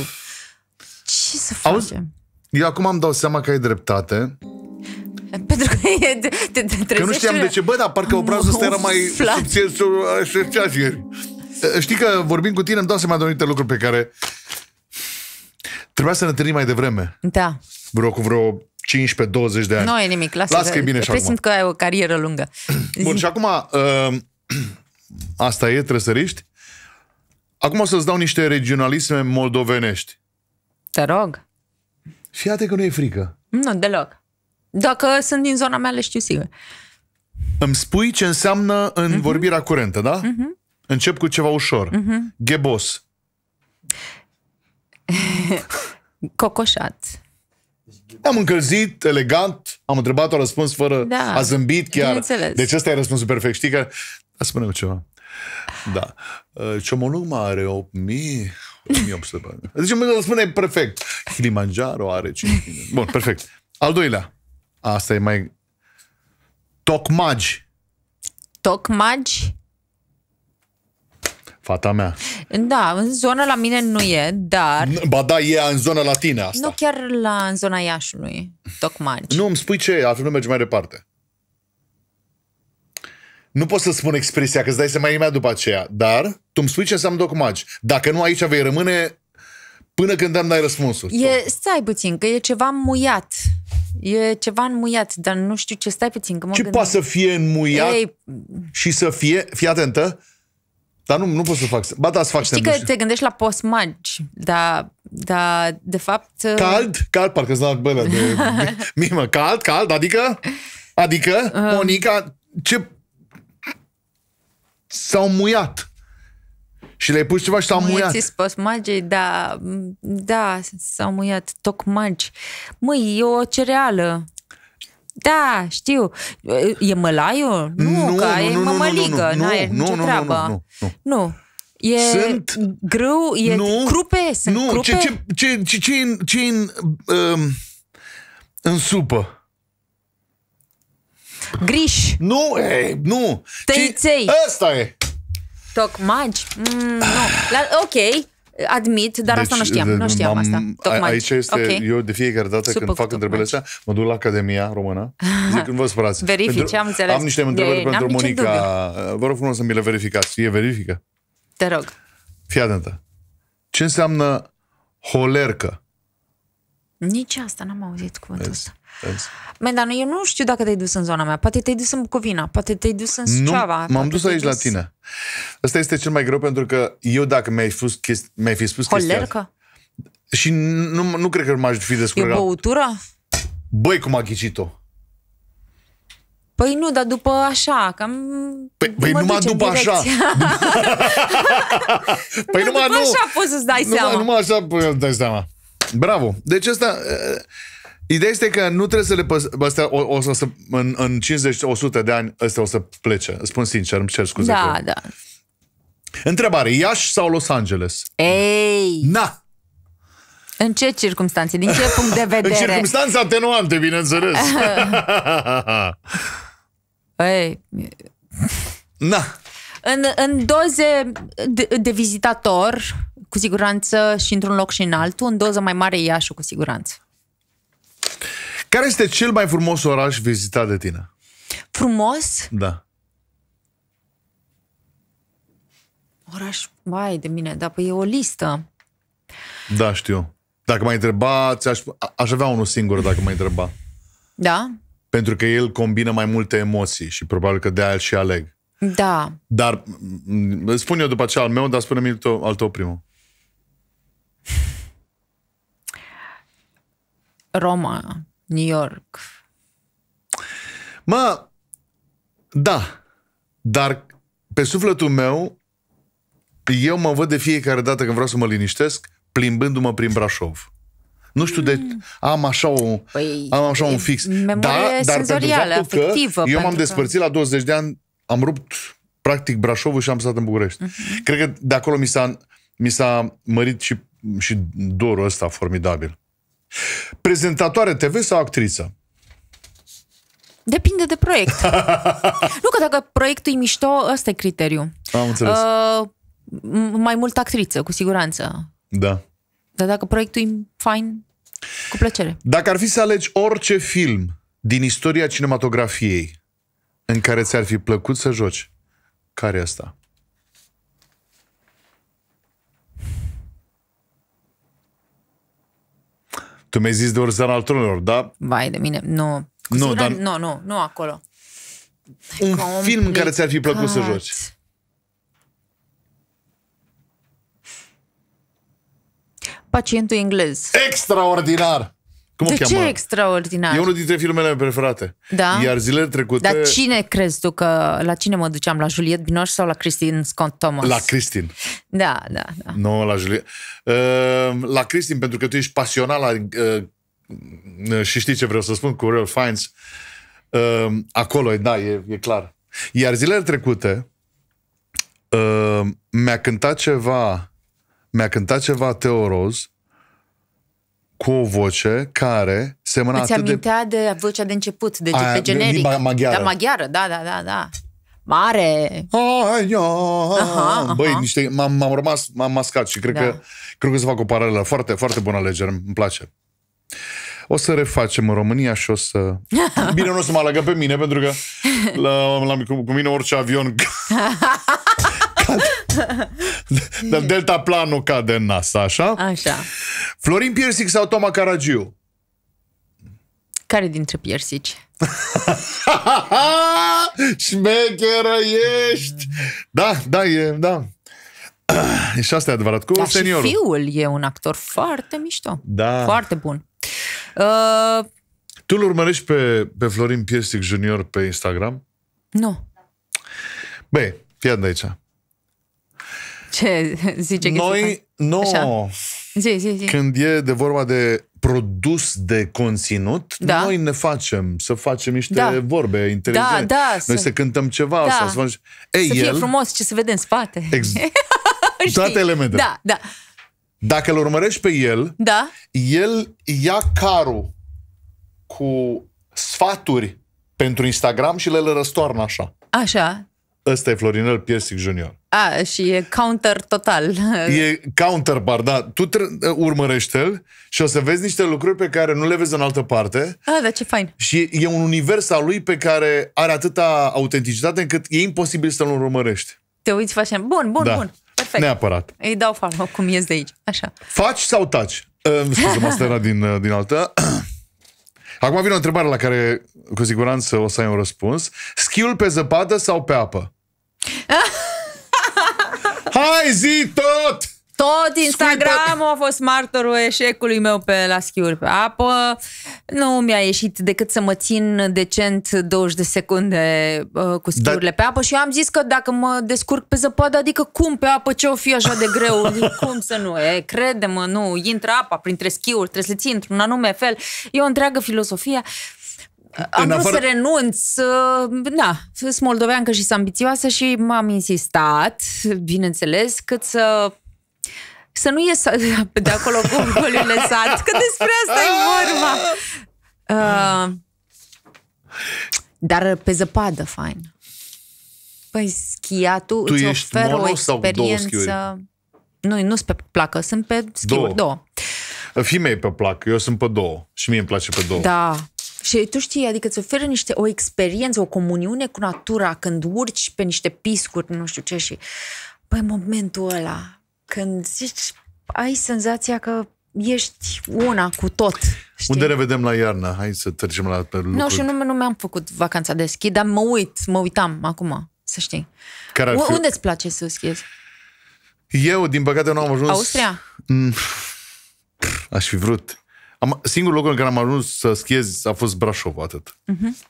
B: Ce să facem? eu acum am dau seama că ai dreptate,
A: Pentru că e de, te, te trezești... Că
B: nu știam de ce, bă, dar parcă obrazul ăsta era mai subțel ieri. Știi că vorbim cu tine, îmi dau seama de anumite lucruri pe care trebuia să ne întâlnim mai devreme. Da. Vreo cu vreo 15-20 de ani. Nu e
A: nimic, lasă, Las că e bine și păi acum. că ai o carieră lungă.
B: Bun, și acum, uh, asta e, trăsăriști. Acum o să-ți dau niște regionalisme moldovenești. Te rog. Și iată că nu e frică.
A: Nu, deloc. Dacă sunt din zona mea, le știu sigur.
B: Îmi spui ce înseamnă în uh-huh. vorbirea curentă, da? Uh-huh. Încep cu ceva ușor. Uh-huh. Ghebos.
A: Cocoșat.
B: Am încălzit, elegant, am întrebat-o, răspuns fără... Da, a zâmbit chiar. Înțeles. Deci ăsta e răspunsul perfect. Știi că... Da, spune ceva. Da. Ciomolugma are 8000... 1800 de bani. Deci îmi răspunde perfect. Kilimanjaro are 5000. Bun, perfect. Al doilea. Asta e mai... Tocmagi. Tocmagi? Fata mea.
A: Da, în zona la mine nu e, dar...
B: Ba da, e în zona la tine asta.
A: Nu chiar la, în zona Iașului,
B: Tocmagi. Nu, îmi spui ce e, altfel nu mergi mai departe. Nu pot să spun expresia, că îți dai seama imediat după aceea, dar tu îmi spui ce înseamnă Tocmagi. Dacă nu, aici vei rămâne până când am dai răspunsul.
A: E, stai puțin, că e ceva muiat E ceva înmuiat, dar nu știu ce stai puțin. Că mă ce poate să
B: fie înmuiat Ei... și să fie... Fii atentă! Dar nu, nu pot să fac... Ba da, să fac Știi că te
A: gândești la post dar, dar de fapt... Uh, cald?
B: Cald, parcă sunt bălea de mimă. Cald, cald, adică? Adică, uh. Monica, ce... S-au muiat și le-ai pus ceva și s-au muiat. Muieții
A: spus magii, da, da, s-au muiat, tocmagi. Măi, e o cereală. Da, știu. E mălaiul? Nu, nu că nu, e nu, mămăligă, nu, nu, nu, ai nu, nicio nu, treabă. Nu, nu, nu, nu. E sunt... grâu, e nu, crupe, sunt nu, crupe. Ce,
B: ce, ce, ce, în, ce în, um, în supă? Griș. Nu, e, nu. Tăiței. Ce, asta e.
A: Toc, magi? Mm, nu. La, ok, admit, dar deci, asta nu deci, știam. Nu știam asta. Tocmai. Aici este, okay. eu
B: de fiecare dată Supă când fac întrebările astea, mă duc la Academia Română, zic când vă spărați. Verifici, am înțeles. Am niște întrebări e, pentru Monica. Vă rog frumos să mi le verificați. Fie verifică. Te rog. Fii atentă. Ce înseamnă holercă?
A: Nici asta n-am auzit cuvântul ăsta. Măi, dar eu nu știu dacă te-ai dus în zona mea. Poate te-ai dus în Bucovina, poate te-ai dus în Suceava. Nu, m-am
B: dus aici dus... la tine. Asta este cel mai greu pentru că eu dacă mi-ai, fost chesti... mi-ai fi spus Holercă? chestia și nu, nu cred că m-aș fi descurcat. E
A: băutură?
B: Băi, cum a ghicit-o.
A: Păi nu, dar după așa, cam...
B: Păi, păi, păi, păi numai după direcția. așa. păi nu numai după nu. așa
A: poți să-ți dai numai, seama. Numai
B: așa poți păi, să-ți dai seama. Bravo. Deci asta... Uh, Ideea este că nu trebuie să le păstrăm, o, o, o, o să, în, în 50-100 de ani, ăsta o să plece. Spun sincer, îmi cer scuze. Da, că... da. Întrebare, Iași sau Los Angeles?
A: Ei! Na! În ce circunstanțe? Din ce punct de vedere? în circunstanțe
B: atenuante, bineînțeles. Ei... Na!
A: În, în doze de, de vizitator, cu siguranță, și într-un loc și în altul, în doză mai mare Iași cu siguranță.
B: Care este cel mai frumos oraș vizitat de tine?
A: Frumos? Da. Oraș, mai de mine, dar păi e o listă.
B: Da, știu. Dacă m-ai întreba, aș, aș avea unul singur dacă m-ai întreba. Da? Pentru că el combină mai multe emoții și probabil că de-aia și aleg. Da. Dar mm, spun eu după aceea al meu, dar spune-mi tău, al tău primul. Roma.
A: New York.
B: Mă, da, dar pe sufletul meu, eu mă văd de fiecare dată când vreau să mă liniștesc, plimbându-mă prin Brașov. Nu știu de... Mm. Am așa, o, păi, am așa un fix. Da, dar pentru faptul afectivă, că eu m-am despărțit că... la 20 de ani, am rupt practic Brașovul și am stat în București. Uh-huh. Cred că de acolo mi s-a, mi s-a mărit și, și dorul ăsta formidabil. Prezentatoare TV sau actriță?
A: Depinde de proiect. nu că dacă proiectul e mișto, ăsta e criteriu. Am înțeles. Uh, mai mult actriță, cu siguranță. Da. Dar dacă proiectul e fain, cu plăcere.
B: Dacă ar fi să alegi orice film din istoria cinematografiei în care ți-ar fi plăcut să joci, care e asta? Tu mi-ai zis de Orzan al Tronelor, da?
A: Vai de mine, nu. Cu nu, dar... nu, nu, nu acolo.
B: Un Complicat. film în care ți-ar fi plăcut să joci.
A: Pacientul englez.
B: Extraordinar! Cum de o cheamă? ce
A: extraordinar? E unul
B: dintre filmele mele preferate. Da? Iar zilele trecute... Dar cine
A: crezi tu că... La cine mă duceam? La Juliet Binoș sau la Christine Scott Thomas? La Christine. Da, da, da.
B: Nu, la Juliet. Uh, ehm, la Christine, pentru că tu ești pasionat la... Uh, și știi ce vreau să spun cu Real Finds. Uh, acolo, da, e, e clar. Iar zilele trecute uh, mi-a cântat ceva mi-a cântat ceva Teo cu o voce care semăna Îți atât amintea
A: de... de vocea de început, de aia, pe generic. Limba maghiară. Da, maghiară, da, da, da, da. Mare! Aia, aha,
B: Băi, aha. niște... M-am, m-am rămas, m-am mascat și cred, da. că, cred că să fac o paralelă. Foarte, foarte bună alegere, îmi place. O să refacem în România și o să... Bine, nu o să mă alegă pe mine, pentru că la, la, cu, cu mine orice avion... Dar delta planul cade în nas, așa? Așa. Florin Piersic sau Toma Caragiu? Care dintre piersici? Șmecheră ești! Da, da, e, da. E și asta e adevărat. Cu da, seniorul. Și
A: fiul e un actor foarte mișto. Da. Foarte bun.
B: Uh... Tu îl urmărești pe, pe Florin Piersic Junior pe Instagram? Nu. Băi, fii de aici.
A: Ce zice Noi,
B: nu. No. Zi, zi, zi. Când e de vorba de produs de conținut, da. noi ne facem să facem niște da. vorbe da, inteligente. Da, da, noi să, să cântăm ceva. Da. Sau să, facem... Ei, să fie frumos
A: ce se vede în spate. Ex...
B: Toate elementele. Da, da. Dacă îl urmărești pe el, da. el ia carul cu sfaturi pentru Instagram și le, le răstoarnă așa.
A: Așa.
B: Ăsta e Florinel Piersic Junior.
A: A, și e counter total. E
B: counter bar, da. Tu urmărește-l și o să vezi niște lucruri pe care nu le vezi în altă parte.
A: A, da, ce fain.
B: Și e un univers al lui pe care are atâta autenticitate încât e imposibil să-l urmărești.
A: Te uiți, faci bun, bun, da. bun. Perfect. Neapărat. Îi dau follow cum ies de aici. Așa.
B: Faci sau taci? Uh, scuze, asta era din, din altă. Acum vine o întrebare la care cu siguranță o să ai un răspuns. Schiul pe zăpadă sau pe apă? Hai zi tot!
A: Tot Instagramul a fost martorul eșecului meu pe la schiuri pe apă. Nu mi-a ieșit decât să mă țin decent 20 de secunde uh, cu schiurile da. pe apă și eu am zis că dacă mă descurc pe zăpadă, adică cum pe apă ce o fi așa de greu? cum să nu? E, crede-mă, nu. Intră apa printre schiuri, trebuie să le țin într-un anume fel. E o întreagă filosofie. Am vrut afară... să renunț, da, sunt moldoveancă și sunt ambițioasă și m-am insistat, bineînțeles, cât să să nu ies de acolo gongoliule sat, că despre asta e vorba. Uh, dar pe zăpadă, fain. Păi, schiatul tu îți oferă o experiență... Nu, nu sunt pe placă, sunt pe schiuri, două.
B: două. mei pe placă, eu sunt pe două și mie îmi place pe două. Da.
A: Și tu știi, adică îți oferă niște, o experiență, o comuniune cu natura când urci pe niște piscuri, nu știu ce și... Păi momentul ăla, când zici, ai senzația că ești una cu tot.
B: Știi? Unde ne vedem la iarnă? Hai să trecem la lucruri. Nu, și nu,
A: nu mi-am făcut vacanța de schi, dar mă uit, mă uitam acum, să știi.
B: Care fi... Unde îți
A: place să schiezi?
B: Eu, din păcate, nu am ajuns... Austria? Mm, aș fi vrut. Am, singurul loc în care am ajuns să schiez a fost Brașov, atât. Uh-huh.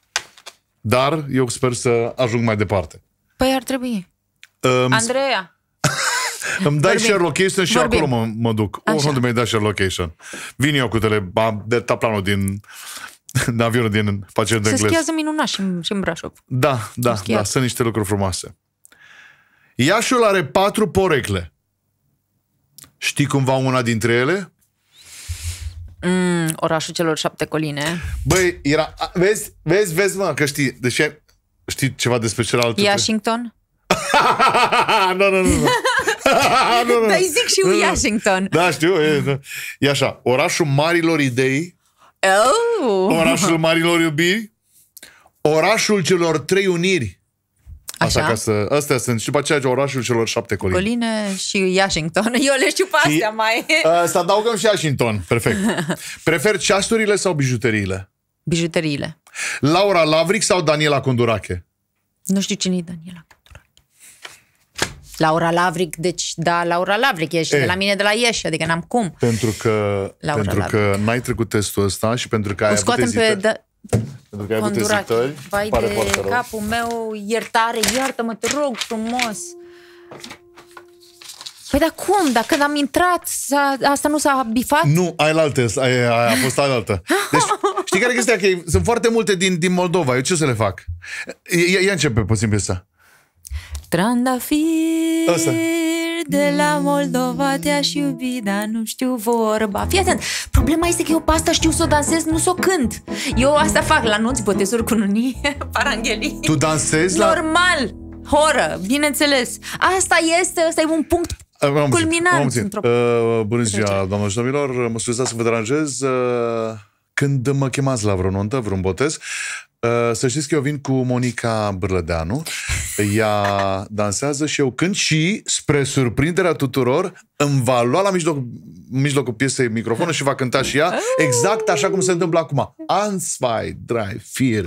B: Dar eu sper să ajung mai departe.
A: Păi ar trebui. Um, Andreea.
B: Îmi dai Vorbim. share location și Vorbim. acolo mă, mă duc. Așa. Oriunde mi-ai dat share location. Vin eu cu tele, am dertat planul din de avionul din pacientul englez. Se schiază
A: minunat și în, și în Brașov.
B: Da, da, da, sunt niște lucruri frumoase. Iașul are patru porecle. Știi cumva una dintre ele?
A: Mm, orașul celor șapte coline.
B: Băi, era... Vezi, vezi, vezi, mă, că știi. Deși știi ceva despre celălalt?
A: Washington? nu, nu, nu. nu. nu, nu. Dar zic și
B: Washington. Da, știu. E, da. e așa. Orașul marilor idei.
A: Oh. Orașul
B: marilor iubiri. Orașul celor trei uniri. Așa? Asta, ca să, astea sunt. Și după aceea orașul celor șapte coline.
A: Coline și Washington. Eu le știu pe astea și,
B: mai. să adaugăm și Washington. Perfect. Prefer ceasurile sau bijuteriile?
A: Bijuteriile.
B: Laura Lavric sau Daniela Condurache?
A: Nu știu cine e Daniela Laura Lavric, deci da, Laura Lavric ești de la mine de la Ieși, adică n-am cum.
B: Pentru că, Laura pentru Lavric. că n-ai trecut testul ăsta și pentru că ai avut ezitări. Pe, da, pentru că ai avut ezitări. Vai pare de foarte capul
A: meu, iertare, iartă-mă, te rog frumos. Păi dar cum? Dacă am intrat, asta nu s-a bifat?
B: Nu, ai la ai, ai, a fost altă. Deci, știi care chestia? Că sunt foarte multe din, din Moldova, eu ce să le fac? Ia începe puțin piesa.
A: Trandafir Asta. de la Moldova te-aș iubi, dar nu știu vorba. Fii atent, problema este că eu pe asta știu să o dansez, nu să o cânt. Eu asta fac la nunți, botezuri, cununii, paranghelii.
B: Tu dansezi la... Normal!
A: Horă, bineînțeles. Asta este, ăsta e un punct
B: culminant. Uh, bună ziua, doamnă și domnilor. Mă scuzați să vă deranjez. Uh când mă chemați la vreo nuntă, vreun botez, uh, să știți că eu vin cu Monica Brădeanu. Ea dansează și eu cânt și, spre surprinderea tuturor, îmi va lua la mijloc, mijlocul piesei microfonul și va cânta și ea exact așa cum se întâmplă acum. Answei, drei, vier.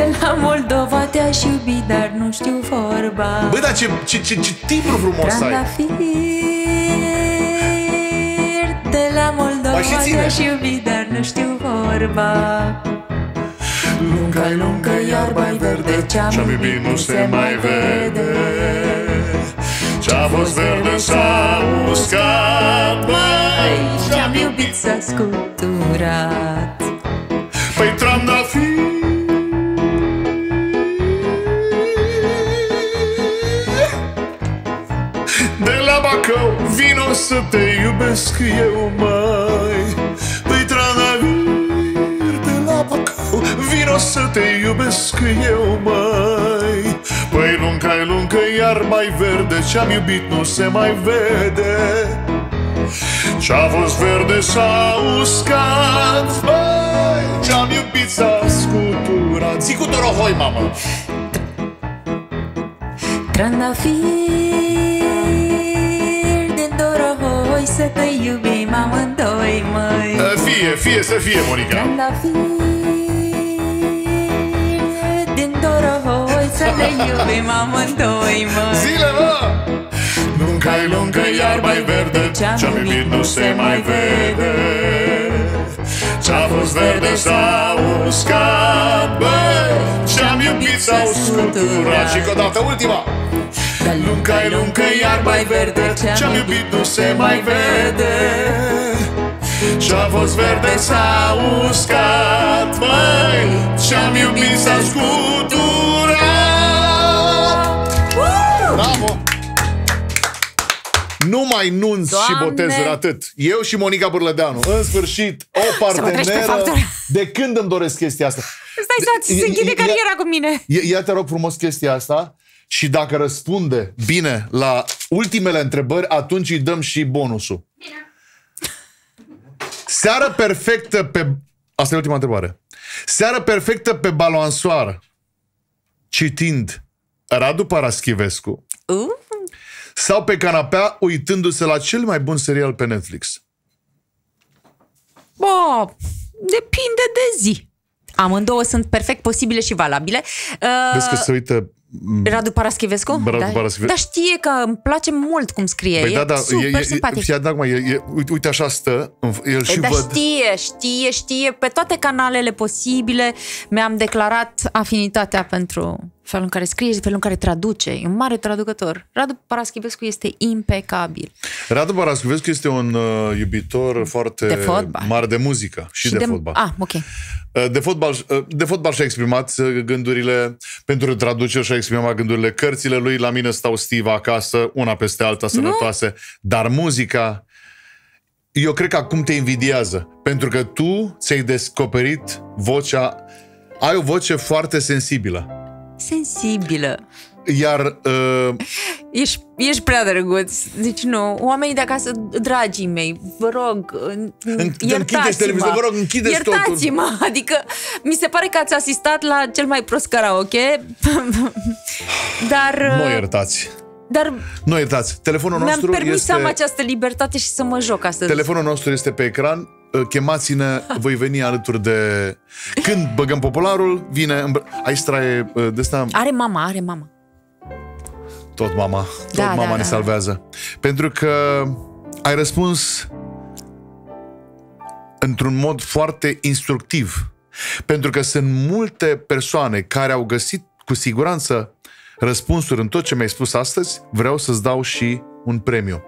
A: de la Moldova te-aș iubi, dar nu știu vorba Bă, dar
B: ce, ce, ce, ce timbru frumos Trandafir,
A: ai Trandafir, de la Moldova te-aș iubi, dar nu știu vorba
C: Lunga-i
B: lungă, iarba-i verde Ce-am ce iubit nu se mai vede Ce-a fost verde s-a uscat, băi Ce-am iubit s-a scuturat Păi trandafir o să te iubesc eu mai Păi tranavir de la Bacau. Vino să te iubesc eu mai Păi lunca e luncă, iar mai verde Ce-am iubit nu se mai vede Ce-a fost verde s-a uscat Băi, ce-am iubit s-a scuturat Zic cu torohoi, mamă!
A: Trandafir doi Să te iubim amândoi, măi
B: Fie, fie să fie, Monica
A: Trandafir Din doroi Să te
B: iubim amândoi, măi Zile, mă! Lunca-i lungă, iarba-i verde Ce-am iubit nu se mai vede ce a fost verde sau uscat, bă ce am iubit sau scuturat Și încă o dată ultima Dar lunca e luncă, iar mai verde Ce-am iubit nu se mai vede ce a fost verde, s-a uscat, măi ce am iubit, s-a scuturat Nu mai nunț Doamne. și botez atât. Eu și Monica Burlădeanu. În sfârșit, o parteneră de când îmi doresc chestia asta.
A: Stai stai, se închide cariera cu mine.
B: Ia, ia te rog frumos chestia asta și dacă răspunde bine la ultimele întrebări, atunci îi dăm și bonusul. Seară perfectă pe... Asta e ultima întrebare. Seară perfectă pe baloansoară, citind Radu Paraschivescu. Uh? sau pe canapea uitându-se la cel mai bun serial pe Netflix?
A: Bă, depinde de zi. Amândouă sunt perfect posibile și valabile. Uh, Vezi că uh, se
B: uită Mm. Radu
A: Paraschivescu? Radu da, Paraschivescu. Dar știe că îmi place mult cum scrie. Păi e da, da, super e, e, simpatic. Fii
B: acum, e, e, uite, uite așa stă, el păi și da, văd.
A: știe, știe, știe, pe toate canalele posibile mi-am declarat afinitatea pentru felul în care scrie și felul în care traduce. E un mare traducător. Radu Paraschivescu este impecabil.
B: Radu Paraschivescu este un uh, iubitor foarte de mare de muzică și, și de, de fotbal. Ah, ok. Uh, de fotbal, uh, de fotbal și-a exprimat uh, gândurile, pentru traducere și-a exprimat gândurile. Cărțile lui la mine stau stiva acasă, una peste alta, sănătoase. Nu. Dar muzica, eu cred că acum te invidiază. Pentru că tu ți-ai descoperit vocea, ai o voce foarte sensibilă. Sensibilă. Iar... Uh...
A: Ești, ești prea drăguț. Deci nu. Oamenii de acasă, dragii mei, vă rog, iertați-mă. vă rog, închideți Iertați-mă. Totul. Adică, mi se pare că ați asistat la cel mai prost karaoke, ă, dar... Nu iertați. Dar
B: nu uitați, telefonul nostru mi-am permis este... să am această
A: libertate și să mă joc astăzi. Telefonul
B: nostru este pe ecran, ă, chemați-ne, voi veni alături de... Când băgăm popularul, vine... Aici straie de asta...
A: Are mama, are mama.
B: Tot mama. Tot da, mama da, ne da, salvează. Da. Pentru că ai răspuns într-un mod foarte instructiv. Pentru că sunt multe persoane care au găsit cu siguranță răspunsuri în tot ce mi-ai spus astăzi, vreau să-ți dau și un premiu.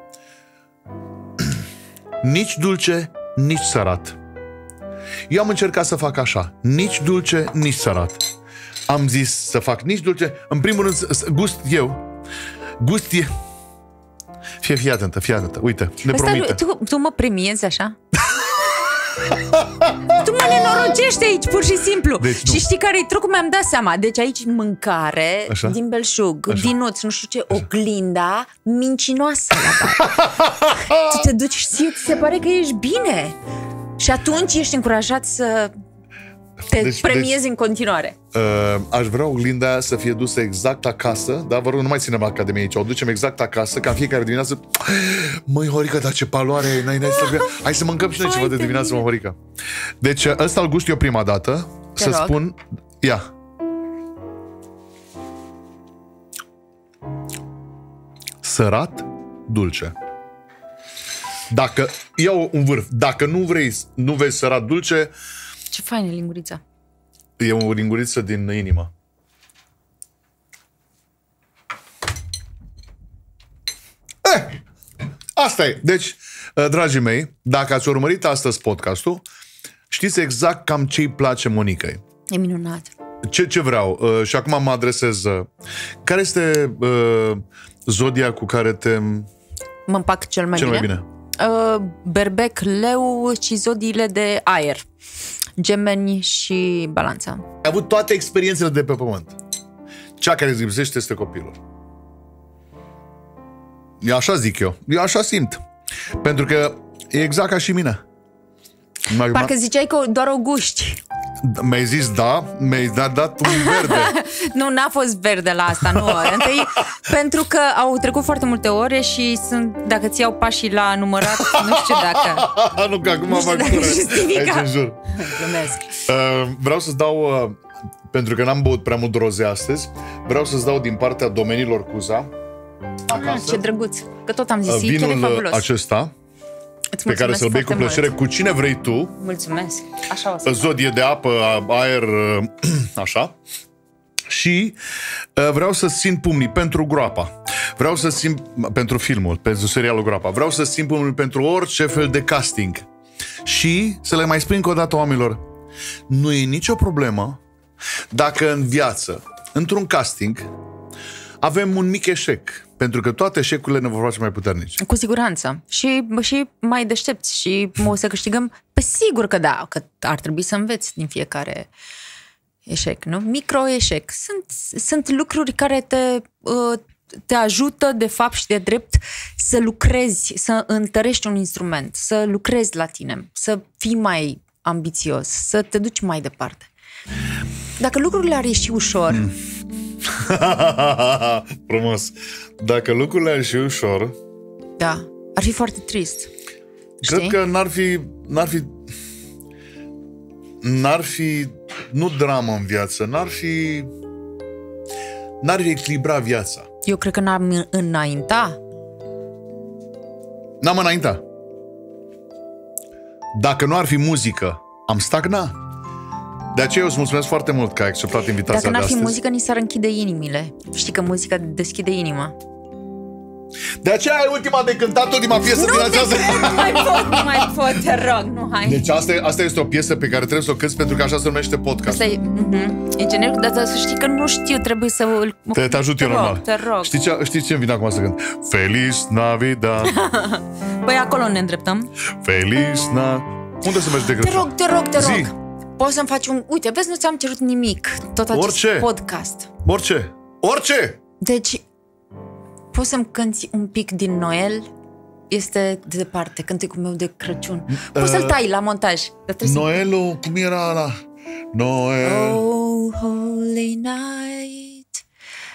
B: nici dulce, nici sărat. Eu am încercat să fac așa, nici dulce, nici sărat. Am zis să fac nici dulce, în primul rând gust eu, Gustie. Fie, fii atentă, fii atentă. Uite, ne Asta, promite.
A: Tu, tu mă premiezi așa? tu mă
C: nenorocești
A: aici, pur și simplu. Deci, și știi care-i trucul? Mi-am dat seama. Deci aici mâncare, Așa? din belșug, Așa? vinuț, nu știu ce, Așa? oglinda, mincinoasă. tu te duci și se pare că ești bine. Și atunci ești încurajat să te deci, deci premiezi deci, în continuare.
B: Uh, aș vrea oglinda aia să fie dusă exact acasă, dar vă rog, nu mai ținem la Academie aici, o ducem exact acasă, ca fiecare dimineață, măi, Horica, dar ce paloare ai, n-ai, n-ai să... Hai să mâncăm și noi ceva de dimineață, mă, Horica. Deci, uh, ăsta îl gust eu prima dată,
C: Te să rog. spun...
B: Ia, sărat, dulce. Dacă iau un vârf, dacă nu vrei, nu vei sărat dulce,
A: ce faină e lingurița.
B: E o linguriță din inimă. Eh, asta e. Deci, eh, dragii mei, dacă ați urmărit astăzi podcastul, știți exact cam ce-i place Monicăi. E minunat. Ce, ce vreau? Uh, și acum mă adresez. Eh, care este uh, zodia cu care te...
A: Mă împac cel mai cel bine? Mai bine? Uh, berbec, leu și zodiile de aer gemeni și balanța. Ai
B: avut toate experiențele de pe pământ. Cea care îți lipsește este copilul. Eu așa zic eu. Eu așa simt. Pentru că e exact ca și mine. Parcă ziceai
A: că doar o guști.
B: Mi-ai zis da, mi-ai dat, dat un verde.
A: nu, n-a fost verde la asta, nu. Întâi, pentru că au trecut foarte multe ore și sunt, dacă ți iau pașii la numărat, nu știu dacă...
B: nu, că acum am Aici în jur.
C: Uh,
B: vreau să-ți dau, uh, pentru că n-am băut prea mult roze astăzi, vreau să-ți dau din partea domeniilor Cuza,
A: ah, acasă. Ah, ce drăguț, că tot am zis, uh, vinul e uh, fabulos.
B: acesta, Îți pe care să-l bei cu plăcere mult. cu cine vrei tu.
A: Mulțumesc. Așa o să Zodie
B: de apă, aer, așa. Și uh, vreau să simt pumnii pentru groapa. Vreau să simt pentru filmul, pentru serialul Groapa. Vreau să simt pumnii pentru orice fel de casting. Și să le mai spun încă o dată oamenilor, nu e nicio problemă dacă în viață, într-un casting, avem un mic eșec, pentru că toate eșecurile ne vor face mai puternici.
A: Cu siguranță. Și, și mai deștepți și o să câștigăm. Pe sigur că da, că ar trebui să înveți din fiecare eșec, nu? Micro eșec Sunt, sunt lucruri care te, uh, te ajută, de fapt și de drept, să lucrezi, să întărești un instrument, să lucrezi la tine, să fii mai ambițios, să te duci mai departe. Dacă lucrurile ar ieși ușor,
C: mm
B: Frumos. Dacă lucrurile ar fi ușor... Da, ar fi foarte trist. Cred Știi? că n-ar fi, n-ar fi... N-ar fi... Nu dramă în viață, n-ar fi... N-ar echilibra viața.
A: Eu cred că n-am înainta.
B: N-am înainta. Dacă nu ar fi muzică, am stagna. De aceea eu îți mulțumesc foarte mult că ai acceptat invitația Dacă n-ar fi astăzi. muzică,
A: ni s-ar închide inimile. Știi că muzica deschide inima.
B: De aceea ai ultima de cântat, ultima piesă nu din această...
C: Nu mai
A: pot, nu mai pot, te rog, nu hai. Deci
B: asta, asta este o piesă pe care trebuie să o cânti pentru că așa se numește podcast. Asta
A: e, uh-huh. e generic, dar să știi că nu știu, trebuie să îl...
B: Te, te ajut te eu rog, normal. Te rog. Știi ce, știi ce îmi vine acum să cânt? Feliz Navidad.
A: păi acolo ne îndreptăm.
B: Feliz Navidad. Unde să mergi de Crăciun? Te rog,
A: te rog, te rog. Zi poți să-mi faci un... Uite, vezi, nu ți-am cerut nimic tot acest Orice. podcast.
B: Orice! Orice!
A: Deci, poți să-mi cânti un pic din Noel? Este de departe, cântecul meu de Crăciun. Poți uh, să-l tai la montaj. Dar
B: Noelul, să... cum era la Noel. Oh,
C: holy night.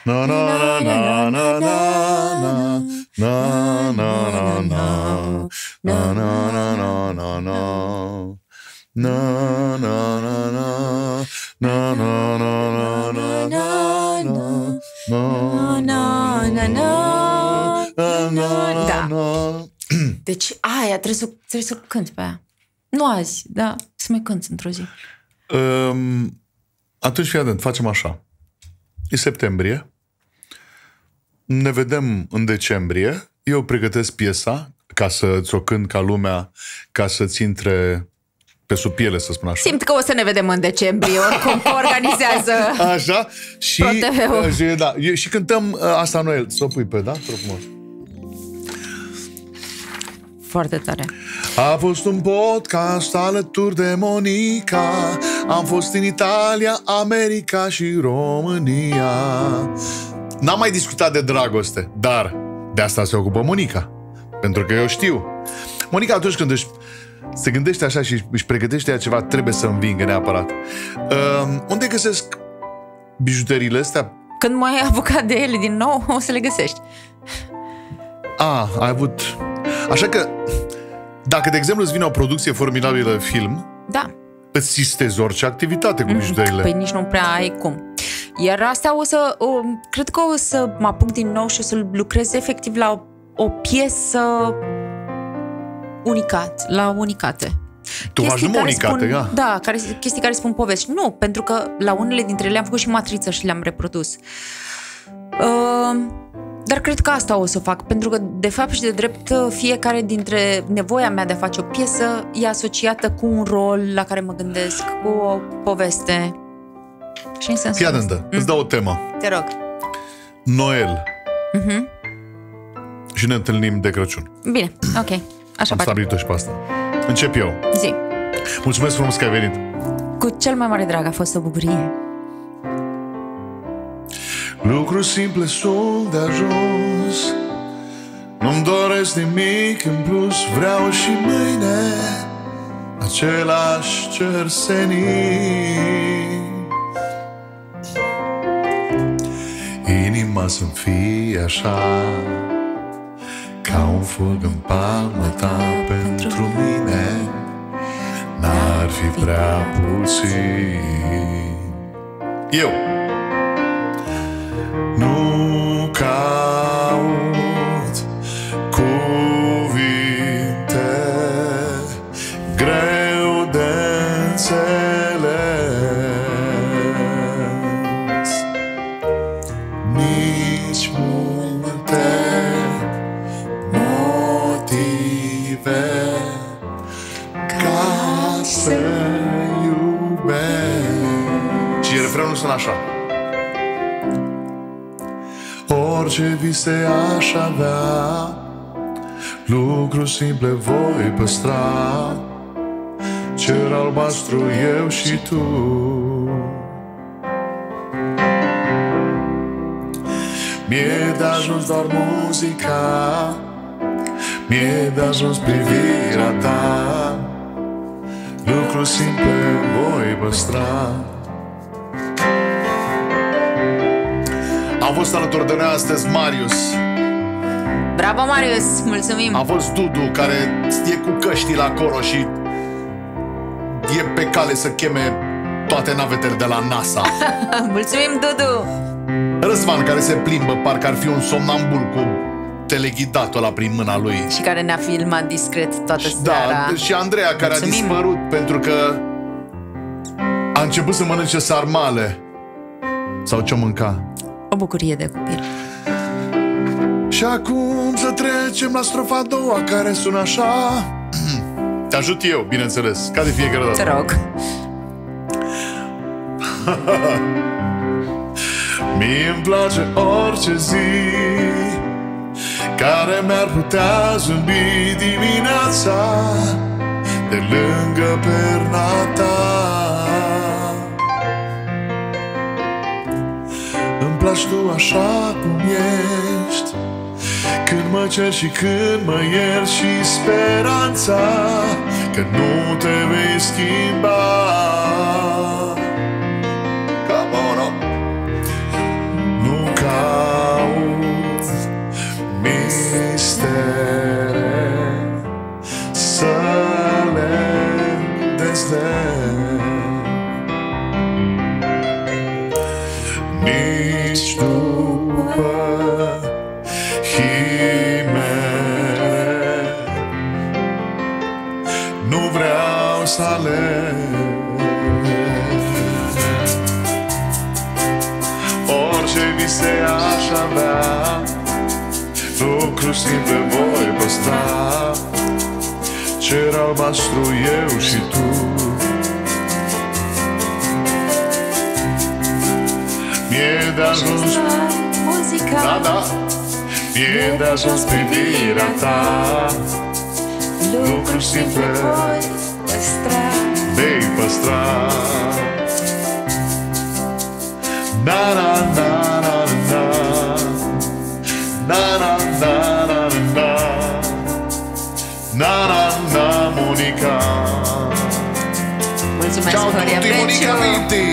B: Na na na na na na na na na na na na na na na na na na na na na na na na na na na na na da.
A: Deci aia trebuie să, trebuie să cânti pe aia. Nu azi, da, să mai cânti într-o zi.
B: Um, atunci fii atent, facem așa. E septembrie, ne vedem în decembrie, eu pregătesc piesa ca să ți-o cânt ca lumea, ca să-ți intre pe sub piele, să spun așa.
A: Simt că o să ne vedem în decembrie, oricum organizează
B: Așa? Și, uh, și, da, și cântăm uh, asta Noel. Să o pui pe, da? Frumos. Foarte tare. A fost un podcast alături de Monica Am fost în Italia, America și România N-am mai discutat de dragoste, dar de asta se ocupă Monica Pentru că eu știu Monica, atunci când își se gândește așa și își pregătește ea ceva, trebuie să învingă neapărat. Uh, unde găsesc bijuteriile astea?
A: Când mai ai apucat de ele din nou, o să le găsești.
B: A, ah, ai avut... Așa că, dacă, de exemplu, îți vine o producție formidabilă de film, da. îți sistezi orice activitate cu mm-hmm. bijuteriile. Păi
A: nici nu prea ai cum. Iar asta o să... O, cred că o să mă apuc din nou și o să lucrez efectiv la o, o piesă unicat, la unicate.
B: Tu faci numai unicate, spun, da.
A: da, care, chestii care spun povești. Nu, pentru că la unele dintre ele am făcut și matriță și le-am reprodus. Uh, dar cred că asta o să fac, pentru că, de fapt și de drept, fiecare dintre nevoia mea de a face o piesă e asociată cu un rol la care mă gândesc, cu o poveste. Și în sensul
B: Fii atentă, mm. îți dau o temă. Te rog. Noel. Mm-hmm. Și ne întâlnim de Crăciun.
A: Bine, ok.
B: Așa Am stabilit și pe asta. Încep eu. Zi. Mulțumesc frumos că ai venit.
A: Cu cel mai mare drag a fost o bucurie.
B: Lucru simple sunt de ajuns Nu-mi doresc nimic în plus Vreau și mâine Același cer senin Inima să-mi fie așa ca un fulg în palma da, ta pentru mine N-ar fi prea puțin Eu Nu ca sună așa. Orice vise aș avea, lucru simple voi păstra, cer albastru eu și tu. Mie de ajuns doar muzica, mie de ajuns privirea ta, lucru simple voi păstra. Am fost alături de noi astăzi Marius. Bravo, Marius! Mulțumim! A fost Dudu, care e cu căștile acolo și e pe cale să cheme toate navetele de la NASA.
A: Mulțumim, Dudu!
B: Răzvan, care se plimbă, parcă ar fi un somnambul cu teleghidatul la prin mâna lui. Și
A: care ne-a filmat discret toată și, da, seara. Da, și
B: Andreea, care Mulțumim. a dispărut pentru că a început să mănânce sarmale. Sau ce mânca? O bucurie de copil. Și acum să trecem la strofa a doua, care sună așa... Te ajut eu, bineînțeles, ca de fiecare dată. Te rog. mi îmi place orice zi Care mi-ar putea zâmbi dimineața De lângă perna ta lași tu așa cum ești Când mă cer și când mă iert și speranța Că nu te vei schimba Come Să le dezleg unde aș avea Lucru simple voi păstra Cer albastru eu și tu Mie de ajuns
C: muzica Da, da
B: Mie de ajuns privirea ta Lucru simple voi păstra Vei păstra Da, da, da na na na na na na na na Monica Mulțumesc, Ciao Horia tutti, Monica Vitti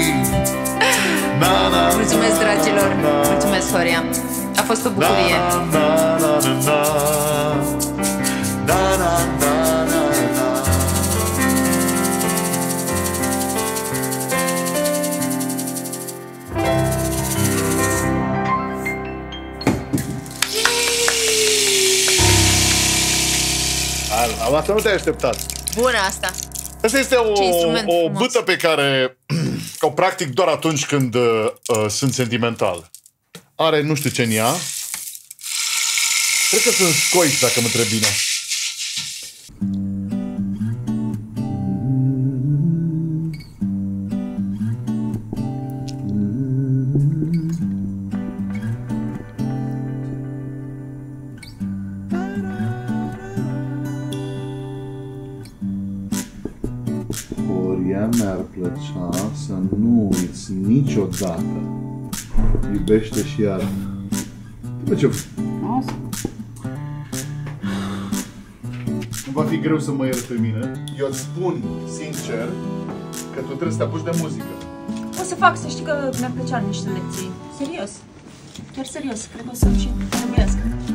B: na, na, Mulțumesc, dragilor na,
A: Mulțumesc, Horia A fost o bucurie na, na,
B: na, na, na. Na, na, Am asta nu te-ai așteptat. Bună asta. Asta este o, o bâtă pe care o practic doar atunci când uh, uh, sunt sentimental. Are nu știu ce în ea. Cred că sunt scoici, dacă mă întreb bine. tată. Iubește și iartă. Bă, ce... Nu va fi greu să mă iert pe mine. Eu îți spun sincer că tu trebuie să te apuci de muzică.
A: O să fac, să știi că mi-ar plăcea niște lecții. Serios. Chiar serios, cred că o să-mi și